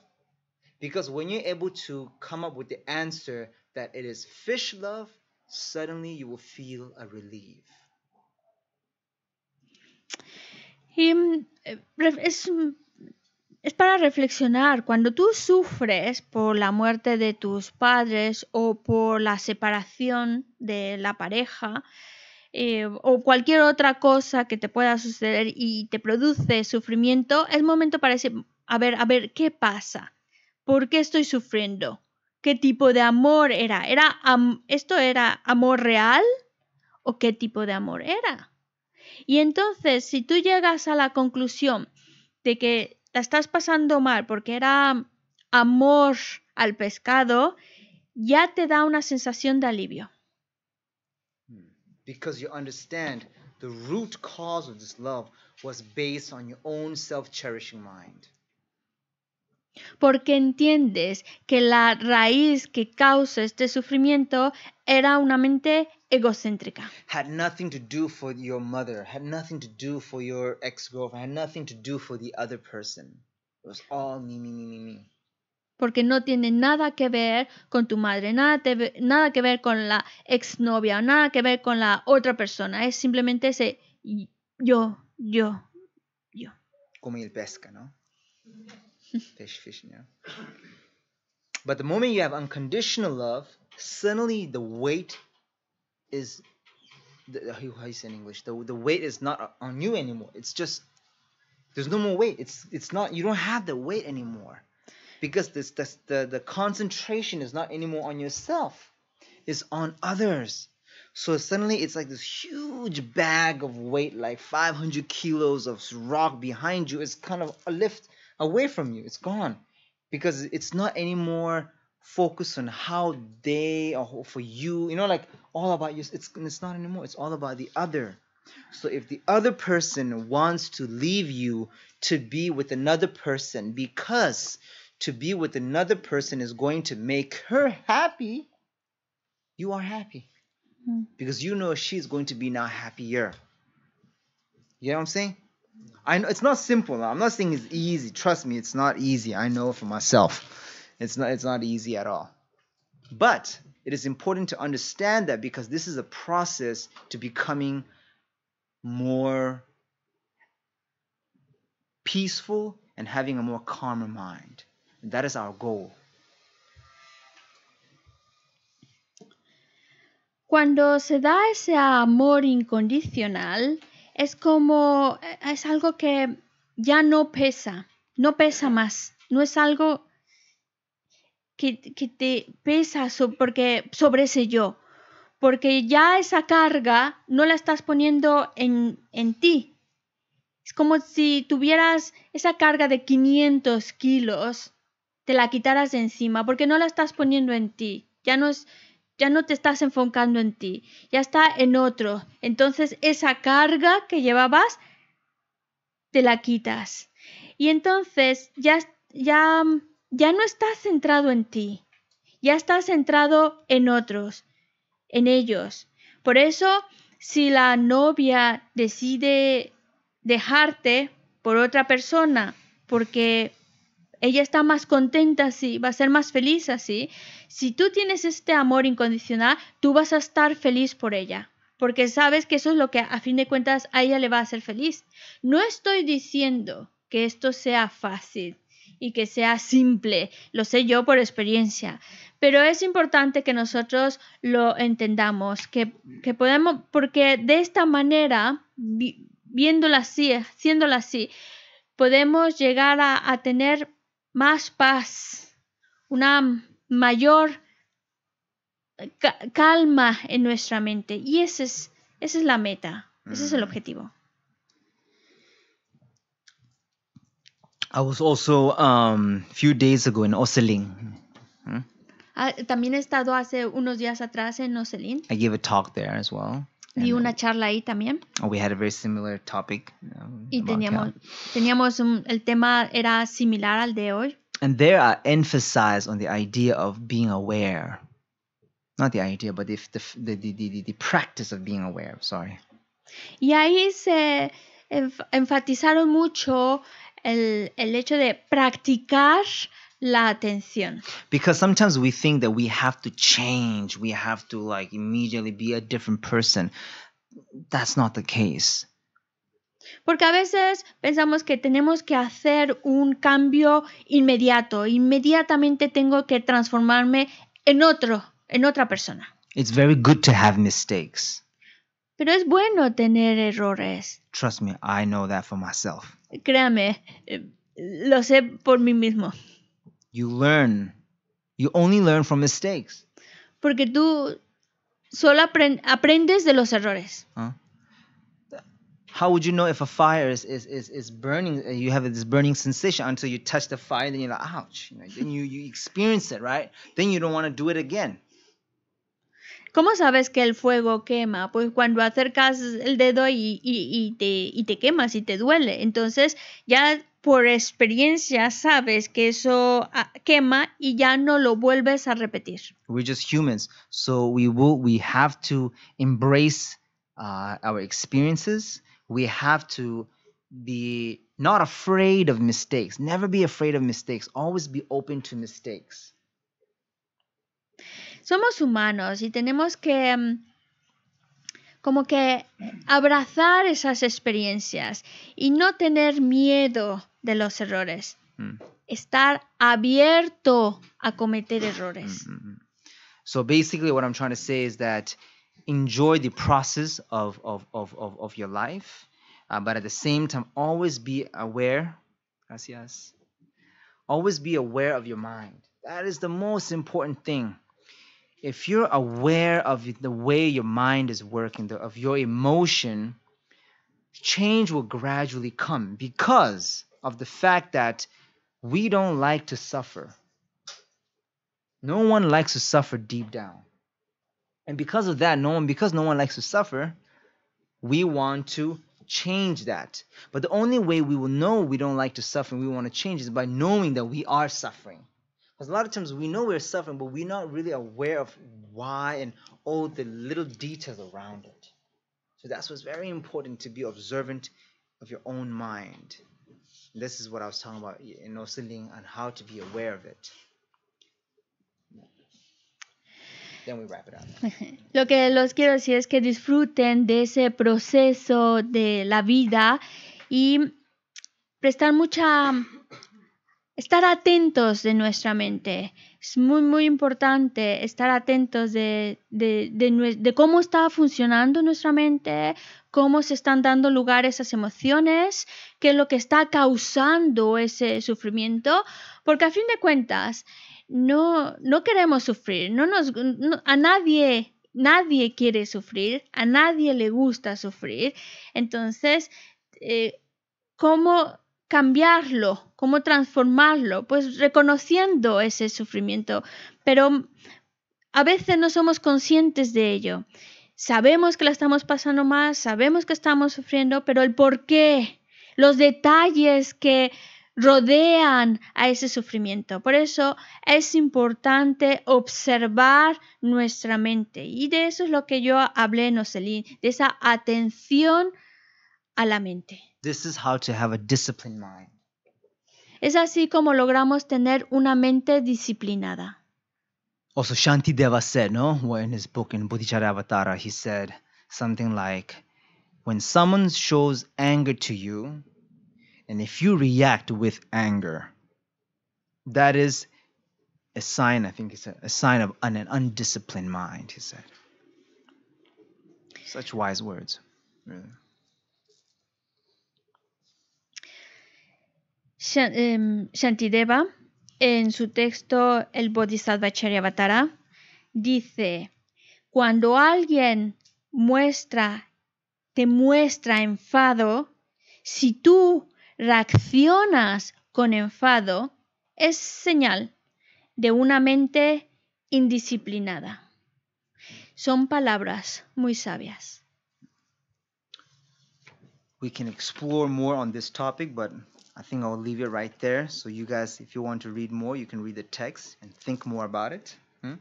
Because when you're able to come up with the answer that it is fish love, es, para reflexionar, cuando tú sufres por la muerte de tus padres o por la separación de la pareja, eh, o cualquier otra cosa que te pueda suceder y te produce sufrimiento, es momento para decir, a ver, a ver, ¿qué pasa? ¿Por qué estoy sufriendo? qué tipo de amor era. ¿Era ¿Esto era amor real o qué tipo de amor era? Y entonces, si tú llegas a la conclusión de que la estás pasando mal porque era amor al pescado, ya te da una sensación de alivio. Hmm. Because you understand the root cause of this love was based on your own self-cherishing mind porque entiendes que la raíz que causa este sufrimiento era una mente egocéntrica. Porque no tiene nada que ver con tu madre, nada, nada que ver con la exnovia, nada que ver con la otra persona. Es simplemente ese yo, yo, yo. Como el pesca, ¿no? fish, fish, you But the moment you have unconditional love, suddenly the weight is the, how you say in English? The, the weight is not on you anymore. It's just there's no more weight. It's it's not you don't have the weight anymore because this, this the the concentration is not anymore on yourself. It's on others. So suddenly it's like this huge bag of weight, like 500 kilos of rock behind you. It's kind of a lift away from you. It's gone because it's not anymore focused on how they or for you. You know, like all about you. It's it's not anymore. It's all about the other. So if the other person wants to leave you to be with another person because to be with another person is going to make her happy, you are happy. Mm. Because you know she's going to be now happier. You know what I'm saying? I know it's not simple. I'm not saying it's easy. Trust me, it's not easy. I know for myself. It's not it's not easy at all. But it is important to understand that because this is a process to becoming more peaceful and having a more calmer mind. And that is our goal. Cuando se da ese amor incondicional, es como, eh, es algo que ya no pesa, no pesa más, no es algo que, te pesa porque sobre ese yo, porque ya esa carga no la estás poniendo en, en ti. Es como si tuvieras esa carga de 500 kilos, te la quitaras de encima, porque no la estás poniendo en ti. Ya no es, ya no te estás enfocando en ti, ya está en otro. Entonces esa carga que llevabas, te la quitas. Y entonces ya, ya, ya no estás centrado en ti, ya estás centrado en otros, en ellos. Por eso, si la novia decide dejarte por otra persona, porque ella está más contenta así, va a ser más feliz así. Si tú tienes este amor incondicional, tú vas a estar feliz por ella, porque sabes que eso es lo que a fin de cuentas a ella le va a hacer feliz. No estoy diciendo que esto sea fácil y que sea simple, lo sé yo por experiencia, pero es importante que nosotros lo entendamos, que, podemos, porque de esta manera, viéndola así, haciéndola así, podemos llegar a tener más paz, una mayor calma en nuestra mente. Y ese es, esa es la meta, ese es el mm. objetivo. I was also um, few days ago in Oseling. Hmm? Ah, también he estado hace unos días atrás en Oseling. I gave a talk there as well. Di una charla ahí también. We had a very similar topic. Um, y teníamos, teníamos un, el tema era similar al de hoy. And there I emphasized on the idea of being aware. Not the idea, but the, the, the, the, the practice of being aware. Sorry. Y ahí se enfatizaron mucho el, el hecho de practicar la atención. Because sometimes we think that we have to change, we have to like immediately be a different person. That's not the case. Porque a veces pensamos que tenemos que hacer un cambio inmediato, inmediatamente tengo que transformarme en otro, en otra persona. It's very good to have mistakes. Pero es bueno tener errores. Trust me, I know that for myself. Créame, eh, lo sé por mí mismo. You learn. You only learn from mistakes. Porque tú solo aprend aprendes de los errores. Huh? How would you know if a fire is, is, is, is burning, uh, you have this burning sensation until you touch the fire, then you're like, ouch. You know, then you, you experience it, right? Then you don't want to do it again. ¿Cómo sabes que el fuego quema? Pues cuando acercas el dedo y, y, y, te, y te quemas y te duele. Entonces ya por experiencia sabes que eso ah, quema y ya no lo vuelves a repetir. We're just humans, so we will, we have to embrace uh, our experiences. We have to be not afraid of mistakes. Never be afraid of mistakes. Always be open to mistakes. Somos humanos y tenemos que um, como que abrazar esas experiencias y no tener miedo de los errores. Mm. Estar abierto a cometer mm, errores. Mm -hmm. So basically, what I'm trying to say is that enjoy the process of, of, of, of, of your life, uh, but at the same time, always be aware. Gracias. Always be aware of your mind. That is the most important thing. If you're aware of the way your mind is working, the, of your emotion, change will gradually come because of the fact that we don't like to suffer. No one likes to suffer deep down. And because of that, no one because no one likes to suffer, we want to change that. But the only way we will know we don't like to suffer we want to change is by knowing that we are suffering. Because a lot of times we know we're suffering, but we're not really aware of why and all the little details around it. So that's what's very important to be observant of your own mind. This is what I was talking about in how aware of it. *laughs* Lo que los quiero decir es que disfruten de ese proceso de la vida y prestar mucha estar atentos de nuestra mente. Es muy, muy importante estar atentos de, de, de, cómo está funcionando nuestra mente, cómo se están dando lugar esas emociones, qué es lo que está causando ese sufrimiento, porque a fin de cuentas no, no queremos sufrir, no nos, a nadie nadie quiere sufrir, a nadie le gusta sufrir. Entonces, eh, ¿cómo cambiarlo? ¿Cómo transformarlo? Pues reconociendo ese sufrimiento, pero a veces no somos conscientes de ello. Sabemos que la estamos pasando mal, sabemos que estamos sufriendo, pero el por qué los detalles que rodean a ese sufrimiento. Por eso es importante observar nuestra mente. Y de eso es lo que yo hablé en Ocelín, de esa atención a la mente. This is how to have a disciplined mind. Es así como logramos tener una mente disciplinada. Also, Shanti Deva said, no, Avatara, he said something like, when someone shows anger to you, and if you react with anger, that is a sign, I think it's a, a sign of an, an undisciplined mind, he said. Such wise words, really. Shantideva, en su texto El Bodhisattva Charyavatara, dice, cuando alguien muestra te muestra enfado, si tú reaccionas con enfado, es señal de una mente indisciplinada. Son palabras muy sabias. We can explore more on this topic, but I think I'll leave it right there. So you guys, if you want to read more, you can read the text and think more about it. Hmm?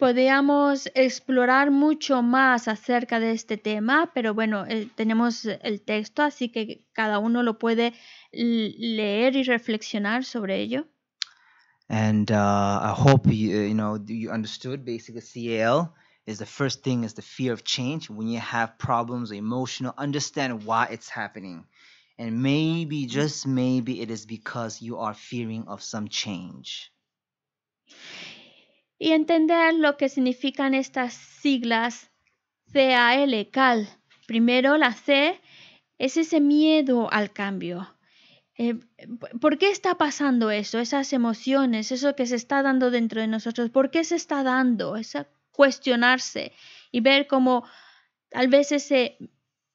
podíamos explorar mucho más acerca de este tema, pero bueno, eh, tenemos el texto, así que cada uno lo puede leer y reflexionar sobre ello. And uh, I hope you, uh, you know you understood. Basically, CAL is the first thing is the fear of change. When you have problems, emotional, understand why it's happening, and maybe just maybe it is because you are fearing of some change y entender lo que significan estas siglas CAL, CAL. Primero, la C es ese miedo al cambio. Eh, ¿Por qué está pasando eso? Esas emociones, eso que se está dando dentro de nosotros, ¿por qué se está dando? Es cuestionarse y ver cómo tal vez ese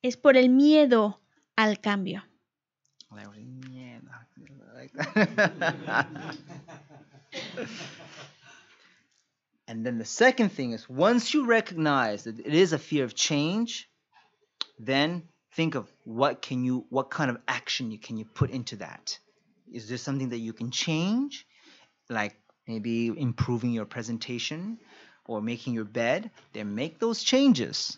es por el miedo al cambio. And then the second thing is once you recognize that it is a fear of change, then think of what can you what kind of action you can you put into that. Is there something that you can change? Like maybe improving your presentation or making your bed, then make those changes.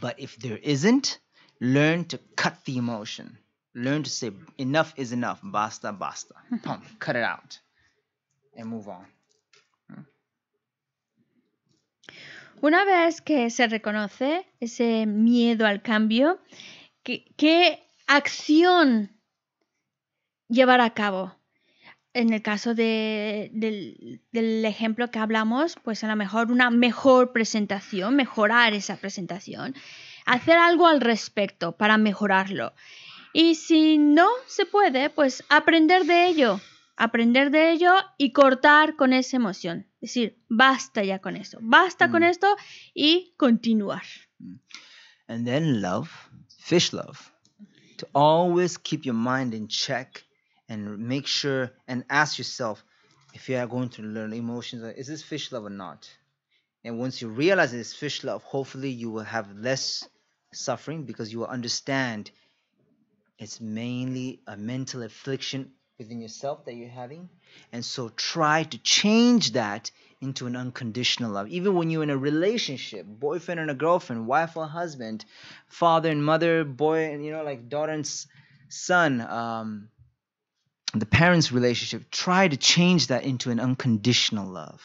But if there isn't, learn to cut the emotion. Learn to say enough is enough, basta basta. *laughs* Pump, cut it out and move on. Una vez que se reconoce ese miedo al cambio, ¿qué, acción llevar a cabo? En el caso del, del, ejemplo que hablamos, pues a lo mejor una mejor presentación, mejorar esa presentación, hacer algo al respecto para mejorarlo. Y si no se puede, pues aprender de ello, aprender de ello y cortar con esa emoción. Es decir, basta ya con esto, basta mm. con esto y continuar. Mm. And then love, fish love. To always keep your mind in check and make sure and ask yourself if you are going to learn emotions, is this fish love or not? And once you realize it's fish love, hopefully you will have less suffering because you will understand it's mainly a mental affliction within yourself that you're having. And so try to change that into an unconditional love. Even when you're in a relationship, boyfriend and a girlfriend, wife or husband, father and mother, boy and you know like daughter and son, um, the parents relationship, try to change that into an unconditional love.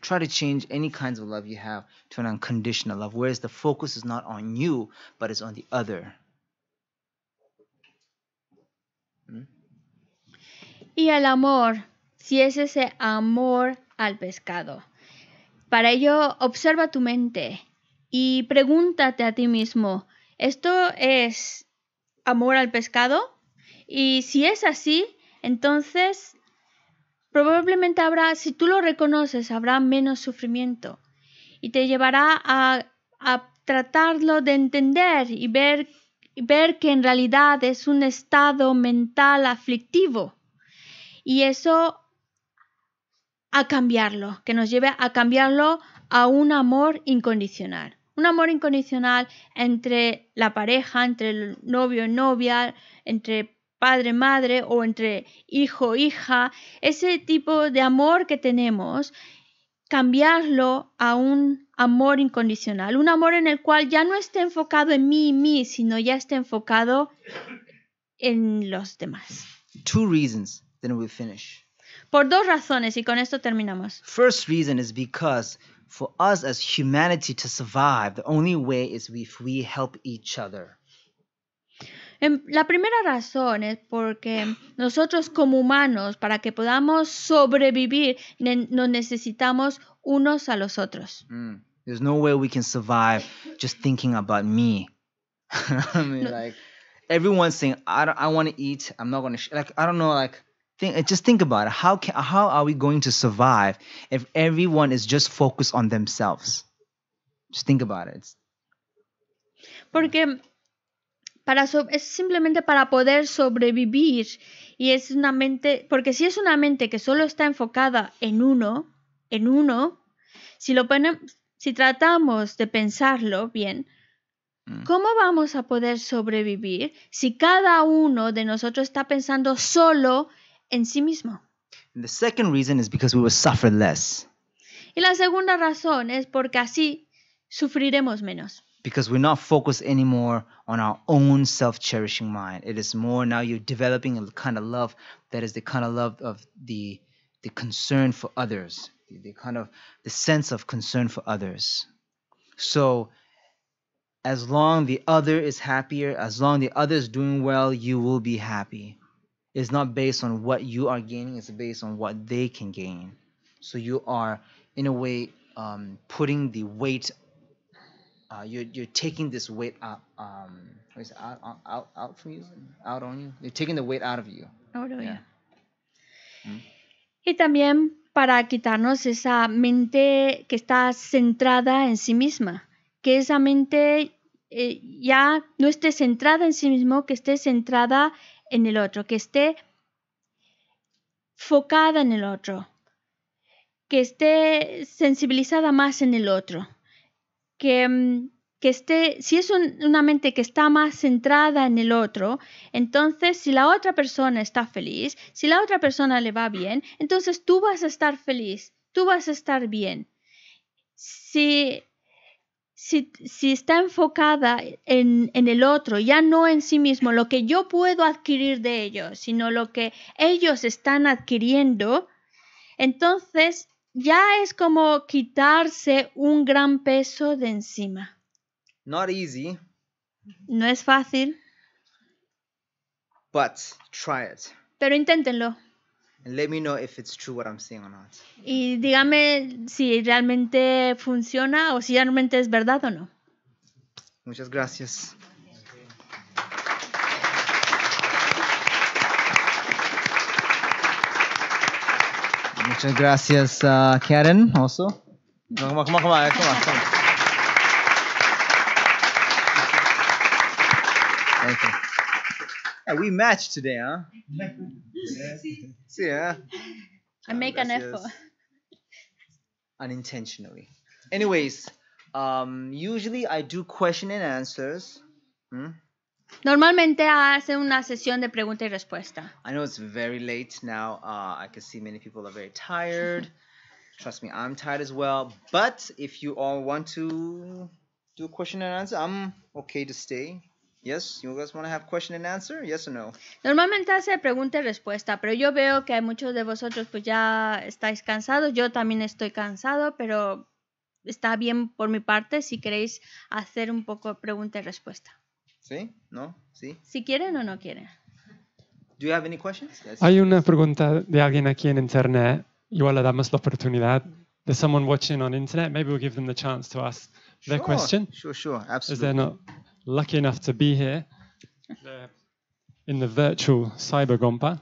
Try to change any kinds of love you have to an unconditional love, whereas the focus is not on you, but it's on the other. Hmm? y el amor, si es ese amor al pescado. Para ello, observa tu mente y pregúntate a ti mismo, ¿esto es amor al pescado? Y si es así, entonces probablemente habrá, si tú lo reconoces, habrá menos sufrimiento y te llevará a, tratarlo de entender y ver, y ver que en realidad es un estado mental aflictivo y eso a cambiarlo, que nos lleve a cambiarlo a un amor incondicional. Un amor incondicional entre la pareja, entre el novio y novia, entre padre, madre o entre hijo, hija. Ese tipo de amor que tenemos, cambiarlo a un amor incondicional. Un amor en el cual ya no esté enfocado en mí y mí, sino ya esté enfocado en los demás. Two reasons. then we finish. Por dos razones y con esto terminamos. First reason is because for us as humanity to survive, the only way is if we help each other. La primera razón es porque nosotros como humanos, para que podamos sobrevivir, nos necesitamos unos a los otros. Mm. There's no way we can survive just thinking about me. *laughs* I mean, no. like everyone's saying, I I want to eat. I'm not gonna like I don't know like Uh, just think about it. How are we going to survive if everyone is just focused on themselves? Just think about it. Porque para es simplemente para poder sobrevivir y es una mente, porque si es una mente que solo está enfocada en uno, en uno, si lo si tratamos de pensarlo bien, mm. ¿Cómo vamos a poder sobrevivir si cada uno de nosotros está pensando solo en sí mismo. And the second reason is because we will suffer less. Y la segunda razón es porque así sufriremos menos. Because we're not focused anymore on our own self-cherishing mind. It is more now you're developing a kind of love that is the kind of love of the the concern for others, the, the kind of the sense of concern for others. So as long the other is happier, as long the other is doing well, you will be happy. Is not based on what you are gaining, it's based on what they can gain. So you are, in a way, um, putting the weight, uh, you're, you're taking this weight out, um, is out, out, out from you, out on you. You're taking the weight out of you. Out oh, of yeah. you. Mm. Y también para quitarnos esa mente que está centrada en sí misma, que esa mente eh, ya no esté centrada en sí mismo, que esté centrada en el otro, que esté focada en el otro, que esté sensibilizada más en el otro, que, mm, esté, si es una mente que está más centrada en el otro, entonces si la otra persona está feliz, si la otra persona le va bien, entonces tú vas a estar feliz, tú vas a estar bien. Si si, está enfocada en, el otro, ya no en sí mismo, lo que yo puedo adquirir de ellos, sino lo que ellos están adquiriendo, entonces ya es como quitarse un gran peso de encima. No es fácil. Pero inténtenlo. Let me know if it's true what I'm seeing or not. Y dígame si realmente funciona o si realmente es verdad o no. Muchas gracias. Muchas gracias, uh, Karen, also. No, come on, come on, come on, come on. Come on. Thank you. Yeah, we matched today, huh? *laughs* Sí, sí yeah. I make an effort. Unintentionally. Anyways, um, usually I do question and answers. Hmm? Normalmente hace una sesión de pregunta y respuesta. I know it's very late now. Uh, I can see many people are very tired. Trust me, I'm tired as well. But if you all want to do a question and answer, I'm okay to stay. Yes, you guys want to Yes or no? Normalmente hace pregunta y respuesta, pero yo veo que hay muchos de vosotros pues ya estáis cansados, yo también estoy cansado, pero está bien por mi parte si queréis hacer un poco pregunta y respuesta. ¿Sí? ¿No? ¿Sí? Si quieren o no quieren. Do you have any questions? Hay una pregunta de alguien aquí en internet, igual le damos la oportunidad. There's someone watching on internet, maybe we give them the chance to ask their question. Sure, sure, absolutely. Is lucky enough to be here uh, in the virtual Cybergompa.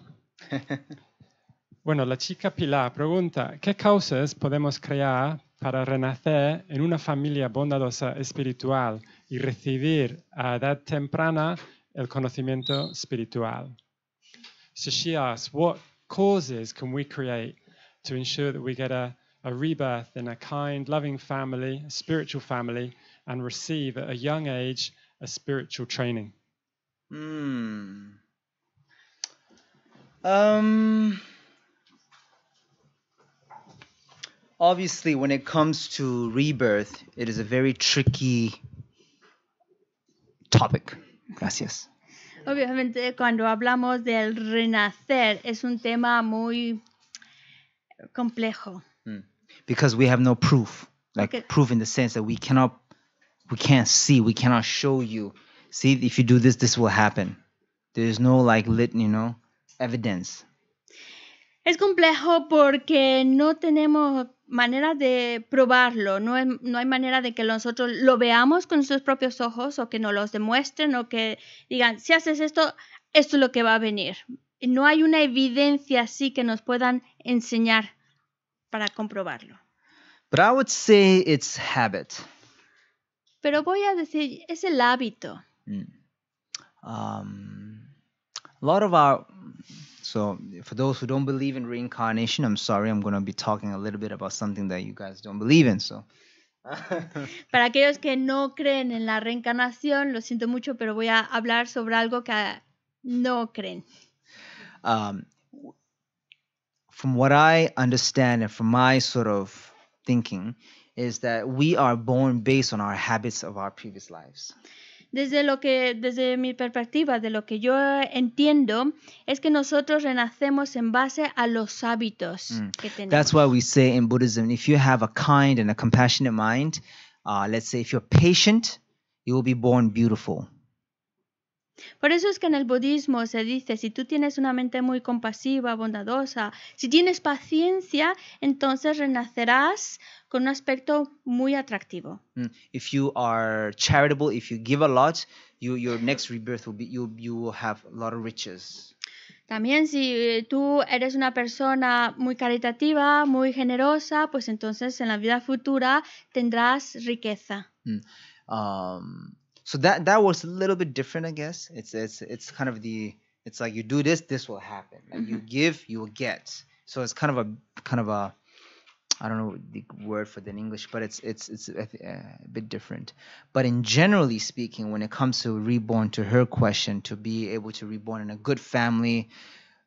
*laughs* bueno, la chica Pilar pregunta, ¿qué causas podemos crear para renacer en una familia bondadosa espiritual y recibir a edad temprana el conocimiento espiritual? So she asks, what causes can we create to ensure that we get a, a rebirth in a kind, loving family, a spiritual family, and receive at a young age a spiritual training? Hmm. Um. Obviously, when it comes to rebirth, it is a very tricky topic. Gracias. Obviamente, cuando hablamos del renacer, es un tema muy complejo. Mm. Because we have no proof, like okay. proof in the sense that we cannot we can't see we cannot show you see if you do this this will happen there's no like lit you know evidence Es complejo porque no tenemos manera de probarlo, no, hay manera de que nosotros lo veamos con nuestros propios ojos o que nos los demuestren o que digan, si haces esto, esto es lo que va a venir. No hay una evidencia así que nos puedan enseñar para comprobarlo. But I would say it's habit. Pero voy a decir, es el hábito. Mm. Um, a lot of our so for those who don't believe in reincarnation i'm sorry i'm going to be talking a little bit about something that you guys don't believe in so *laughs* Para aquellos que no creen en la reencarnación, lo siento mucho, pero voy a hablar sobre algo que no creen. Um, from what I understand and from my sort of thinking, is that we are born based on our habits of our previous lives. Desde lo que desde mi perspectiva de lo que yo entiendo es que nosotros renacemos en base a los hábitos mm. que tenemos. That's why we say in Buddhism if you have a kind and a compassionate mind, uh, let's say if you're patient, you will be born beautiful. Por eso es que en el budismo se dice, si tú tienes una mente muy compasiva, bondadosa, si tienes paciencia, entonces renacerás con un aspecto muy atractivo. Mm, if you charitable, if you give a lot, you, will También si eh, tú eres una persona muy caritativa, muy generosa, pues entonces en la vida futura tendrás riqueza. Mm, um, so that that was a little bit different i guess it's it's it's kind of the it's like you do this this will happen like mm-hmm. you give you will get so it's kind of a kind of a i don't know the word for in english but it's it's it's a, uh, a bit different but in generally speaking when it comes to reborn to her question to be able to reborn in a good family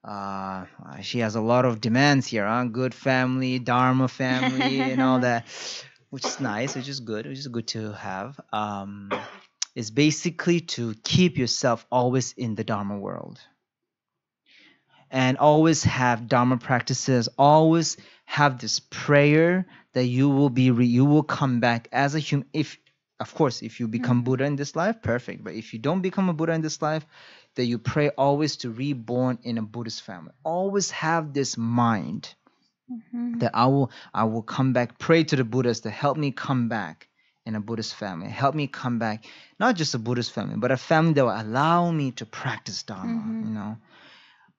uh, she has a lot of demands here on huh? good family dharma family and all *laughs* that which is nice which is good which is good to have um is basically to keep yourself always in the Dharma world and always have Dharma practices, always have this prayer that you will be, re- you will come back as a human. If, of course, if you become mm-hmm. Buddha in this life, perfect. But if you don't become a Buddha in this life, that you pray always to reborn in a Buddhist family. Always have this mind mm-hmm. that I will, I will come back. Pray to the Buddhas to help me come back in a Buddhist family. Help me come back, not just a Buddhist family, but a family that will allow me to practice Dharma, mm-hmm. you know.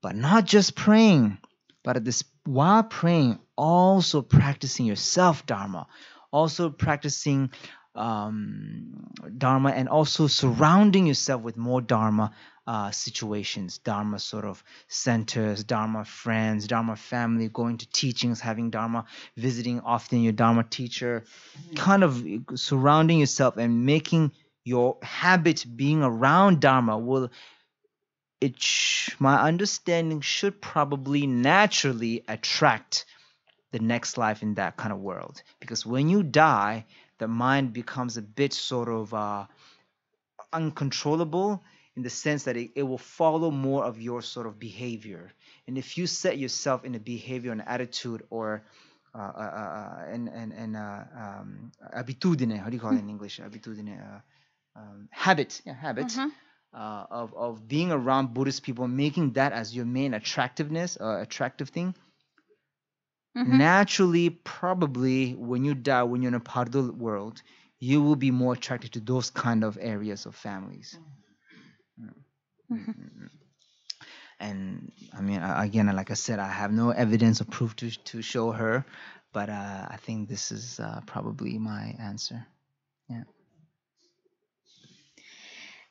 But not just praying, but this while praying, also practicing yourself Dharma, also practicing um, dharma and also surrounding yourself with more dharma uh, situations dharma sort of centers dharma friends dharma family going to teachings having dharma visiting often your dharma teacher mm-hmm. kind of surrounding yourself and making your habit being around dharma will it sh- my understanding should probably naturally attract the next life in that kind of world because when you die the mind becomes a bit sort of uh, uncontrollable in the sense that it, it will follow more of your sort of behavior. And if you set yourself in a behavior, an attitude, or uh, uh, uh, uh an, an, uh, um, abitudine, how do you call it in English? Abitudine, uh, um, habit, yeah, habit. Mm-hmm. of, of being around Buddhist people, making that as your main attractiveness, attractive thing, Mm-hmm. Naturally, probably when you die, when you're in a part of the world, you will be more attracted to those kind of areas of families. Mm-hmm. mm-hmm. mm-hmm. mm-hmm. And I mean, again, like I said, I have no evidence or proof to, to show her, but uh, I think this is uh, probably my answer. Yeah.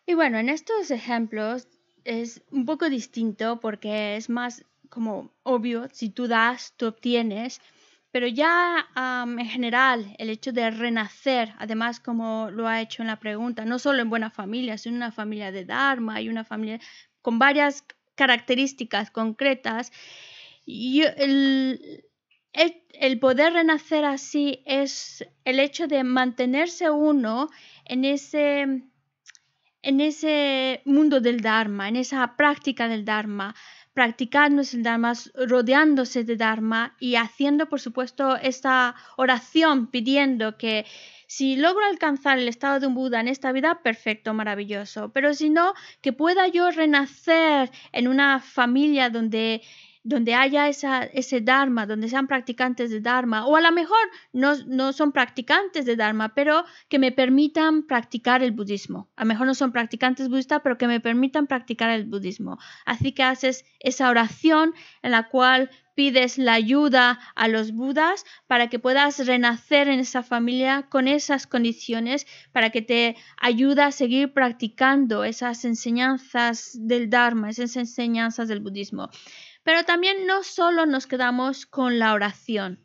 Y bueno, en estos ejemplos es un poco distinto porque es más como obvio, si tú das, tú obtienes, pero ya en general el hecho de renacer, además como lo ha hecho en la pregunta, no solo en buena familia, sino en una familia de Dharma y una familia con varias características concretas, y el, poder renacer así es el hecho de mantenerse uno en ese en ese mundo del Dharma, en esa práctica del Dharma, practicarnos el Dharma, rodeándose de Dharma y haciendo, por supuesto, esta oración pidiendo que si logro alcanzar el estado de un Buda en esta vida, perfecto, maravilloso, pero si no, que pueda yo renacer en una familia donde donde haya esa, ese Dharma, donde sean practicantes de Dharma, o a lo mejor no, no, son practicantes de Dharma, pero que me permitan practicar el budismo. A lo mejor no son practicantes budistas, pero que me permitan practicar el budismo. Así que haces esa oración en la cual pides la ayuda a los budas para que puedas renacer en esa familia con esas condiciones, para que te ayude a seguir practicando esas enseñanzas del Dharma, esas enseñanzas del budismo. Pero también no solo nos quedamos con la oración.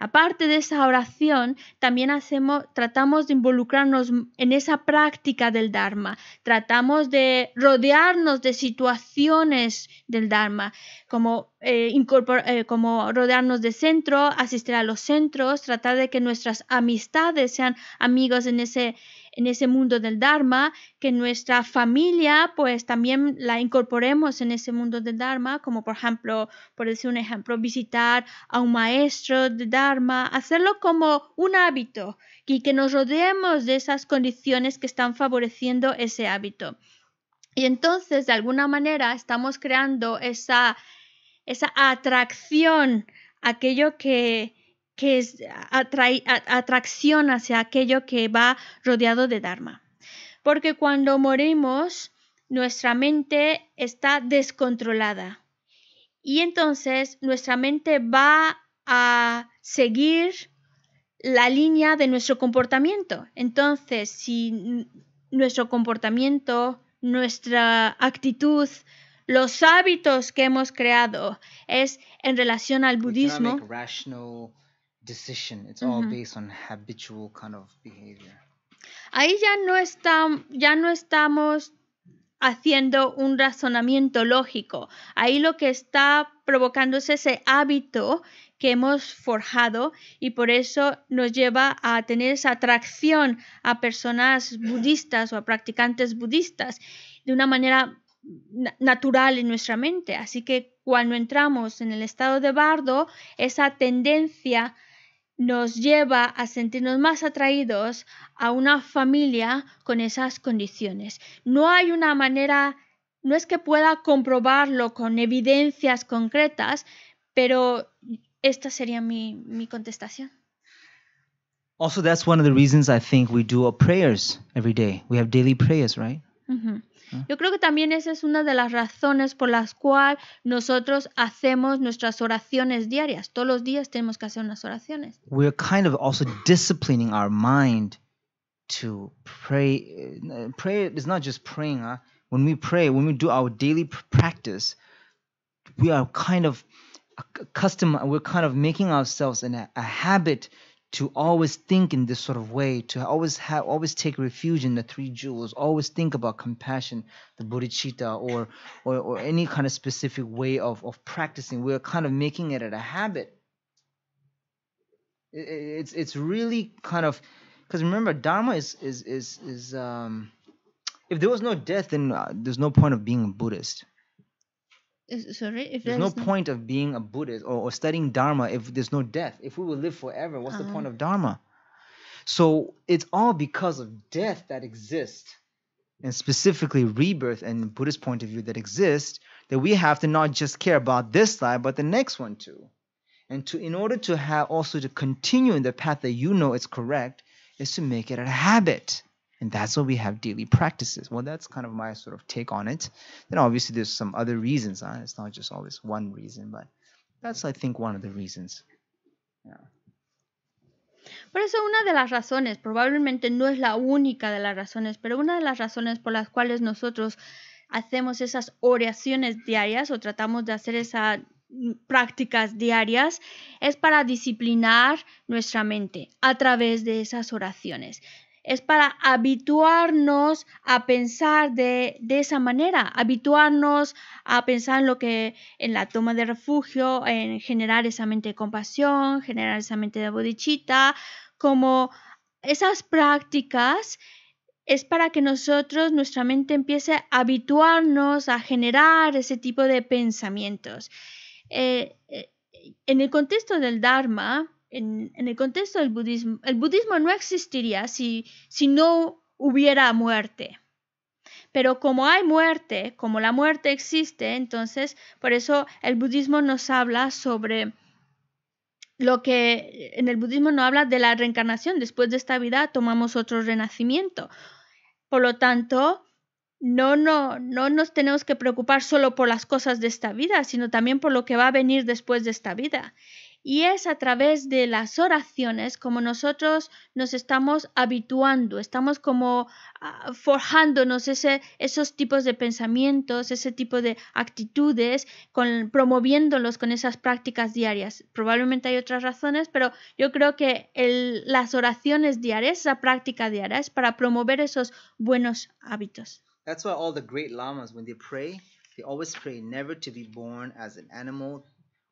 Aparte de esa oración, también hacemos, tratamos de involucrarnos en esa práctica del Dharma, tratamos de rodearnos de situaciones del Dharma, como, eh, eh, como rodearnos de centro, asistir a los centros, tratar de que nuestras amistades sean amigos en ese, en ese mundo del Dharma, que nuestra familia pues también la incorporemos en ese mundo del Dharma, como por ejemplo, por decir un ejemplo, visitar a un maestro de Dharma, hacerlo como un hábito y que nos rodeemos de esas condiciones que están favoreciendo ese hábito. Y entonces, de alguna manera, estamos creando esa, esa atracción, aquello que, que es atracción hacia aquello que va rodeado de Dharma. Porque cuando morimos, nuestra mente está descontrolada. Y entonces nuestra mente va a seguir la línea de nuestro comportamiento. Entonces, si nuestro comportamiento, nuestra actitud, los hábitos que hemos creado es en relación al budismo. Ahí ya no, está, ya no estamos haciendo un razonamiento lógico. Ahí lo que está provocando es ese hábito que hemos forjado y por eso nos lleva a tener esa atracción a personas budistas o a practicantes budistas de una manera natural en nuestra mente. Así que cuando entramos en el estado de bardo, esa tendencia nos lleva a sentirnos más atraídos a una familia con esas condiciones. No hay una manera, no es que pueda comprobarlo con evidencias concretas, pero esta sería mi, mi contestación. Also, that's one of the reasons I think we do our prayers every day. We have daily prayers, right? Yo creo que también esa es una de las razones por las cuales nosotros hacemos nuestras oraciones diarias. Todos los días tenemos que hacer unas oraciones. We're kind of also disciplining our mind to pray. Eh, pray is not just praying. Huh? When we pray, when we do our daily practice, we are kind of accustomed. We're kind of making ourselves in a, a habit to always think in this sort of way, to always have always take refuge in the three jewels, always think about compassion, the bodhicitta, or or, or any kind of specific way of, of practicing. We're kind of making it a habit. it's it's really kind of because remember dharma is is is is um if there was no death then uh, there's no point of being a buddhist sorry, if there's no, no point of being a Buddhist or, or, studying Dharma if there's no death. If we will live forever, what's uh-huh. the point of Dharma? So it's all because of death that exists, and specifically rebirth and Buddhist point of view that exists, that we have to not just care about this life, but the next one too. And to in order to have also to continue in the path that you know is correct, is to make it a habit. And that's why we have daily practices. Well, that's kind of my sort of take on it. Then obviously there's some other reasons. Huh? It's not just always one reason, but that's I think one of the reasons. Yeah. Por eso una de las razones, probablemente no es la única de las razones, pero una de las razones por las cuales nosotros hacemos esas oraciones diarias o tratamos de hacer esas mm, prácticas diarias es para disciplinar nuestra mente a través de esas oraciones. es para habituarnos a pensar de, esa manera, habituarnos a pensar en lo que en la toma de refugio, en generar esa mente de compasión, generar esa mente de bodichita, como esas prácticas es para que nosotros, nuestra mente empiece a habituarnos a generar ese tipo de pensamientos. Eh, eh, en el contexto del Dharma, en, el contexto del budismo, el budismo no existiría si, si no hubiera muerte. Pero como hay muerte, como la muerte existe, entonces por eso el budismo nos habla sobre lo que en el budismo no habla de la reencarnación. Después de esta vida tomamos otro renacimiento. Por lo tanto, no, no, no nos tenemos que preocupar solo por las cosas de esta vida, sino también por lo que va a venir después de esta vida. Y es a través de las oraciones como nosotros nos estamos habituando, estamos como ah, forjándonos ese, esos tipos de pensamientos, ese tipo de actitudes, con, promoviéndolos con esas prácticas diarias. Probablemente hay otras razones, pero yo creo que las oraciones diarias, esa práctica diaria, es para promover esos buenos hábitos. That's why all the great lamas, when they pray, they always pray never to be born as an animal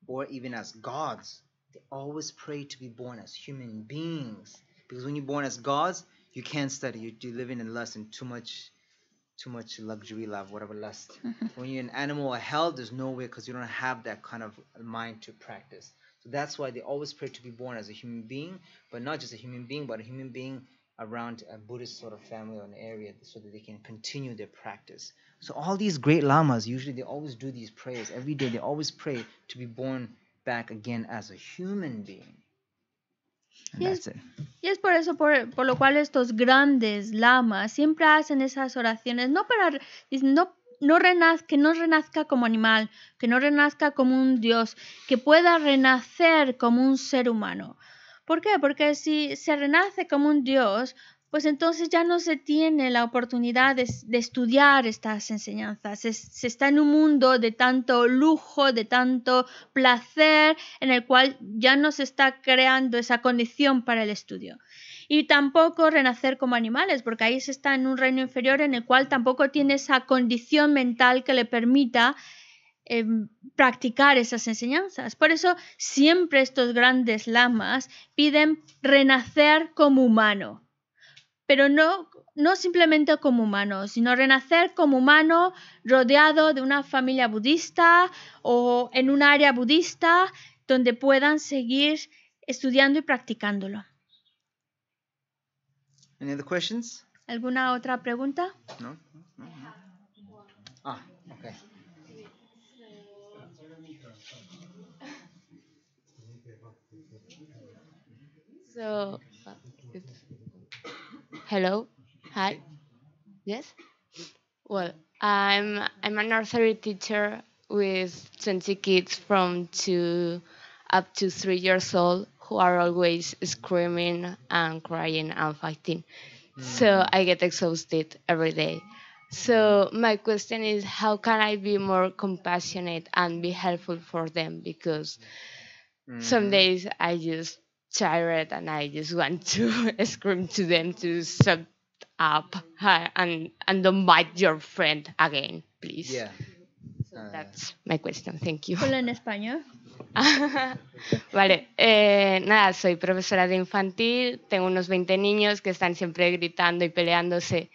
or even as gods. They always pray to be born as human beings. Because when you're born as gods, you can't study. You're, you're living in lust and too much too much luxury love, whatever lust. Mm-hmm. when you're an animal or hell, there's no way because you don't have that kind of mind to practice. So that's why they always pray to be born as a human being, but not just a human being, but a human being around a Buddhist sort of family or an area so that they can continue their practice. So all these great lamas, usually they always do these prayers. Every day they always pray to be born back y, es, por eso por, lo cual estos grandes lamas siempre hacen esas oraciones, no para no, no que no renazca como animal, que no renazca como un dios, que pueda renacer como un ser humano. ¿Por qué? Porque si se renace como un dios, pues entonces ya no se tiene la oportunidad de, estudiar estas enseñanzas. Se, está en un mundo de tanto lujo, de tanto placer, en el cual ya no se está creando esa condición para el estudio. Y tampoco renacer como animales, porque ahí se está en un reino inferior en el cual tampoco tiene esa condición mental que le permita em, practicar esas enseñanzas. Por eso siempre estos grandes lamas piden renacer como humano, pero no, no simplemente como humano, sino renacer como humano rodeado de una familia budista o en un área budista donde puedan seguir estudiando y practicándolo. ¿Alguna otra pregunta? No. Ah, okay. So, uh, Hello. Hi. Yes. Well, I'm I'm a nursery teacher with 20 kids from two up to three years old who are always screaming and crying and fighting. Mm. So mm-hmm. I get exhausted every day. So my question is, how can I be more compassionate and be helpful for them? Because mm. some mm-hmm. days I just tired and I just want to *laughs* scream to them to suck up and and don't bite your friend again, please. Yeah. So uh, that's my question. Thank you. Hola en español. *laughs* vale, eh, nada, soy profesora de infantil, tengo unos 20 niños que están siempre gritando y peleándose.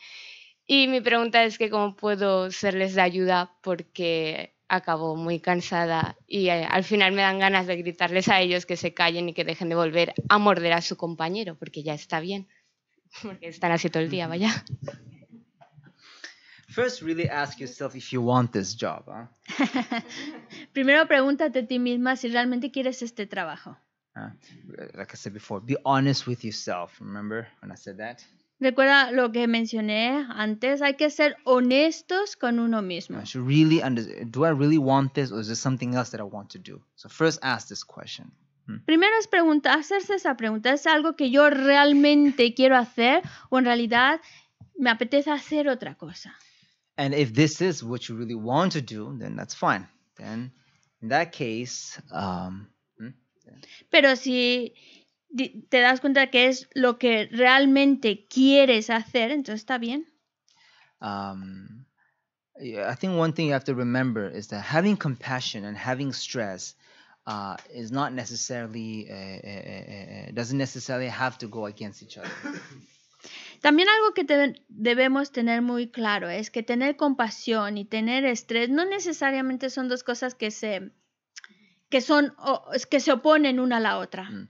Y mi pregunta es que cómo puedo serles de ayuda porque acabo muy cansada y eh, al final me dan ganas de gritarles a ellos que se callen y que dejen de volver a morder a su compañero, porque ya está bien, *laughs* porque están así todo el día, vaya. First, really ask yourself if you want this job. ¿ah? *laughs* Primero pregúntate a ti misma si realmente quieres este trabajo. Ah, like I said before, be honest with yourself. Remember when I said that? Recuerda lo que mencioné antes, hay que ser honestos con uno mismo. I should really understand, do I really want this or is there something else that I want to do? So first ask this question. Hmm. Primero es preguntar, hacerse esa pregunta, ¿es algo que yo realmente quiero hacer o en realidad me apetece hacer otra cosa? And if this is what you really want to do, then that's fine. Then in that case, um, hmm, Pero si te das cuenta que es lo que realmente quieres hacer, entonces está bien. Um, I También algo que debemos tener muy claro es que tener compasión y tener estrés no necesariamente son dos cosas que se que son que se oponen una a la otra. Mm.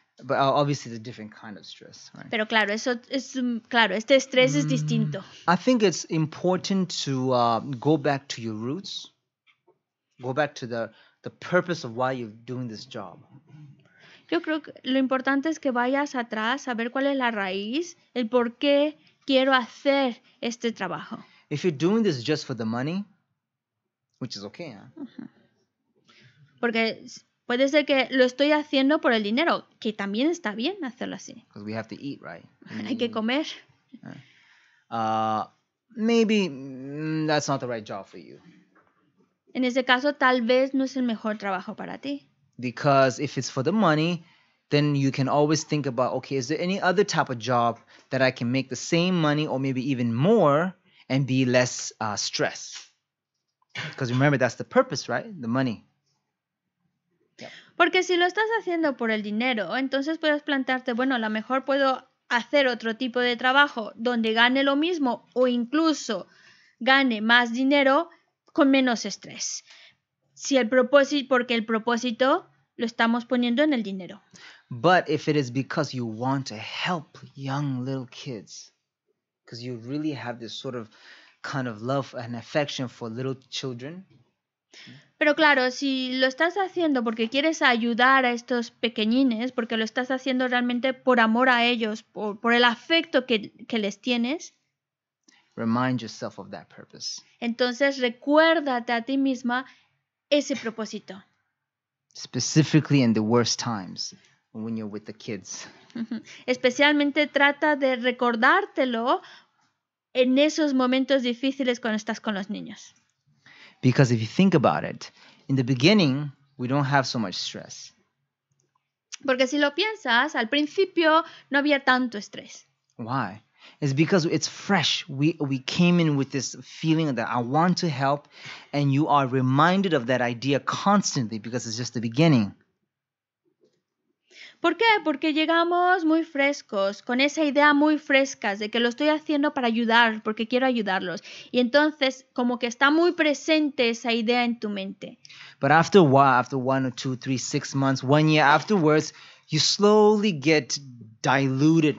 But uh, obviously, it's a different kind of stress. Right? Pero claro, eso es claro. Este estrés mm, es distinto. I think it's important to uh, go back to your roots. Go back to the the purpose of why you're doing this job. Yo creo que lo importante es que vayas atrás a ver cuál es la raíz, el por qué quiero hacer este trabajo. If you're doing this just for the money, which is okay. Huh? Uh -huh. Porque Puede ser que lo estoy haciendo por el dinero, que también está bien hacerlo así. We have to eat, right? *laughs* Hay que mm. comer. Uh, maybe mm, that's not the right job for you. En ese caso, tal vez no es el mejor trabajo para ti. Because if it's for the money, then you can always think about, okay, is there any other type of job that I can make the same money or maybe even more and be less uh, stressed? Because remember, that's the purpose, right? The money. Porque si lo estás haciendo por el dinero, entonces puedes plantearte, bueno, a lo mejor puedo hacer otro tipo de trabajo donde gane lo mismo o incluso gane más dinero con menos estrés. Si el propósito, porque el propósito lo estamos poniendo en el dinero. But if it is because you want to help young little kids, because you really have this sort of kind of love and affection for little children. Pero claro, si lo estás haciendo porque quieres ayudar a estos pequeñines, porque lo estás haciendo realmente por amor a ellos, por, el afecto que, les tienes, entonces recuérdate a ti misma ese propósito. Especialmente trata de recordártelo en esos momentos difíciles cuando estás con los niños. Because if you think about it, in the beginning, we don't have so much stress. Porque si lo piensas, al principio no había tanto estrés. Why? It's because it's fresh. We we came in with this feeling that I want to help, and you are reminded of that idea constantly because it's just the beginning. ¿Por qué? Porque llegamos muy frescos, con esa idea muy fresca de que lo estoy haciendo para ayudar, porque quiero ayudarlos. Y entonces como que está muy presente esa idea en tu mente. But after a while, after one or two, three, six months, one year afterwards, you slowly get diluted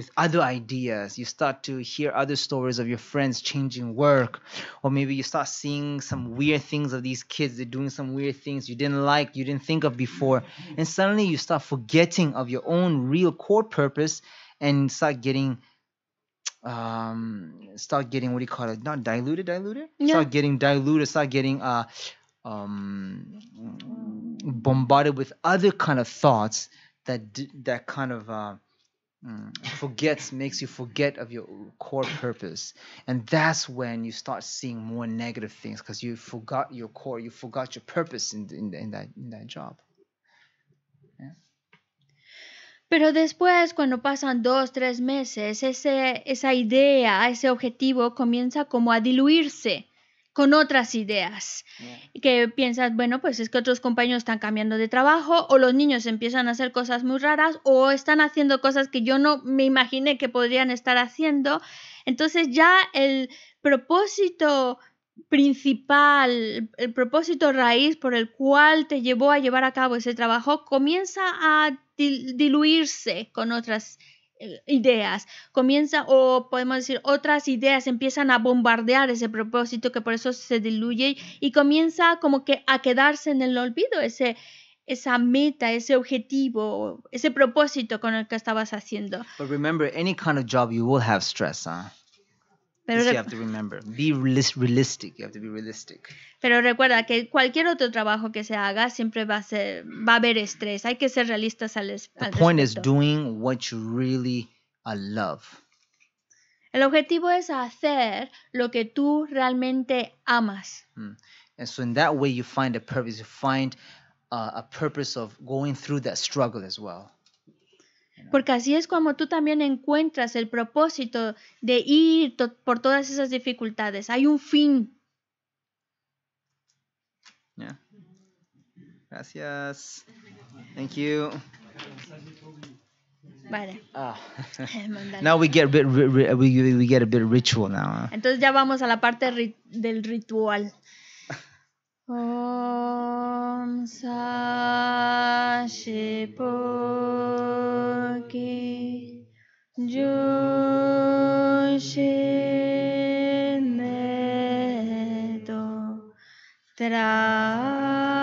with other ideas. You start to hear other stories of your friends changing work, or maybe you start seeing some weird things of these kids. They're doing some weird things you didn't like, you didn't think of before. And suddenly you start forgetting of your own real core purpose and start getting um start getting what do you call it not diluted diluted yeah. start getting diluted start getting uh um bombarded with other kind of thoughts that that kind of uh Mm. Forgets makes you forget of your core purpose, and that's when you start seeing more negative things because you forgot your core, you forgot your purpose in, in, in that in that job. Pero después, cuando pasan dos, tres meses, ese, esa idea, ese objetivo comienza como a diluirse. con otras ideas, que piensas, bueno, pues es que otros compañeros están cambiando de trabajo o los niños empiezan a hacer cosas muy raras o están haciendo cosas que yo no me imaginé que podrían estar haciendo. Entonces ya el propósito principal, el propósito raíz por el cual te llevó a llevar a cabo ese trabajo comienza a diluirse con otras eh, ideas, comienza o podemos decir otras ideas empiezan a bombardear ese propósito que por eso se diluye y comienza como que a quedarse en el olvido ese esa meta, ese objetivo, ese propósito con el que estabas haciendo. remember, any kind of job you will have stress, Pero you have to remember, be realistic, you have to be realistic. Pero recuerda que cualquier otro trabajo que se haga siempre va a ser va a haber estrés. Hay que ser realistas al, al The point is doing what you really uh, love. El objetivo es hacer lo que tú realmente amas. Mm. And so in that way you find a purpose, you find uh, a purpose of going through that struggle as well. Porque así es como tú también encuentras el propósito de ir por todas esas dificultades. Hay un fin. Gracias. Thank you. Vale. Ah. *laughs* now we get a bit, we, get a bit ritual now. Entonces ya vamos a la parte del ritual. Om POKI Jushin Neto Tra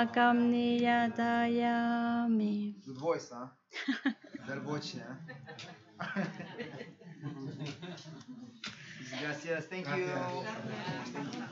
Nakam niyadayami. Dvojsa. Dvojčne. Gracias. Thank you. Thank you.